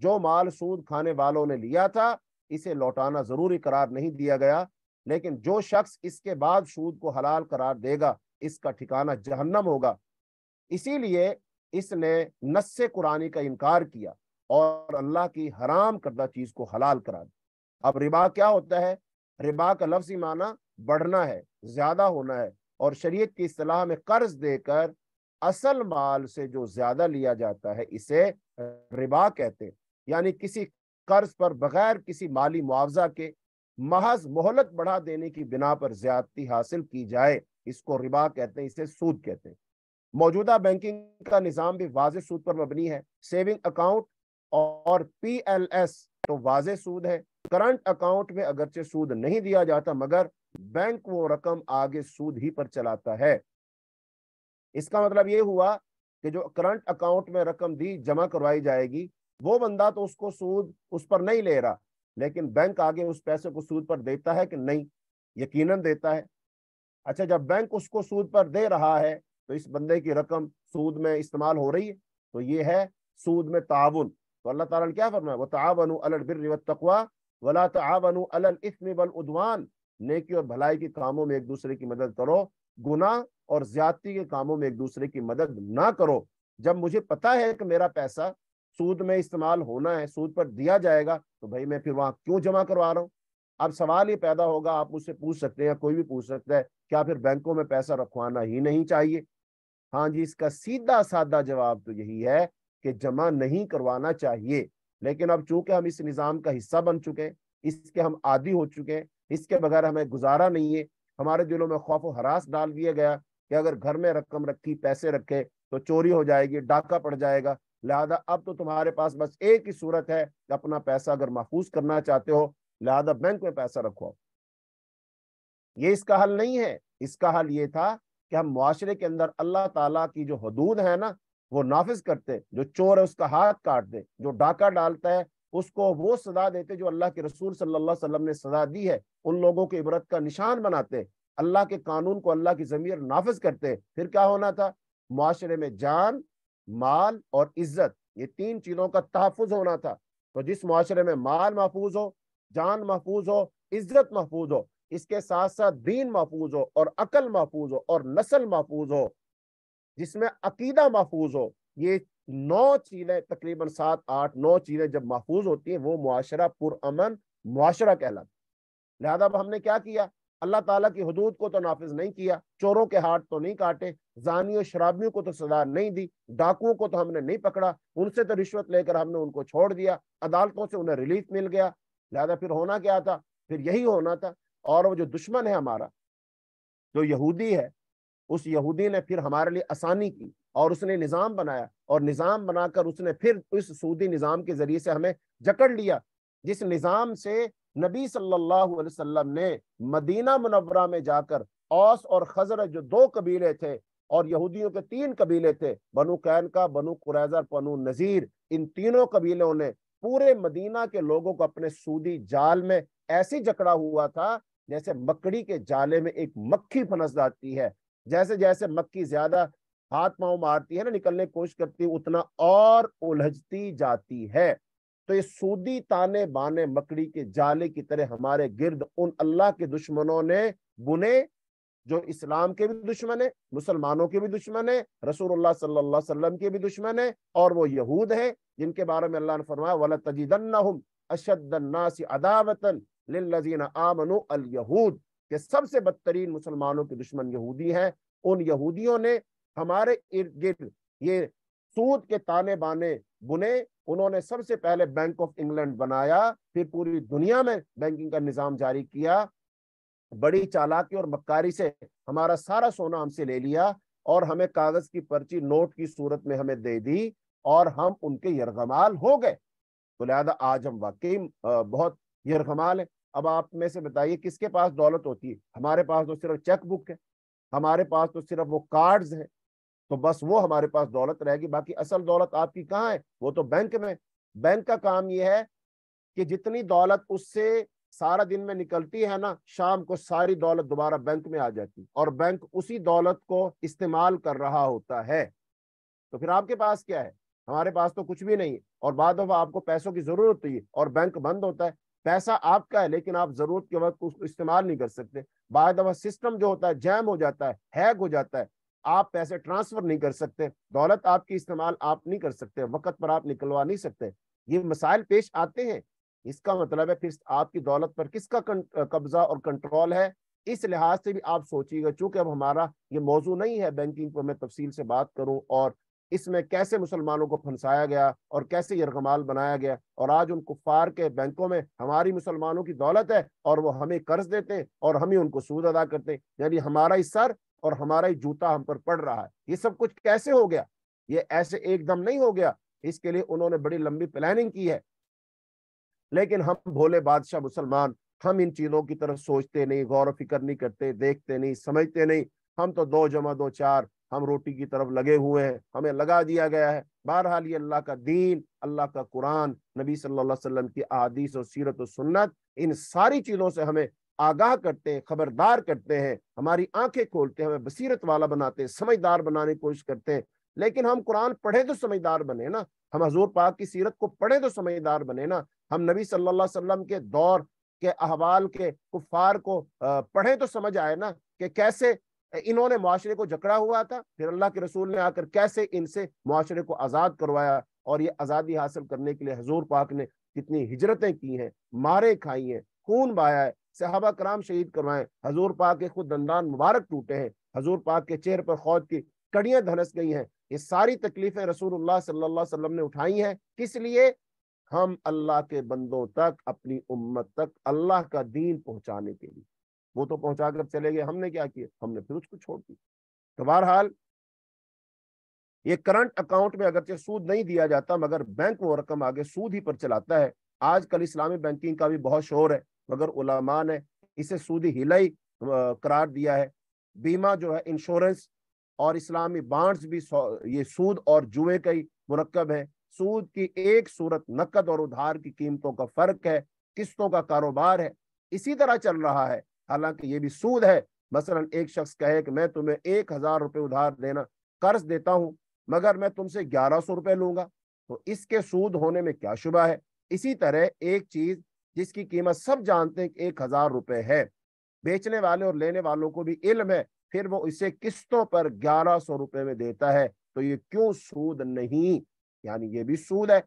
जो माल सूद खाने वालों ने लिया था इसे लौटाना ज़रूरी करार नहीं दिया गया लेकिन जो शख्स इसके बाद सूद को हलाल करार देगा इसका ठिकाना जहन्नम होगा इसीलिए इसने नस कुरानी का इनकार किया और अल्लाह की हराम करदा चीज़ को हलाल करा दिया अब रिबा क्या होता है रिबा का लफ्जी माना बढ़ना है ज़्यादा होना है और शरीयत की असलाह में कर्ज देकर असल माल से जो ज्यादा लिया जाता है इसे रिबा कहते हैं यानी किसी कर्ज पर बगैर किसी माली मुआवजा के महज मोहलत बढ़ा देने की बिना पर ज्यादती हासिल की जाए इसको रिबा कहते हैं इसे सूद कहते हैं मौजूदा बैंकिंग का निज़ाम भी वाज सूद पर मबनी है सेविंग अकाउंट और पी एल एस तो वाज सूद है करंट अकाउंट में अगरचे सूद नहीं दिया जाता मगर बैंक वो रकम आगे सूद ही पर चलाता है इसका मतलब ये हुआ कि जो करंट अकाउंट में रकम दी जमा करवाई जाएगी वो बंदा तो उसको सूद उस पर नहीं ले रहा लेकिन बैंक आगे उस पैसे को सूद पर देता है कि नहीं यकीनन देता है अच्छा जब बैंक उसको सूद पर दे रहा है तो इस बंदे की रकम सूद में इस्तेमाल हो रही है तो ये है सूद में ताउन तो अल्लाह ताला ने क्या फरमाया वो ताबन अल तकवा वला तावन अल इसम बल उदवान नेकी और भलाई के कामों में एक दूसरे की मदद करो गुना और ज्यादती के कामों में एक दूसरे की मदद ना करो जब मुझे पता है कि मेरा पैसा सूद में इस्तेमाल होना है सूद पर दिया जाएगा तो भाई मैं फिर वहां क्यों जमा करवा रहा हूँ अब सवाल ये पैदा होगा आप मुझसे पूछ सकते हैं कोई भी पूछ सकता है क्या फिर बैंकों में पैसा रखवाना ही नहीं चाहिए हाँ जी इसका सीधा साधा जवाब तो यही है कि जमा नहीं करवाना चाहिए लेकिन अब चूंकि हम इस निज़ाम का हिस्सा बन चुके हैं इसके हम आदि हो चुके हैं इसके बगैर हमें गुजारा नहीं है हमारे दिलों में खौफ हरास डाल दिया गया कि अगर घर में रकम रखी पैसे रखे तो चोरी हो जाएगी डाका पड़ जाएगा लिहाजा अब तो तुम्हारे पास बस एक ही सूरत है कि अपना पैसा अगर महफूज करना चाहते हो लिहाजा बैंक में पैसा रखवाओ ये इसका हल नहीं है इसका हल ये था कि हम मुआरे के अंदर अल्लाह तला की जो हदूद है ना वो नाफिज करते जो चोर है उसका हाथ काट दे जो डाका डालता है उसको वो सजा देते जो अल्लाह के रसूल सल्लल्लाहु अलैहि वसल्लम ने सजा दी है उन लोगों के इबरत का निशान बनाते अल्लाह के कानून को अल्लाह की ज़मीर नाफज करते फिर क्या होना था माशरे में जान माल और इज्जत ये तीन चीज़ों का तहफुज होना था तो जिस माशरे में माल महफूज हो जान महफूज हो इज्जत महफूज हो इसके साथ साथ दीन महफूज हो और अकल महफूज हो और नस्ल महफूज हो जिसमें अकीदा महफूज हो ये नौ चीज़ें तकरीबन सात आठ नौ चीज़ें जब महफूज होती हैं वो माशरा पुरमन माशरा कहलाता लिहाजा अब हमने क्या किया अल्लाह ताला की हदूद को तो नाफिज नहीं किया चोरों के हाथ तो नहीं काटे और शराबियों को तो सजा नहीं दी डाकुओं को तो हमने नहीं पकड़ा उनसे तो रिश्वत लेकर हमने उनको छोड़ दिया अदालतों से उन्हें रिलीफ मिल गया लिहाजा फिर होना क्या था फिर यही होना था और वो जो दुश्मन है हमारा जो यहूदी है उस यहूदी ने फिर हमारे लिए आसानी की और उसने निज़ाम बनाया और निज़ाम बनाकर उसने फिर उस सूदी निज़ाम के ज़रिए से हमें जकड़ लिया जिस निज़ाम से नबी सल्लल्लाहु अलैहि वसल्लम ने मदीना मुनवरा में जाकर औस और खजर जो दो कबीले थे और यहूदियों के तीन कबीले थे बनु कैन का बनु कुरैजर बनु नज़ीर इन तीनों कबीलों ने पूरे मदीना के लोगों को अपने सूदी जाल में ऐसी जकड़ा हुआ था जैसे मकड़ी के जाले में एक मक्खी फंस जाती है जैसे जैसे मक्खी ज्यादा हाथ पांव मारती है ना निकलने की कोशिश करती है उतना और उलझती जाती है तो ये सूदी ताने बाने मकड़ी के जाले की तरह हमारे गिर्द उन अल्लाह के दुश्मनों ने बुने जो इस्लाम के भी दुश्मन है मुसलमानों के भी दुश्मन है रसूलुल्लाह सल्लल्लाहु अलैहि वसल्लम के भी दुश्मन है और वो यहूद है जिनके बारे में अल्लाह ने फरमाया वला तजीदन्नहुम अशद्दन्नासी अदावतन लिल्लजीना आमनु अल यहूद के सबसे बदतरीन मुसलमानों के दुश्मन यहूदी हैं उन यहूदियों ने हमारे इर्द गिर्द ये सूद के ताने बाने बुने उन्होंने सबसे पहले बैंक ऑफ इंग्लैंड बनाया फिर पूरी दुनिया में बैंकिंग का निजाम जारी किया बड़ी चालाकी और मक्कारी से हमारा सारा सोना हमसे ले लिया और हमें कागज की पर्ची नोट की सूरत में हमें दे दी और हम उनके यरगमाल हो गए तो लिहाजा आज हम वाकई बहुत यरगमाल है अब आप में से बताइए किसके पास दौलत होती है हमारे पास तो सिर्फ चेक बुक है हमारे पास तो सिर्फ वो कार्ड्स हैं तो बस वो हमारे पास दौलत रहेगी बाकी असल दौलत आपकी कहाँ है वो तो बैंक में बैंक का काम यह है कि जितनी दौलत उससे सारा दिन में निकलती है ना शाम को सारी दौलत दोबारा बैंक में आ जाती और बैंक उसी दौलत को इस्तेमाल कर रहा होता है तो फिर आपके पास क्या है हमारे पास तो कुछ भी नहीं है और बाद में आपको पैसों की जरूरत होती है और बैंक बंद होता है पैसा आपका है लेकिन आप जरूरत के वक्त उसको इस्तेमाल नहीं कर सकते बाद दफा सिस्टम जो होता है जैम हो जाता है हैक हो जाता है आप पैसे ट्रांसफर नहीं कर सकते दौलत आपकी इस्तेमाल आप नहीं कर सकते वक्त पर आप निकलवा नहीं सकते ये मसाइल पेश आते हैं इसका मतलब है फिर आपकी दौलत पर किसका कब्जा और कंट्रोल है इस लिहाज से भी आप सोचिएगा चूंकि अब हमारा ये मौजू नहीं है बैंकिंग पर मैं तफसील से बात करूं और इसमें कैसे मुसलमानों को फंसाया गया और कैसे यरगमाल बनाया गया और आज उन कुफार के बैंकों में हमारी मुसलमानों की दौलत है और वो हमें कर्ज देते हैं और हम ही उनको सूद अदा करते हैं यानी हमारा इस सर और हमारा ही जूता हम पर पड़ रहा है ये सब कुछ कैसे हो गया ये ऐसे एकदम नहीं हो गया इसके लिए उन्होंने बड़ी लंबी प्लानिंग की है लेकिन हम भोले बादशाह मुसलमान हम इन चीजों की तरफ सोचते नहीं गौर फिक्र नहीं करते देखते नहीं समझते नहीं हम तो दो जमा दो चार हम रोटी की तरफ लगे हुए हैं हमें लगा दिया गया है बहरहाल ये अल्लाह का दीन अल्लाह का कुरान नबी सल्लल्लाहु अलैहि वसल्लम की अहादीस और सीरत और सुन्नत इन सारी चीज़ों से हमें आगाह करते हैं खबरदार करते हैं हमारी आंखें खोलते हैं हमें बसीरत वाला बनाते हैं समझदार बनाने की कोशिश करते हैं लेकिन हम कुरान पढ़े तो समझदार बने ना हम हजूर पाक की सीरत को पढ़े तो समझदार बने ना हम नबी सल्लल्लाहु अलैहि वसल्लम के दौर के अहवाल के कुफार को पढ़े तो समझ आए ना कि कैसे इन्होंने माशरे को जकड़ा हुआ था फिर अल्लाह के रसूल ने आकर कैसे इनसे माशरे को आज़ाद करवाया और ये आज़ादी हासिल करने के लिए हजूर पाक ने कितनी हिजरतें की हैं मारे खाई हैं खून बहाया है सहाबा कराम शहीद करवाएं हजूर पाक के खुद दंदान मुबारक टूटे हैं हजूर पाक के चेहरे पर खौज की कड़ियां धनस गई हैं ये सारी तकलीफें रसूलुल्लाह सल्लल्लाहु अलैहि वसल्लम ने उठाई हैं किस लिए हम अल्लाह के बंदों तक अपनी उम्मत तक अल्लाह का दीन पहुंचाने के लिए वो तो पहुंचा कर चले गए हमने क्या किया हमने फिर उसको छोड़ दिया तो बहरहाल ये करंट अकाउंट में अगरचे सूद नहीं दिया जाता मगर बैंक वो रकम आगे सूद ही पर चलाता है आजकल इस्लामी बैंकिंग का भी बहुत शोर है मगर उलामा ने इसे सूदी हिलाई करार दिया है बीमा जो है इंश्योरेंस और इस्लामी बांड्स भी ये सूद और जुए का ही मरकब है सूद की एक सूरत नकद और उधार की कीमतों का फर्क है किस्तों का कारोबार है इसी तरह चल रहा है हालांकि ये भी सूद है मसलन एक शख्स कहे कि मैं तुम्हें एक हजार रुपये उधार देना कर्ज देता हूँ मगर मैं तुमसे ग्यारह सौ रुपये लूंगा तो इसके सूद होने में क्या शुबा है इसी तरह एक चीज जिसकी कीमत सब जानते हैं एक हजार रुपए है बेचने वाले और लेने वालों को भी इल्म है फिर वो इसे किस्तों पर ग्यारह सौ रुपए में देता है तो ये क्यों सूद नहीं यानी ये भी सूद है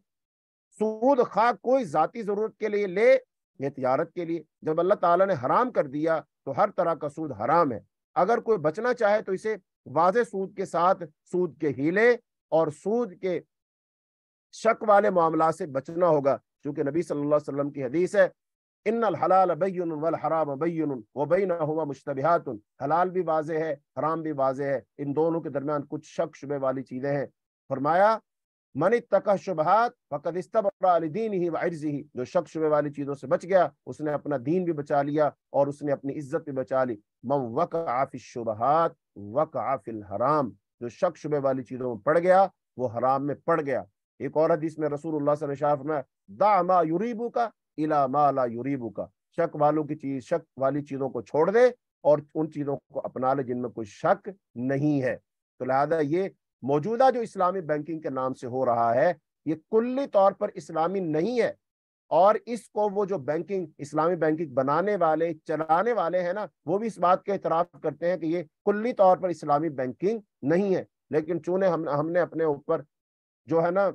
सूद खा कोई जाती जरूरत के लिए ले ये तजारत के लिए जब अल्लाह ताला ने हराम कर दिया तो हर तरह का सूद हराम है अगर कोई बचना चाहे तो इसे वाज सूद के साथ सूद के हीले और सूद के शक वाले मामला से बचना होगा चूंकि नबी सल्लल्लाहु अलैहि वसल्लम की हदीस है इन हलाल बैन वल हराम बैन व हुआ मुश्तबिहात हलाल भी वाज है हराम भी वाज है इन दोनों के दरमियान कुछ शक शुबे वाली चीज़ें हैं फरमाया मन तक शुबहत फ़कत इस्तबीन ही वर्ज ही जो शक शुबे वाली चीज़ों से बच गया उसने अपना दीन भी बचा लिया और उसने अपनी इज्जत भी बचा ली मम वक शुबहत वक आफिल हराम जो शक शुबे वाली चीज़ों में पड़ गया वो हराम में पड़ गया एक और हदीस में रसूल शाह दामा यूरीबू का इला यूरीबू का शक वालों की चीज शक वाली चीजों को छोड़ दे और उन चीजों को अपना ले जिनमें कोई शक नहीं है तो लिहाजा ये मौजूदा जो इस्लामी बैंकिंग के नाम से हो रहा है ये कुल्ली तौर पर इस्लामी नहीं है और इसको वो जो बैंकिंग इस्लामी बैंकिंग बनाने वाले चलाने वाले हैं ना वो भी इस बात के इतराफ करते हैं कि ये कुल्ली तौर पर इस्लामी बैंकिंग नहीं है लेकिन चूने हम हमने अपने ऊपर जो है ना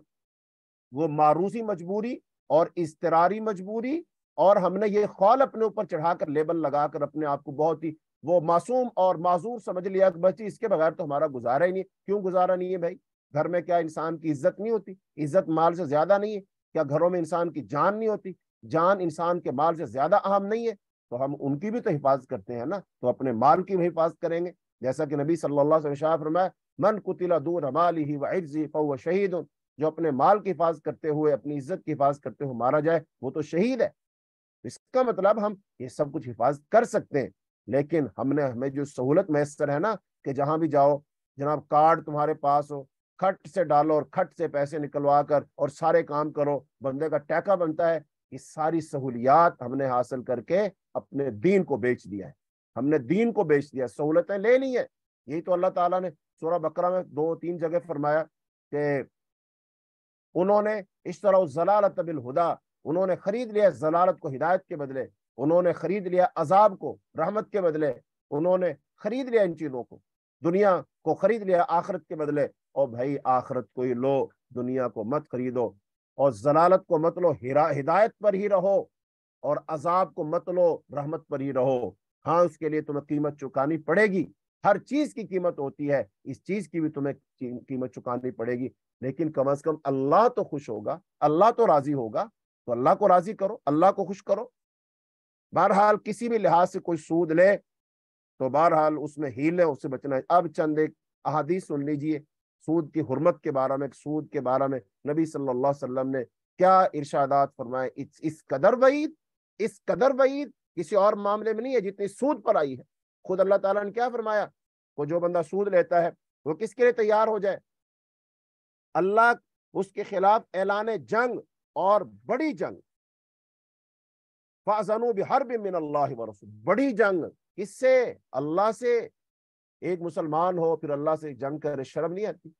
वो मारूसी मजबूरी और इसतरारी मजबूरी और हमने ये खौल अपने ऊपर चढ़ाकर लेबल लगाकर अपने आप को बहुत ही वो मासूम और माजूर समझ लिया कि बच्ची इसके बगैर तो हमारा गुजारा ही नहीं क्यों गुजारा नहीं है भाई घर में क्या इंसान की इज्जत नहीं होती इज्जत माल से ज्यादा नहीं है क्या घरों में इंसान की जान नहीं होती जान इंसान के माल से ज्यादा अहम नहीं है तो हम उनकी भी तो हिफाजत करते हैं ना तो अपने माल की भी हिफाजत करेंगे जैसा कि नबी सल्लल्लाहु अलैहि वसल्लम फरमाया मन कुतिला दूर हमाली ही वजी शहीद जो अपने माल की हिफाजत करते हुए अपनी इज्जत की हिफाजत करते हुए मारा जाए वो तो शहीद है तो इसका मतलब हम ये सब कुछ हिफाजत कर सकते हैं लेकिन हमने हमें जो सहूलत मैसर है ना कि जहां भी जाओ जनाब कार्ड तुम्हारे पास हो खट से डालो और खट से पैसे निकलवा कर और सारे काम करो बंदे का टैका बनता है ये सारी सहूलियात हमने हासिल करके अपने दीन को बेच दिया है हमने दीन को बेच दिया सहूलतें ले ली है यही तो अल्लाह तला ने सोरा बकरा में दो तीन जगह फरमाया उन्होंने इस तरह जलालत बिल हुदा उन्होंने खरीद लिया जलालत को हिदायत के बदले उन्होंने खरीद लिया अजाब को रहमत के बदले उन्होंने खरीद लिया इन चीज़ों को दुनिया को खरीद लिया आखरत के बदले और भाई आखरत को ही लो दुनिया को मत खरीदो और जलालत को मत लो हिदायत पर ही रहो और अजाब को मत लो रहमत पर ही रहो हाँ उसके लिए तुम्हें कीमत चुकानी पड़ेगी हर चीज की कीमत होती है इस चीज की भी तुम्हें कीमत चुकानी पड़ेगी लेकिन कम अज कम अल्लाह तो खुश होगा अल्लाह तो राजी होगा तो अल्लाह को राजी करो अल्लाह को खुश करो बहरहाल किसी भी लिहाज से कोई सूद ले तो बहरहाल उसमें ही ले उससे बचना है अब चंद एक अहादीस सुन लीजिए सूद की हरमत के बारे में सूद के बारे में नबी सल्लल्लाहु अलैहि वसल्लम ने क्या इर्शादात फरमाए इस, इस कदर वईद इस कदर वईद किसी और मामले में नहीं है जितनी सूद पर आई है खुद अल्लाह ताला ने क्या फरमाया वो जो बंदा सूद लेता है वो किसके लिए तैयार हो जाए अल्लाह उसके खिलाफ ऐलान जंग और बड़ी जंग फाजनू बिहर बिन अल्लाह रसूल बड़ी जंग किससे अल्लाह से एक मुसलमान हो फिर अल्लाह से जंग करे शर्म नहीं आती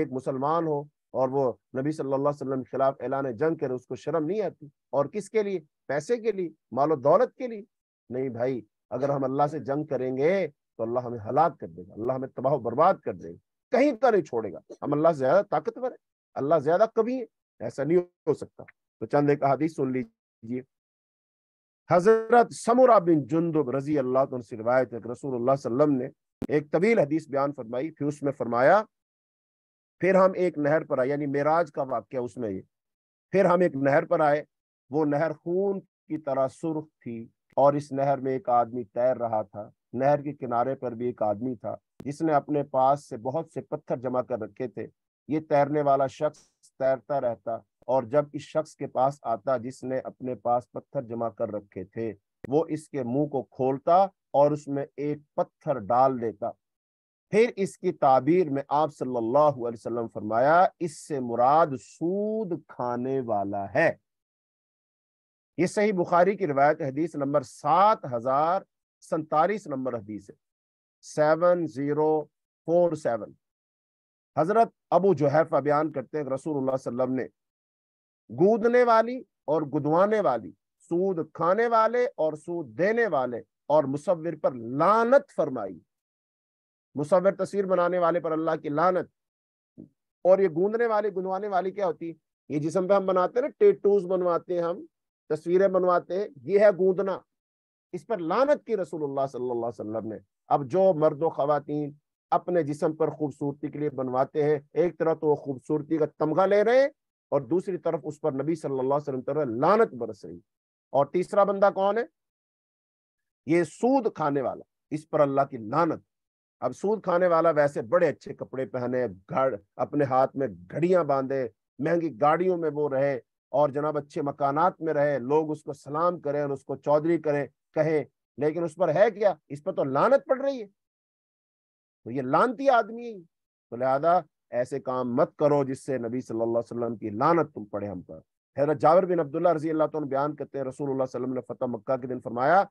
एक मुसलमान हो और वो नबी सल्लल्लाहु अलैहि वसल्लम के खिलाफ ऐलान जंग करे उसको शर्म नहीं आती और किसके लिए पैसे के लिए मालो दौलत के लिए नहीं भाई अगर हम अल्लाह से जंग करेंगे तो अल्लाह हमें हलाक कर देगा अल्लाह हमें तबाह बर्बाद कर देगा कहीं का नहीं छोड़ेगा हम अल्लाह से ज्यादा ताकतवर है अल्लाह ज्यादा कभी है ऐसा नहीं हो सकता तो चंद एक हदीस सुन लीजिए हजरत समरा बिन जुंदुब रजी अल्लाह से रिवायत है रसूल ने एक तवील हदीस बयान फरमाई फिर उसमें फरमाया फिर हम एक नहर पर आए यानी मेराज का वाक्य उसमें ये फिर हम एक नहर पर आए वो नहर खून की तरह सुर्ख थी और इस नहर में एक आदमी तैर रहा था नहर के किनारे पर भी एक आदमी था जिसने अपने पास से बहुत से पत्थर जमा कर रखे थे ये तैरने वाला शख्स तैरता रहता और जब इस शख्स के पास आता जिसने अपने पास पत्थर जमा कर रखे थे वो इसके मुंह को खोलता और उसमें एक पत्थर डाल देता फिर इसकी ताबीर में आप सल्लल्लाहु अलैहि वसल्लम फरमाया इससे मुराद सूद खाने वाला है ये सही बुखारी की रिवायत हदीस नंबर सात हजार सैतालीस नंबर हदीस है 7047 हजरत अबू जोहैफा बयान करते हैं रसूल सल्लम ने गूदने वाली और गुदवाने वाली सूद खाने वाले और सूद देने वाले और मुसविर पर लानत फरमाई मुसविर तस्वीर बनाने वाले पर अल्लाह की लानत और ये गूंदने वाले गुंदवाने वाली क्या होती ये जिसम पे हम बनाते हैं ना टेटूज बनवाते हैं हम तस्वीरें बनवाते हैं ये है गूंदना इस पर लानत की रसूलुल्लाह सल्लल्लाहु अलैहि वसल्लम ने अब जो मर्द खातन अपने जिसम पर खूबसूरती के लिए बनवाते हैं एक तरफ तो वो खूबसूरती का तमगा ले रहे हैं और दूसरी तरफ उस पर नबी सल्लल्लाहु अलैहि वसल्लम लानत बरस रही और तीसरा बंदा कौन है ये सूद खाने वाला इस पर अल्लाह की लानत अब सूद खाने वाला वैसे बड़े अच्छे कपड़े पहने अपने हाथ में घड़ियां बांधे महंगी गाड़ियों में वो रहे और जनाब अच्छे मकानात में रहे लोग उसको सलाम करें और उसको चौधरी करें कहें लेकिन उस पर है क्या इस पर तो लानत पड़ रही है तो ये लानती आदमी है तो लिहाजा ऐसे काम मत करो जिससे नबी सल्लल्लाहु अलैहि वसल्लम की लानत तुम पड़े हम पर हजरत जावर बिन अब्दुल्ला रजी अल्लाह तुम बयान करते हैं रसूल वसलम ने फतह मक्का के दिन फरमाया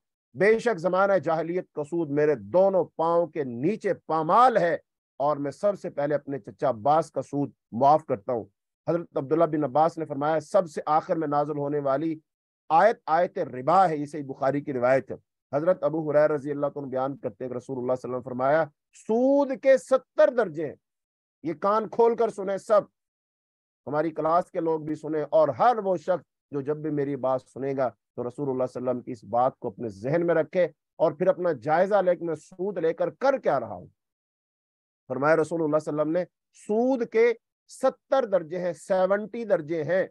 बेशक जमाना जाहलीत कसूद मेरे दोनों पाओ के नीचे पामाल है और मैं सबसे पहले अपने चचा अब्बास का सूद माफ करता हूँ हजरत अब्दुल्ला बिन अब्बास ने फरमाया सबसे आखिर में नाजुल होने वाली आयत आयत रिबा है इसे बुखारी की रिवायत है हजरत अबू हुर रजी अल्लाह तुम बयान करते रसूल फरमाया सूद के सत्तर दर्जे ये कान खोल कर सुने सब हमारी क्लास के लोग भी सुने और हर वो शख्स जो जब भी मेरी बात सुनेगा तो रसूल की इस बात को अपने जहन में रखे और फिर अपना जायजा लेकर मैं सूद लेकर कर क्या रहा हूं फरमाया रसूल ने सूद के सत्तर दर्जे हैं सेवेंटी दर्जे हैं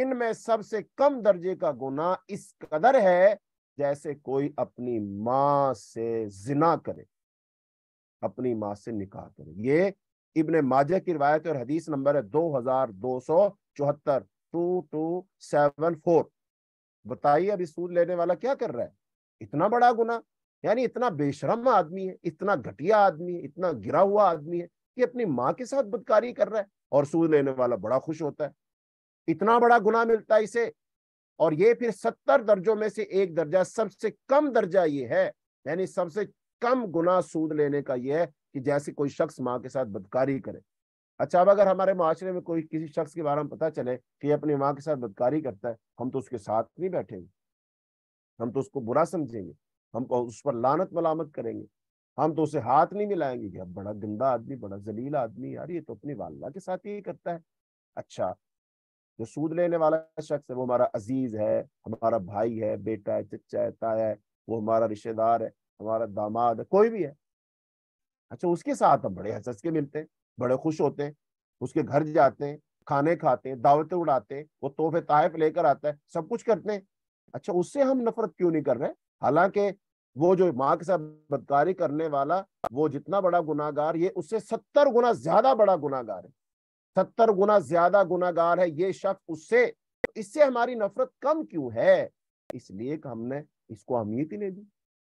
इनमें सबसे कम दर्जे का गुना इस कदर है जैसे कोई अपनी माँ से जिना करे अपनी माँ से निकाह करे ये इब्ने माजे की रिवायत और हदीस नंबर है दो हजार दो सौ चौहत्तर टू टू सेवन फोर बताइए अभी सूद लेने वाला क्या कर रहा है इतना बड़ा गुना यानी इतना बेशरम आदमी है इतना घटिया आदमी है इतना गिरा हुआ आदमी है कि अपनी माँ के साथ बदकारी कर रहा है और सूद लेने वाला बड़ा खुश होता है इतना बड़ा गुना मिलता है इसे और ये फिर सत्तर दर्जों में से एक दर्जा सबसे कम दर्जा ये है यानी सबसे कम गुना सूद लेने का ये है कि जैसे कोई शख्स माँ के साथ बदकारी करे अच्छा अब अगर हमारे माशरे में कोई किसी शख्स के बारे में पता चले कि अपनी माँ के साथ बदकारी करता है हम तो उसके साथ नहीं बैठेंगे हम तो उसको बुरा समझेंगे हम तो उस पर लानत मलामत करेंगे हम तो उसे हाथ नहीं मिलाएंगे कि अब बड़ा गंदा आदमी बड़ा जलील आदमी यार ये तो अपनी वाल्ला के साथ यही करता है अच्छा जो सूद लेने वाला शख्स है वो हमारा अजीज है हमारा भाई है बेटा है चचा है ताया है वो हमारा रिश्तेदार है हमारा दामाद है कोई भी है अच्छा उसके साथ हम बड़े हंस के मिलते हैं बड़े खुश होते हैं उसके घर जाते हैं खाने खाते हैं दावतें उड़ाते हैं वो तोहफे तहफ लेकर आता है सब कुछ करते हैं अच्छा उससे हम नफरत क्यों नहीं कर रहे हालांकि वो जो माँ के साथ बदकारी करने वाला वो जितना बड़ा गुनागार ये उससे सत्तर गुना ज्यादा बड़ा गुनागार है सत्तर गुना ज्यादा गुनागार है ये शख्स उससे तो इससे हमारी नफरत कम क्यों है इसलिए हमने इसको अहमियत ही नहीं दी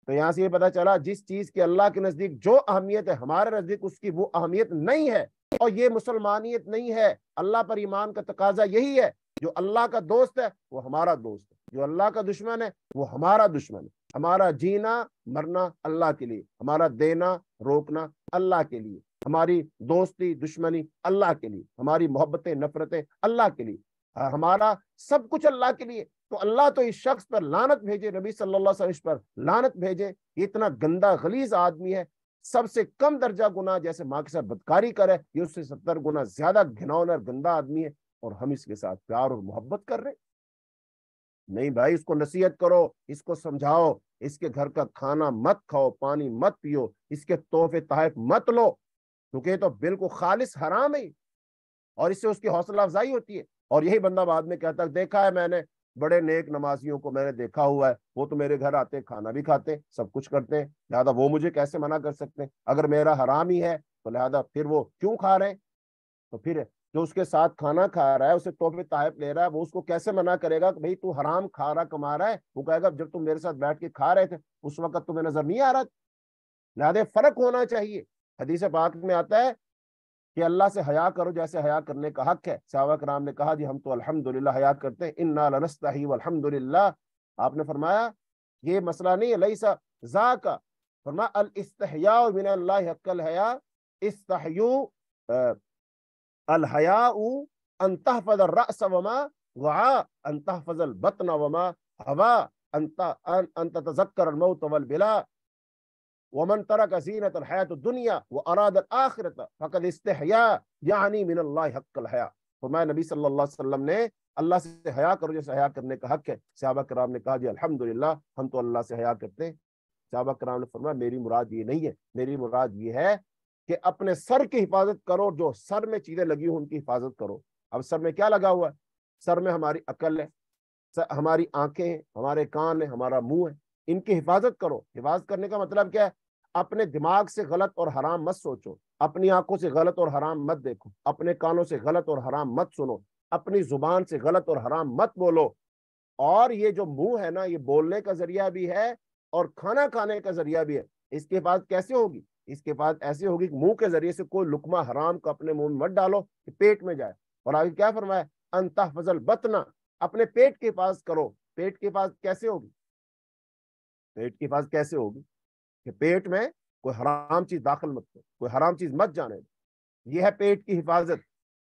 तो यहाँ से ये पता चला जिस चीज की अल्लाह के नजदीक जो अहमियत है हमारे नजदीक उसकी वो अहमियत नहीं है और ये मुसलमानियत नहीं है अल्लाह पर ईमान का तकाजा यही है जो अल्लाह का दोस्त है वो हमारा दोस्त है जो अल्लाह का दुश्मन है वो हमारा दुश्मन है हमारा जीना मरना अल्लाह के लिए हमारा देना रोकना अल्लाह के लिए हमारी दोस्ती दुश्मनी अल्लाह के लिए हमारी मोहब्बतें नफरतें अल्लाह के लिए हाँ, हमारा सब कुछ अल्लाह के लिए तो अल्लाह तो इस शख्स पर लानत भेजे नबी सल्लल्लाहु अलैहि वसल्लम पर लानत भेजे ये इतना गंदा गलीज आदमी है सबसे कम दर्जा गुना जैसे माँ के साथ बदकारी करे ये उससे सत्तर गुना ज्यादा घिनौन और गंदा आदमी है और हम इसके साथ प्यार और मोहब्बत कर रहे नहीं भाई इसको नसीहत करो इसको समझाओ इसके घर का खाना मत खाओ पानी मत पियो इसके तोहफे तहफ मत लो क्योंकि तो बिल्कुल खालिस हराम है और इससे उसकी हौसला अफजाई होती है और यही बंदा बाद में कहता है देखा है मैंने बड़े नेक नमाजियों को मैंने देखा हुआ है वो तो मेरे घर आते खाना भी खाते सब कुछ करते हैं लिहाजा वो मुझे कैसे मना कर सकते हैं अगर मेरा हराम ही है तो लिहाजा फिर वो क्यों खा रहे हैं तो फिर जो उसके साथ खाना खा रहा है उसे तोहफे ताइफ ले रहा है वो उसको कैसे मना करेगा कि भाई तू हराम खा रहा कमा रहा है वो कहेगा जब तुम मेरे साथ बैठ के खा रहे थे उस वक्त तुम्हें तो नजर नहीं आ रहा लिहाजा फर्क होना चाहिए हदीस पाक में आता है कि अल्लाह से हया करो जैसे हया करने का हक है सहावा कराम ने कहा जी हम तो अल्हम्दुलिल्लाह हया करते हैं इन्ना लनस्ताही अल्हम्दुलिल्लाह आपने फरमाया ये मसला नहीं है लईसा जा का फरमाया अल इस्तहया मिन अल्लाह हक्कल हया इस्तहयू अल हया अंतहफज रस वमा वहा अंतहफज बतन वमा हवा अंत अंत तजक्कर मौत वल बिला वमन तरक असीनत हयात दुनिया व अरादत आखिरत फ़कत इस्तहया यानी मिन अल्लाह हक़ल हया फरमाया नबी सल्लल्लाहु अलैहि वसल्लम ने अल्लाह से हया करो जैसे हया करने का हक है सहाबा कराम ने कहा जी अल्हम्दुलिल्लाह हम तो अल्लाह से हया करते हैं सहाबा कराम ने फरमाया मेरी मुराद ये नहीं है मेरी मुराद ये है कि अपने सर की हिफाजत करो जो सर में चीज़ें लगी हुई उनकी हिफाजत करो अब सर में क्या लगा हुआ है सर में हमारी अकल है हमारी आंखें हैं हमारे कान है हमारा मुंह है इनकी हिफाजत करो हिफाजत करने का मतलब क्या है अपने दिमाग से गलत और हराम मत सोचो अपनी आंखों से गलत और हराम मत देखो अपने कानों से गलत और हराम मत सुनो अपनी जुबान से गलत और हराम मत बोलो और ये जो मुंह है ना ये बोलने का जरिया भी है और खाना खाने का जरिया भी है इसके बाद कैसे होगी इसके बाद ऐसे होगी कि मुंह के जरिए से कोई लुकमा हराम को अपने मुंह में मत डालो कि पेट में जाए और आगे क्या फरमाए अंत फजल बतना अपने पेट के पास करो पेट के पास कैसे होगी पेट के पास कैसे होगी कि पेट में कोई हराम चीज दाखिल मत करो कोई हराम चीज मत जाने दो यह है पेट की हिफाजत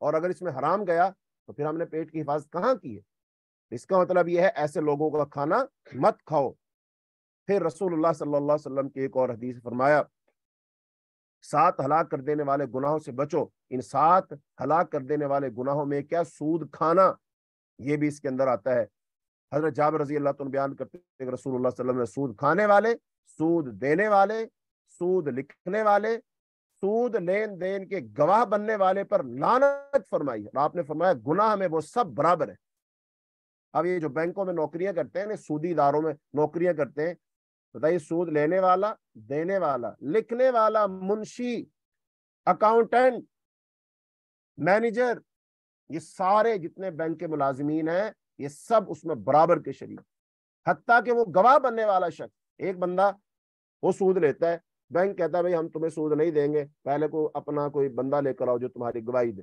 और अगर इसमें हराम गया तो फिर हमने पेट की हिफाजत कहाँ की है इसका मतलब यह है ऐसे लोगों का खाना मत खाओ फिर रसूलुल्लाह सल्लल्लाहु अलैहि वसल्लम की एक और हदीस फरमाया सात हलाक कर देने वाले गुनाहों से बचो इन सात हलाक कर देने वाले गुनाहों में क्या सूद खाना ये भी इसके अंदर आता है हजरत जाब रजी अल्लाह बयान करते रसूल ने सूद खाने वाले सूद देने वाले सूद लिखने वाले सूद लेन देन के गवाह बनने वाले पर लानत फरमाई है आपने फरमाया गुनाह में वो सब बराबर है अब ये जो बैंकों में नौकरियां करते हैं सूदी इदारों में नौकरियां करते हैं बताइए सूद लेने वाला देने वाला लिखने वाला मुंशी अकाउंटेंट मैनेजर ये सारे जितने बैंक के मुलाजमीन हैं ये सब उसमें बराबर के शरीक हती कि वो गवाह बनने वाला शख्स एक बंदा वो सूद लेता है बैंक कहता है भाई हम तुम्हें सूद नहीं देंगे पहले को अपना कोई बंदा लेकर आओ जो तुम्हारी गवाही दे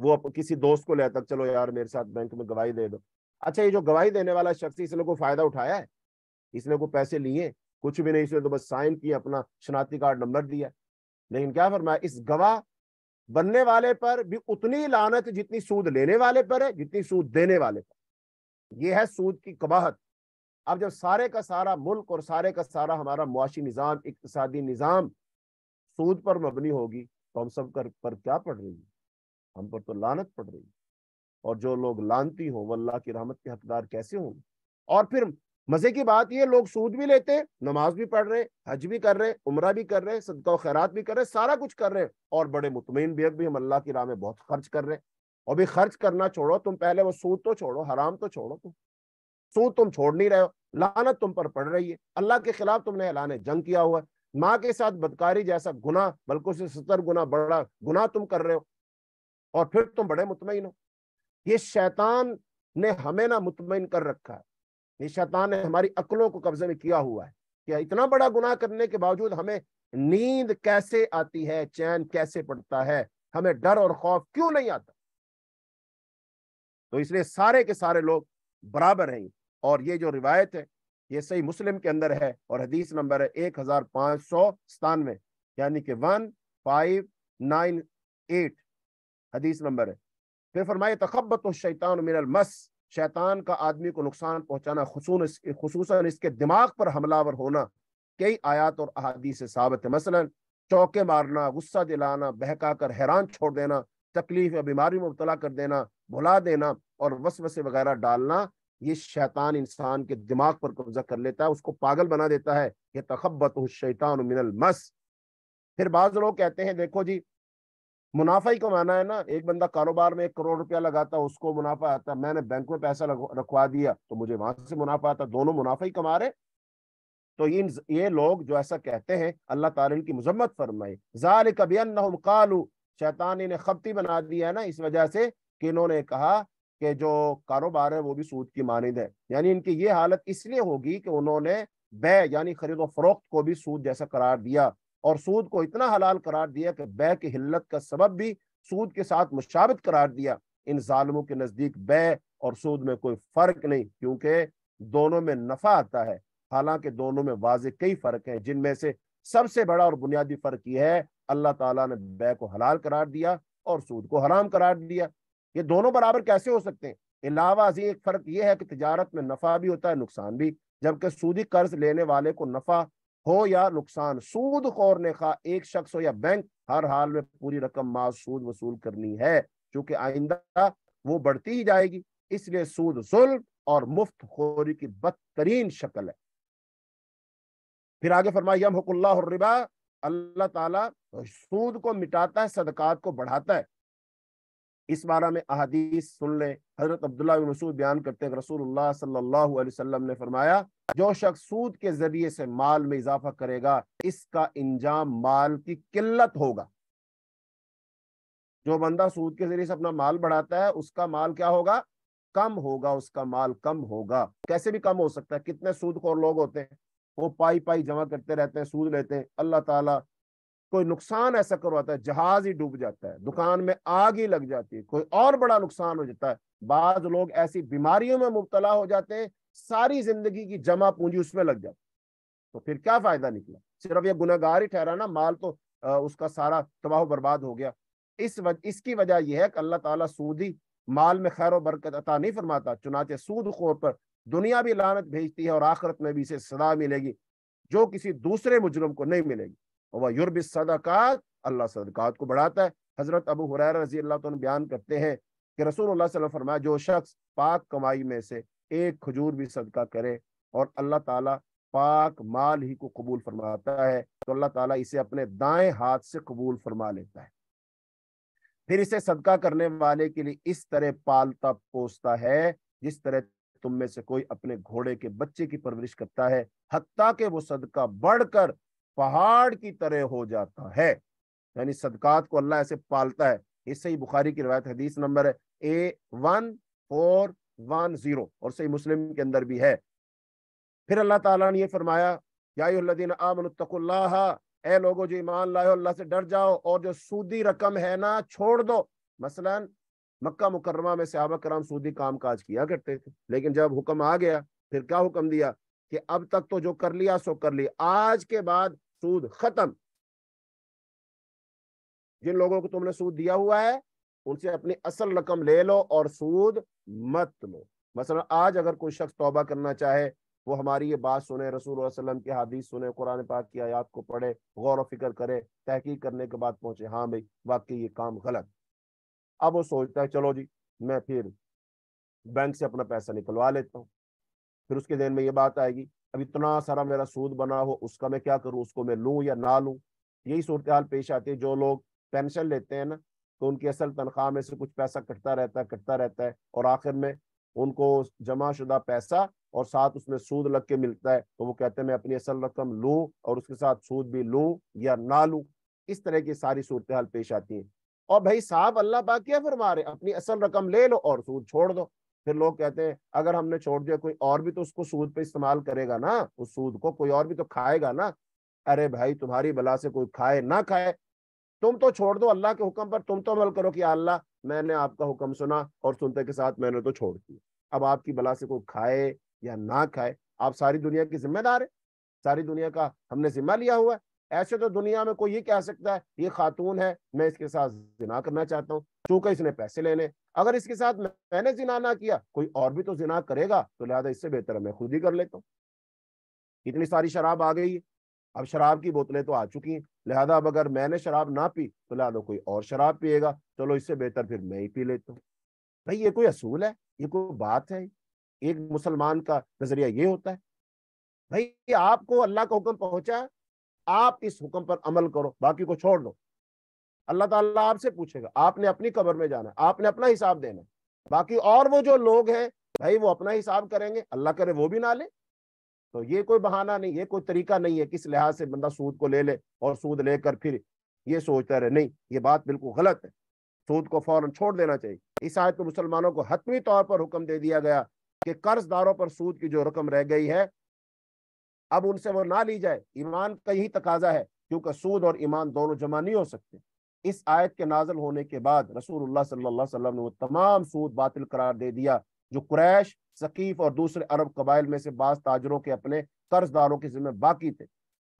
वो किसी दोस्त को लेता चलो यार मेरे साथ बैंक में गवाही दे दो अच्छा ये जो गवाही देने वाला शख्स इसने को फायदा उठाया है इसने को पैसे लिए कुछ भी नहीं इसने तो बस साइन किया अपना शनाती कार्ड नंबर दिया लेकिन क्या फरमाया इस गवाह बनने वाले पर भी उतनी लानत जितनी सूद लेने वाले पर है जितनी सूद देने वाले पर यह है सूद की कबाहत अब जब सारे का सारा मुल्क और सारे का सारा हमारा मुआशी निज़ाम इकतसादी निज़ाम सूद पर मबनी होगी तो हम सब कर पर क्या पड़ रही है हम पर तो लानत पड़ रही है और जो लोग लानती हों वो अल्लाह की रहमत के हकदार कैसे होंगे और फिर मजे की बात ये लोग सूद भी लेते नमाज भी पढ़ रहे हज भी कर रहे उम्र भी कर रहे सदका खैरात भी कर रहे सारा कुछ कर रहे और बड़े मुतमिन बेहद भी हम अल्लाह की राह में बहुत खर्च कर रहे और भी खर्च करना छोड़ो तुम पहले वो सूद तो छोड़ो हराम तो छोड़ो तुम सू तुम छोड़ नहीं रहे हो लानत तुम पर पड़ रही है अल्लाह के खिलाफ तुमने ऐलान जंग किया हुआ है माँ के साथ बदकारी जैसा गुना बल्कि से सत्तर गुना बड़ा गुना तुम कर रहे हो और फिर तुम बड़े मुतमिन हो ये शैतान ने हमें ना मुतमिन कर रखा है ये शैतान ने हमारी अकलों को कब्जे में किया हुआ है कि इतना बड़ा गुना करने के बावजूद हमें नींद कैसे आती है चैन कैसे पड़ता है हमें डर और खौफ क्यों नहीं आता तो इसलिए सारे के सारे लोग बराबर हैं और ये जो रिवायत है ये सही मुस्लिम के अंदर है और हदीस नंबर है एक हजार पाँच सौ सतानवे यानी कि वन फाइव नाइन एट हदीस नंबर है फिर फरमाए तखबत शैतान मस शैतान का आदमी को नुकसान पहुंचाना खसूस इसके दिमाग पर हमलावर होना कई आयात और अहादी से साबित है मसलन चौके मारना गुस्सा दिलाना बहका कर हैरान छोड़ देना तकलीफ या बीमारी में मुबतला कर देना भुला देना और वसवसे वगैरह डालना ये शैतान इंसान के दिमाग पर कब्जा कर लेता है उसको पागल बना देता है ये तखबत शैतान मिनल मस फिर बाज लोग कहते हैं देखो जी मुनाफा ही कमाना है ना एक बंदा कारोबार में एक करोड़ रुपया लगाता उसको मुनाफा आता मैंने बैंक में पैसा रखवा दिया तो मुझे वहां से मुनाफा आता दोनों मुनाफा ही कमा रहे तो ये ये लोग जो ऐसा कहते हैं अल्लाह ताला की मजम्मत फरमाए जाल कालू शैतान इन्हें खपती बना दिया है ना इस वजह से कि इन्होंने कहा के जो कारोबार है वो भी सूद की मानद है यानी इनकी ये हालत इसलिए होगी कि उन्होंने बै यानी खरीदो फरोख्त को भी सूद जैसा करार दिया और सूद को इतना हलाल करार दिया कि बै की हिल्लत का सबब भी सूद के साथ मुशाबित करार दिया इन ालमों के नज़दीक बै और सूद में कोई फ़र्क नहीं क्योंकि दोनों में नफ़ा आता है हालांकि दोनों में वाज कई फ़र्क है जिनमें से सबसे बड़ा और बुनियादी फ़र्क यह है अल्लाह तला ने बे को हलाल करार दिया और सूद को हराम करार दिया ये दोनों बराबर कैसे हो सकते हैं इलावा एक फर्क यह है कि तजारत में नफा भी होता है नुकसान भी जबकि सूदी कर्ज लेने वाले को नफा हो या नुकसान सूद खोर ने खा एक शख्स हो या बैंक हर हाल में पूरी रकम माज सूद वसूल करनी है चूंकि आइंदा वो बढ़ती ही जाएगी इसलिए सूद जुल्म और मुफ्त खोरी की बदतरीन शक्ल है फिर आगे फरमाइम यम अल्लाह ताला सूद को मिटाता है सदकात को बढ़ाता है इस बारे में अहदीस सुन ले हजरत अब्दुल्ला मसूद बयान करते हैं रसूलुल्लाह सल्लल्लाहु अलैहि वसल्लम ने फरमाया जो शख्स सूद के जरिए से माल में इजाफा करेगा इसका इंजाम माल की किल्लत होगा जो बंदा सूद के जरिए से अपना माल बढ़ाता है उसका माल क्या होगा कम होगा उसका माल कम होगा कैसे भी कम हो सकता है कितने सूद खोर लोग होते हैं वो पाई पाई जमा करते रहते हैं सूद लेते हैं अल्लाह ताला कोई नुकसान ऐसा करवाता है जहाज ही डूब जाता है दुकान में आग ही लग जाती है कोई और बड़ा नुकसान हो जाता है बाद लोग ऐसी बीमारियों में मुबतला हो जाते हैं सारी जिंदगी की जमा पूंजी उसमें लग जाती तो फिर क्या फायदा निकला सिर्फ ये गुनागार ही ठहरा ना माल तो आ, उसका सारा तबाह बर्बाद हो गया इस वज, इसकी वजह यह है कि अल्लाह ताला सूदी माल में खैर बरकत अता नहीं फरमाता चुनाचे सूद खोर पर दुनिया भी लानत भेजती है और आखिरत में भी इसे सदा मिलेगी जो किसी दूसरे मुजरम को नहीं मिलेगी वह युरब सदाक़ात अल्लाह सदक़ात को बढ़ाता है हज़रत अबू हुरैर रजी अल्लाह तो बयान करते हैं कि रसूल फरमाया जो शख्स पाक कमाई में से एक खजूर भी सदका करे और अल्लाह ताला पाक माल ही को कबूल फरमाता है तो अल्लाह ताला इसे अपने दाएं हाथ से कबूल फरमा लेता है फिर इसे सदका करने वाले के लिए इस तरह पालता पोसता है जिस तरह तुम में से कोई अपने घोड़े के बच्चे की परवरिश करता है हत्या के वो सदका बढ़कर पहाड़ की तरह हो जाता है यानी सदकात को अल्लाह ऐसे पालता है इससे ही बुखारी की रवायत हदीस नंबर A one four one zero और सही मुस्लिम के अंदर भी है फिर अल्लाह ताला ने ये फरमाया यादीन आमनतकुल्लाह ए लोगो जो ईमान लाए अल्लाह से डर जाओ और जो सूदी रकम है ना छोड़ दो मसलन मक्का मुकरमा में सहाबा कराम सूदी काम काज किया करते थे लेकिन जब हुक्म आ गया फिर क्या हुक्म दिया कि अब तक तो जो कर लिया सो कर लिया आज के बाद सूद खत्म जिन लोगों को तुमने सूद दिया हुआ है उनसे अपनी असल रकम ले लो और सूद मत लो मसलन आज अगर कोई शख्स तौबा करना चाहे वो हमारी ये बात सुने रसूल वसलम की हदीस सुने कुरान पाक की आयात को पढ़े गौर फिक्र करे तहकीक करने के बाद पहुंचे हाँ भाई वाकई ये काम गलत अब वो सोचता है चलो जी मैं फिर बैंक से अपना पैसा निकलवा लेता हूँ फिर उसके दिन में ये बात आएगी अब इतना सारा मेरा सूद बना हो उसका मैं क्या करूँ उसको मैं लूँ या ना लूँ यही सूरत हाल पेश आती है जो लोग पेंशन लेते हैं ना तो उनकी असल तनख्वाह में से कुछ पैसा कटता रहता है कटता रहता है और आखिर में उनको जमा शुदा पैसा और साथ उसमें सूद लग के मिलता है तो वो कहते हैं मैं अपनी असल रकम लूँ और उसके साथ सूद भी लूँ या ना लूँ इस तरह की सारी सूरत हाल पेश आती है और भाई साहब अल्लाह पाक क्या फरमा रहे अपनी असल रकम ले लो और सूद छोड़ दो फिर लोग कहते हैं अगर हमने छोड़ दिया कोई और भी तो उसको सूद पे इस्तेमाल करेगा ना उस सूद को कोई और भी तो खाएगा ना अरे भाई तुम्हारी बला से कोई खाए ना खाए तुम तो छोड़ दो अल्लाह के हुक्म पर तुम तो अमल करो कि अल्लाह मैंने आपका हुक्म सुना और सुनते के साथ मैंने तो छोड़ दिया अब आपकी बला से कोई खाए या ना खाए आप सारी दुनिया की जिम्मेदार है सारी दुनिया का हमने जिम्मा लिया हुआ है ऐसे तो दुनिया में कोई ये कह सकता है ये खातून है मैं इसके साथ जिना करना चाहता हूँ चूंकि इसने पैसे ले अगर इसके साथ मैंने जिना ना किया कोई और भी तो जिना करेगा तो लिहाजा इससे बेहतर मैं खुद ही कर लेता हूँ इतनी सारी शराब आ गई है अब शराब की बोतलें तो आ चुकी हैं लिहाजा अब अगर मैंने शराब ना पी तो लिहाजा कोई और शराब पिएगा चलो इससे बेहतर फिर मैं ही पी लेता हूँ भाई ये कोई असूल है ये कोई बात है एक मुसलमान का नजरिया ये होता है भाई आपको अल्लाह का हुक्म पहुंचा आप इस हुक्म पर अमल करो बाकी को छोड़ दो अल्लाह ताला आपसे पूछेगा आपने अपनी कबर में जाना आपने अपना हिसाब देना बाकी और वो जो लोग हैं भाई वो अपना हिसाब करेंगे अल्लाह करे वो भी ना ले तो ये कोई बहाना नहीं ये कोई तरीका नहीं है किस लिहाज से बंदा सूद को ले ले और सूद लेकर फिर ये सोचता रहे नहीं ये बात बिल्कुल गलत है सूद को फौरन छोड़ देना चाहिए इस आयत में मुसलमानों को हतमी तौर पर हुक्म दे दिया गया कि कर्जदारों पर सूद की जो रकम रह गई है अब उनसे वो ना ली जाए ईमान का ही तकाजा है क्योंकि सूद और ईमान दोनों जमा नहीं हो सकते इस आयत के नाजल होने के बाद रसूलुल्लाह सल्लल्लाहु अलैहि वसल्लम ने वो तमाम सूद बातिल करार दे दिया जो क्रैश सकीफ और दूसरे अरब कबाइल में से बास ताजरों के अपने कर्जदारों के जिम्मे बाकी थे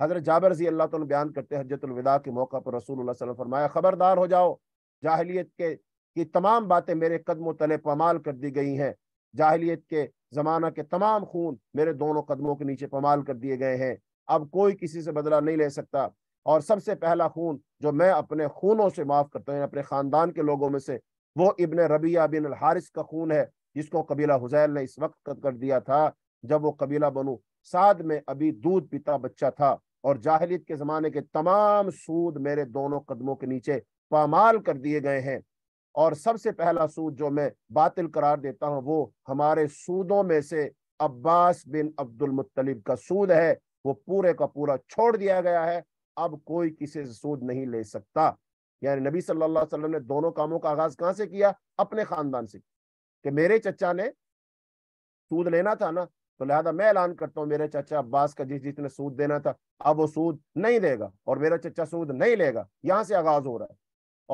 हजरत जाबर रजी अल्लाह तुम बयान करते हजरतुलविदा के मौका पर रसूल फरमाया खबरदार हो जाओ जाहलीत के की तमाम बातें मेरे कदमों तले पमाल कर दी गई हैं जाहलीत के ज़माना के तमाम खून मेरे दोनों कदमों के नीचे पमाल कर दिए गए हैं अब कोई किसी से बदला नहीं ले सकता और सबसे पहला खून जो मैं अपने खूनों से माफ करता हूँ अपने खानदान के लोगों में से वो इबन रबिया बिन हारिस का खून है जिसको कबीला हुजैल ने इस वक्त कर दिया था जब वो कबीला बनू साद में अभी दूध पीता बच्चा था और जाहलीत के ज़माने के तमाम सूद मेरे दोनों कदमों के नीचे पामाल कर दिए गए हैं और सबसे पहला सूद जो मैं बातिल करार देता हूँ वो हमारे सूदों में से अब्बास बिन अब्दुल मुतलिब का सूद है वो पूरे का पूरा छोड़ दिया गया है अब कोई किसी से सूद नहीं ले सकता यानी नबी सल्लल्लाहु अलैहि वसल्लम ने दोनों कामों का आगाज कहां से किया अपने खानदान से कि मेरे चचा ने सूद लेना था ना तो लिहाजा मैं ऐलान करता हूँ मेरे चचा अब्बास का जिस जिसने सूद देना था अब वो सूद नहीं देगा और मेरा चचा सूद नहीं लेगा यहाँ से आगाज हो रहा है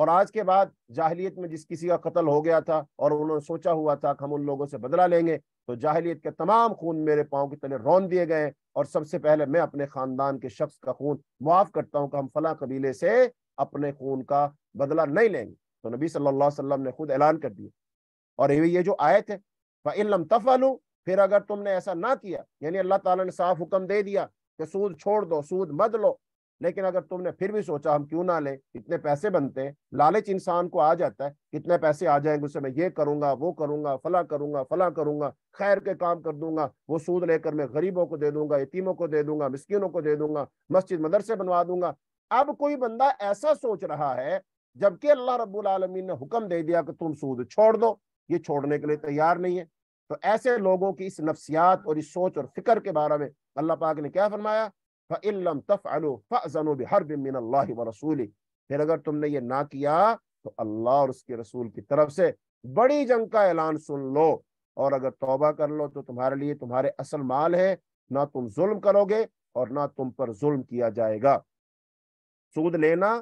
और आज के बाद जाहलीत में जिस किसी का कत्ल हो गया था और उन्होंने सोचा हुआ था कि हम उन लोगों से बदला लेंगे तो जाहलीत के तमाम खून मेरे पाँव के तले रौन दिए गए और सबसे पहले मैं अपने खानदान के शख्स का खून मुआफ करता हूँ कि हम फला कबीले से अपने खून का बदला नहीं लेंगे तो नबी सल्लल्लाहु अलैहि वसल्लम ने खुद ऐलान कर दिया और ये जो आयत है फ़िलम फिर अगर तुमने ऐसा ना किया यानी अल्लाह ताला ने साफ हुक्म दे दिया कि सूद छोड़ दो सूद मत लो लेकिन अगर तुमने फिर भी सोचा हम क्यों ना लें इतने पैसे बनते हैं लालच इंसान को आ जाता है कितने पैसे आ जाएंगे उससे मैं ये करूंगा वो करूंगा फला करूंगा फला करूंगा खैर के काम कर दूंगा वो सूद लेकर मैं गरीबों को दे दूंगा यतीमों को दे दूंगा मिस्किनों को दे दूंगा मस्जिद मदरसे बनवा दूंगा अब कोई बंदा ऐसा सोच रहा है जबकि अल्लाह रब्बुल आलमीन ने हुक्म दे दिया कि तुम सूद छोड़ दो ये छोड़ने के लिए तैयार नहीं है तो ऐसे लोगों की इस नफ्सियात और इस सोच और फिक्र के बारे में अल्लाह पाक ने क्या फरमाया फ़िल्म तफ़लो फ़ानो बहरब मिन अल्लाह फिर अगर तुमने ये ना किया तो अल्लाह और उसके रसूल की तरफ से बड़ी जंग का ऐलान सुन लो और अगर तोबा कर लो तो तुम्हारे लिए तुम्हारे असल माल है ना तुम जुल्म करोगे और ना तुम पर जुल्म किया जाएगा सूद लेना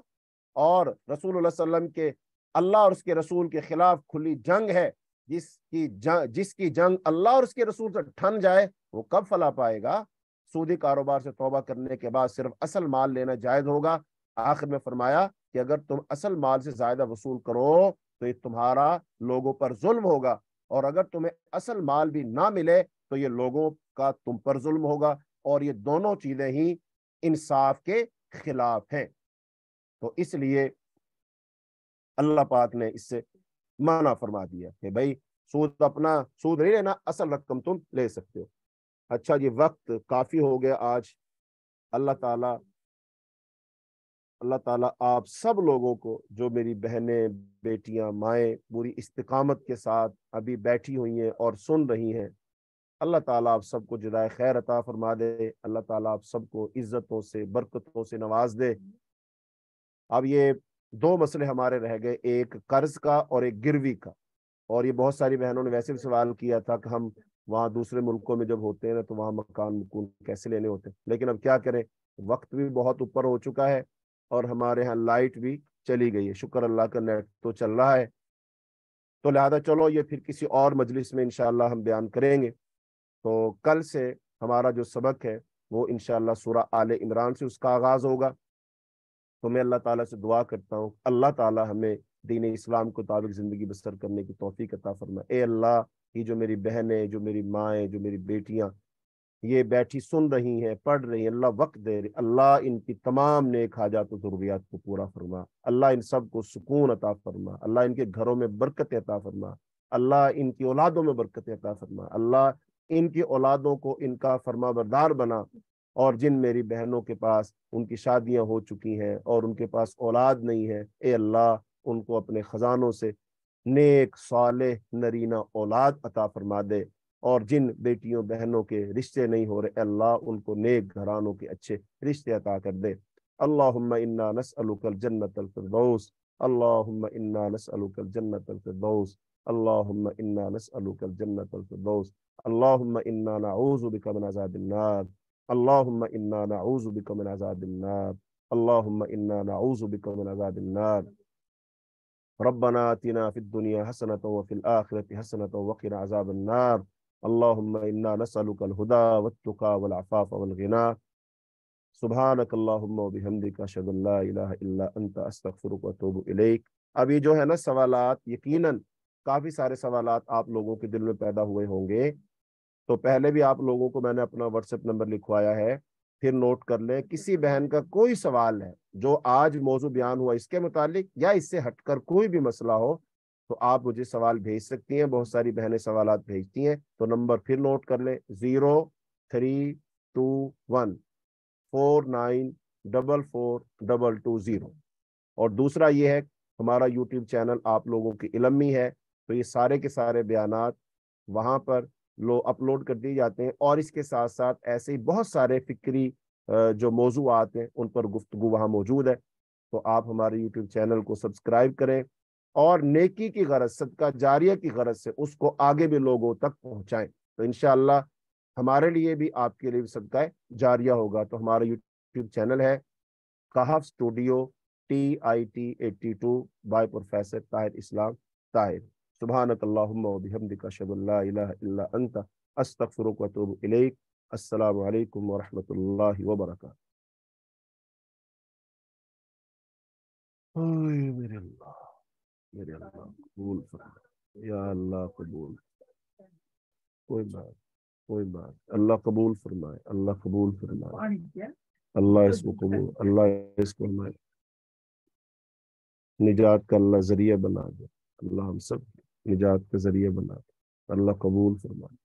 और रसूल के अल्लाह और उसके रसूल के खिलाफ खुली जंग है जिसकी जंग जिसकी जंग अल्लाह और उसके रसूल से ठन जाए वो कब फला पाएगा सूदी कारोबार से तोबा करने के बाद सिर्फ असल माल लेना जायज होगा आखिर में फरमाया कि अगर तुम असल माल से ज्यादा वसूल करो तो ये तुम्हारा लोगों पर जुल्म होगा और अगर तुम्हें असल माल भी ना मिले तो ये लोगों का तुम पर जुल्म होगा और ये दोनों चीज़ें ही इंसाफ के खिलाफ हैं तो इसलिए अल्लाह पाक ने इससे माना फरमा दिया कि भाई सूद अपना सूद नहीं लेना असल रकम तुम ले सकते हो अच्छा ये वक्त काफ़ी हो गया आज अल्लाह ताला अल्लाह ताला आप सब लोगों को जो मेरी बहनें बेटियां माएँ पूरी इस्तकामत के साथ अभी बैठी हुई हैं और सुन रही हैं अल्लाह ताला आप सबको जुदाए खैर अता फरमा दे अल्लाह ताला आप सबको इज़्ज़तों से बरकतों से नवाज दे अब ये दो मसले हमारे रह गए एक कर्ज का और एक गिरवी का और ये बहुत सारी बहनों ने वैसे भी सवाल किया था कि हम वहाँ दूसरे मुल्कों में जब होते हैं ना तो वहाँ मकान मकून कैसे लेने होते हैं लेकिन अब क्या करें वक्त भी बहुत ऊपर हो चुका है और हमारे यहाँ लाइट भी चली गई है शुक्र अल्लाह का नेट तो चल रहा है तो लिहाजा चलो ये फिर किसी और मजलिस में इनशाला हम बयान करेंगे तो कल से हमारा जो सबक है वो इनशाला सूरा आल इमरान से उसका आगाज़ होगा तो मैं अल्लाह ताला से दुआ करता हूँ अल्लाह ताला हमें दीन इस्लाम के मुताबिक ज़िंदगी बसर करने की तोफ़ी कता फरमाए ए अल्लाह ये जो मेरी बहनें जो मेरी माएँ जो मेरी बेटियाँ ये बैठी सुन रही हैं पढ़ रही हैं अल्लाह वक्त दे रही अल्लाह इनकी तमाम नेक हाजात ज़रूरियात को पूरा फरमा अल्लाह इन सब को सुकून अता फरमा अल्लाह इनके घरों में बरकत अता फरमा अल्लाह इनकी औलादों में बरकत अता फरमा अल्लाह इनकी औलादों को इनका फरमा बरदार बना और जिन मेरी बहनों के पास उनकी शादियां हो चुकी हैं और उनके पास औलाद नहीं है ए अल्लाह उनको अपने ख़जानों से नेक साले नरीना औलाद अता फरमा दे और जिन बेटियों बहनों के रिश्ते नहीं हो रहे अल्लाह उनको नेक घरानों के अच्छे रिश्ते अता कर दे अल्लाहुम्मा नसअलुकल जन्नतल फिरदौस अल्लाह इन्ना नसअलुकल जन्नतल फिरदौस अल्लाह इन्ना नसअलुकल जन्नतल ربنا آتنا في الدنيا حسنة وفي الآخرة حسنة وقنا عذاب النار اللهم إنا نسألك الهدى والتقى والعفاف والغنى سبحانك اللهم وبحمدك أشهد أن لا إله إلا أنت أستغفرك وأتوب إليك अब ये जो है ना सवालात यकीनन काफ़ी सारे सवालात आप लोगों के दिल में पैदा हुए होंगे तो पहले भी आप लोगों को मैंने अपना व्हाट्सएप नंबर लिखवाया है फिर नोट कर लें किसी बहन का कोई सवाल है जो आज मौजू बयान हुआ इसके मुतालिक या इससे हटकर कोई भी मसला हो तो आप मुझे सवाल भेज सकती हैं बहुत सारी बहनें सवाल भेजती हैं तो नंबर फिर नोट कर लें zero three two one four nine double four double two zero और दूसरा ये है हमारा यूट्यूब चैनल आप लोगों की इलमी है तो ये सारे के सारे बयान वहाँ पर लो अपलोड कर दिए जाते हैं और इसके साथ साथ ऐसे ही बहुत सारे फिक्री जो मौजूद हैं उन पर गुफ्तु वहाँ मौजूद है तो आप हमारे यूट्यूब चैनल को सब्सक्राइब करें और नेकी की गरज सदका जारिया की गरज से उसको आगे भी लोगों तक पहुँचाएँ तो इन हमारे लिए भी आपके लिए भी सदका जारिया होगा तो हमारा यूट्यूब चैनल है Kahaf studio T I T eighty two by professor Tahir Islam Tahir सुबहानकल्लाबिहमदिकाशल्लांता अस्तफ़रकतुब असलकम वरहमल वबरक मेरे अल्लाह मेरे अल्लाह कबूल फरमा अल्लाह कबूल कोई बात कोई बात अल्लाह कबूल फरमाए अल्लाह कबूल फरमाए अल्लाह इसको कबूल अल्लाह इसको निजात का अल्लाह जरिया बना दे अल्लाह हम सब निजात के जरिए बना अल्लाह कबूल फरमाए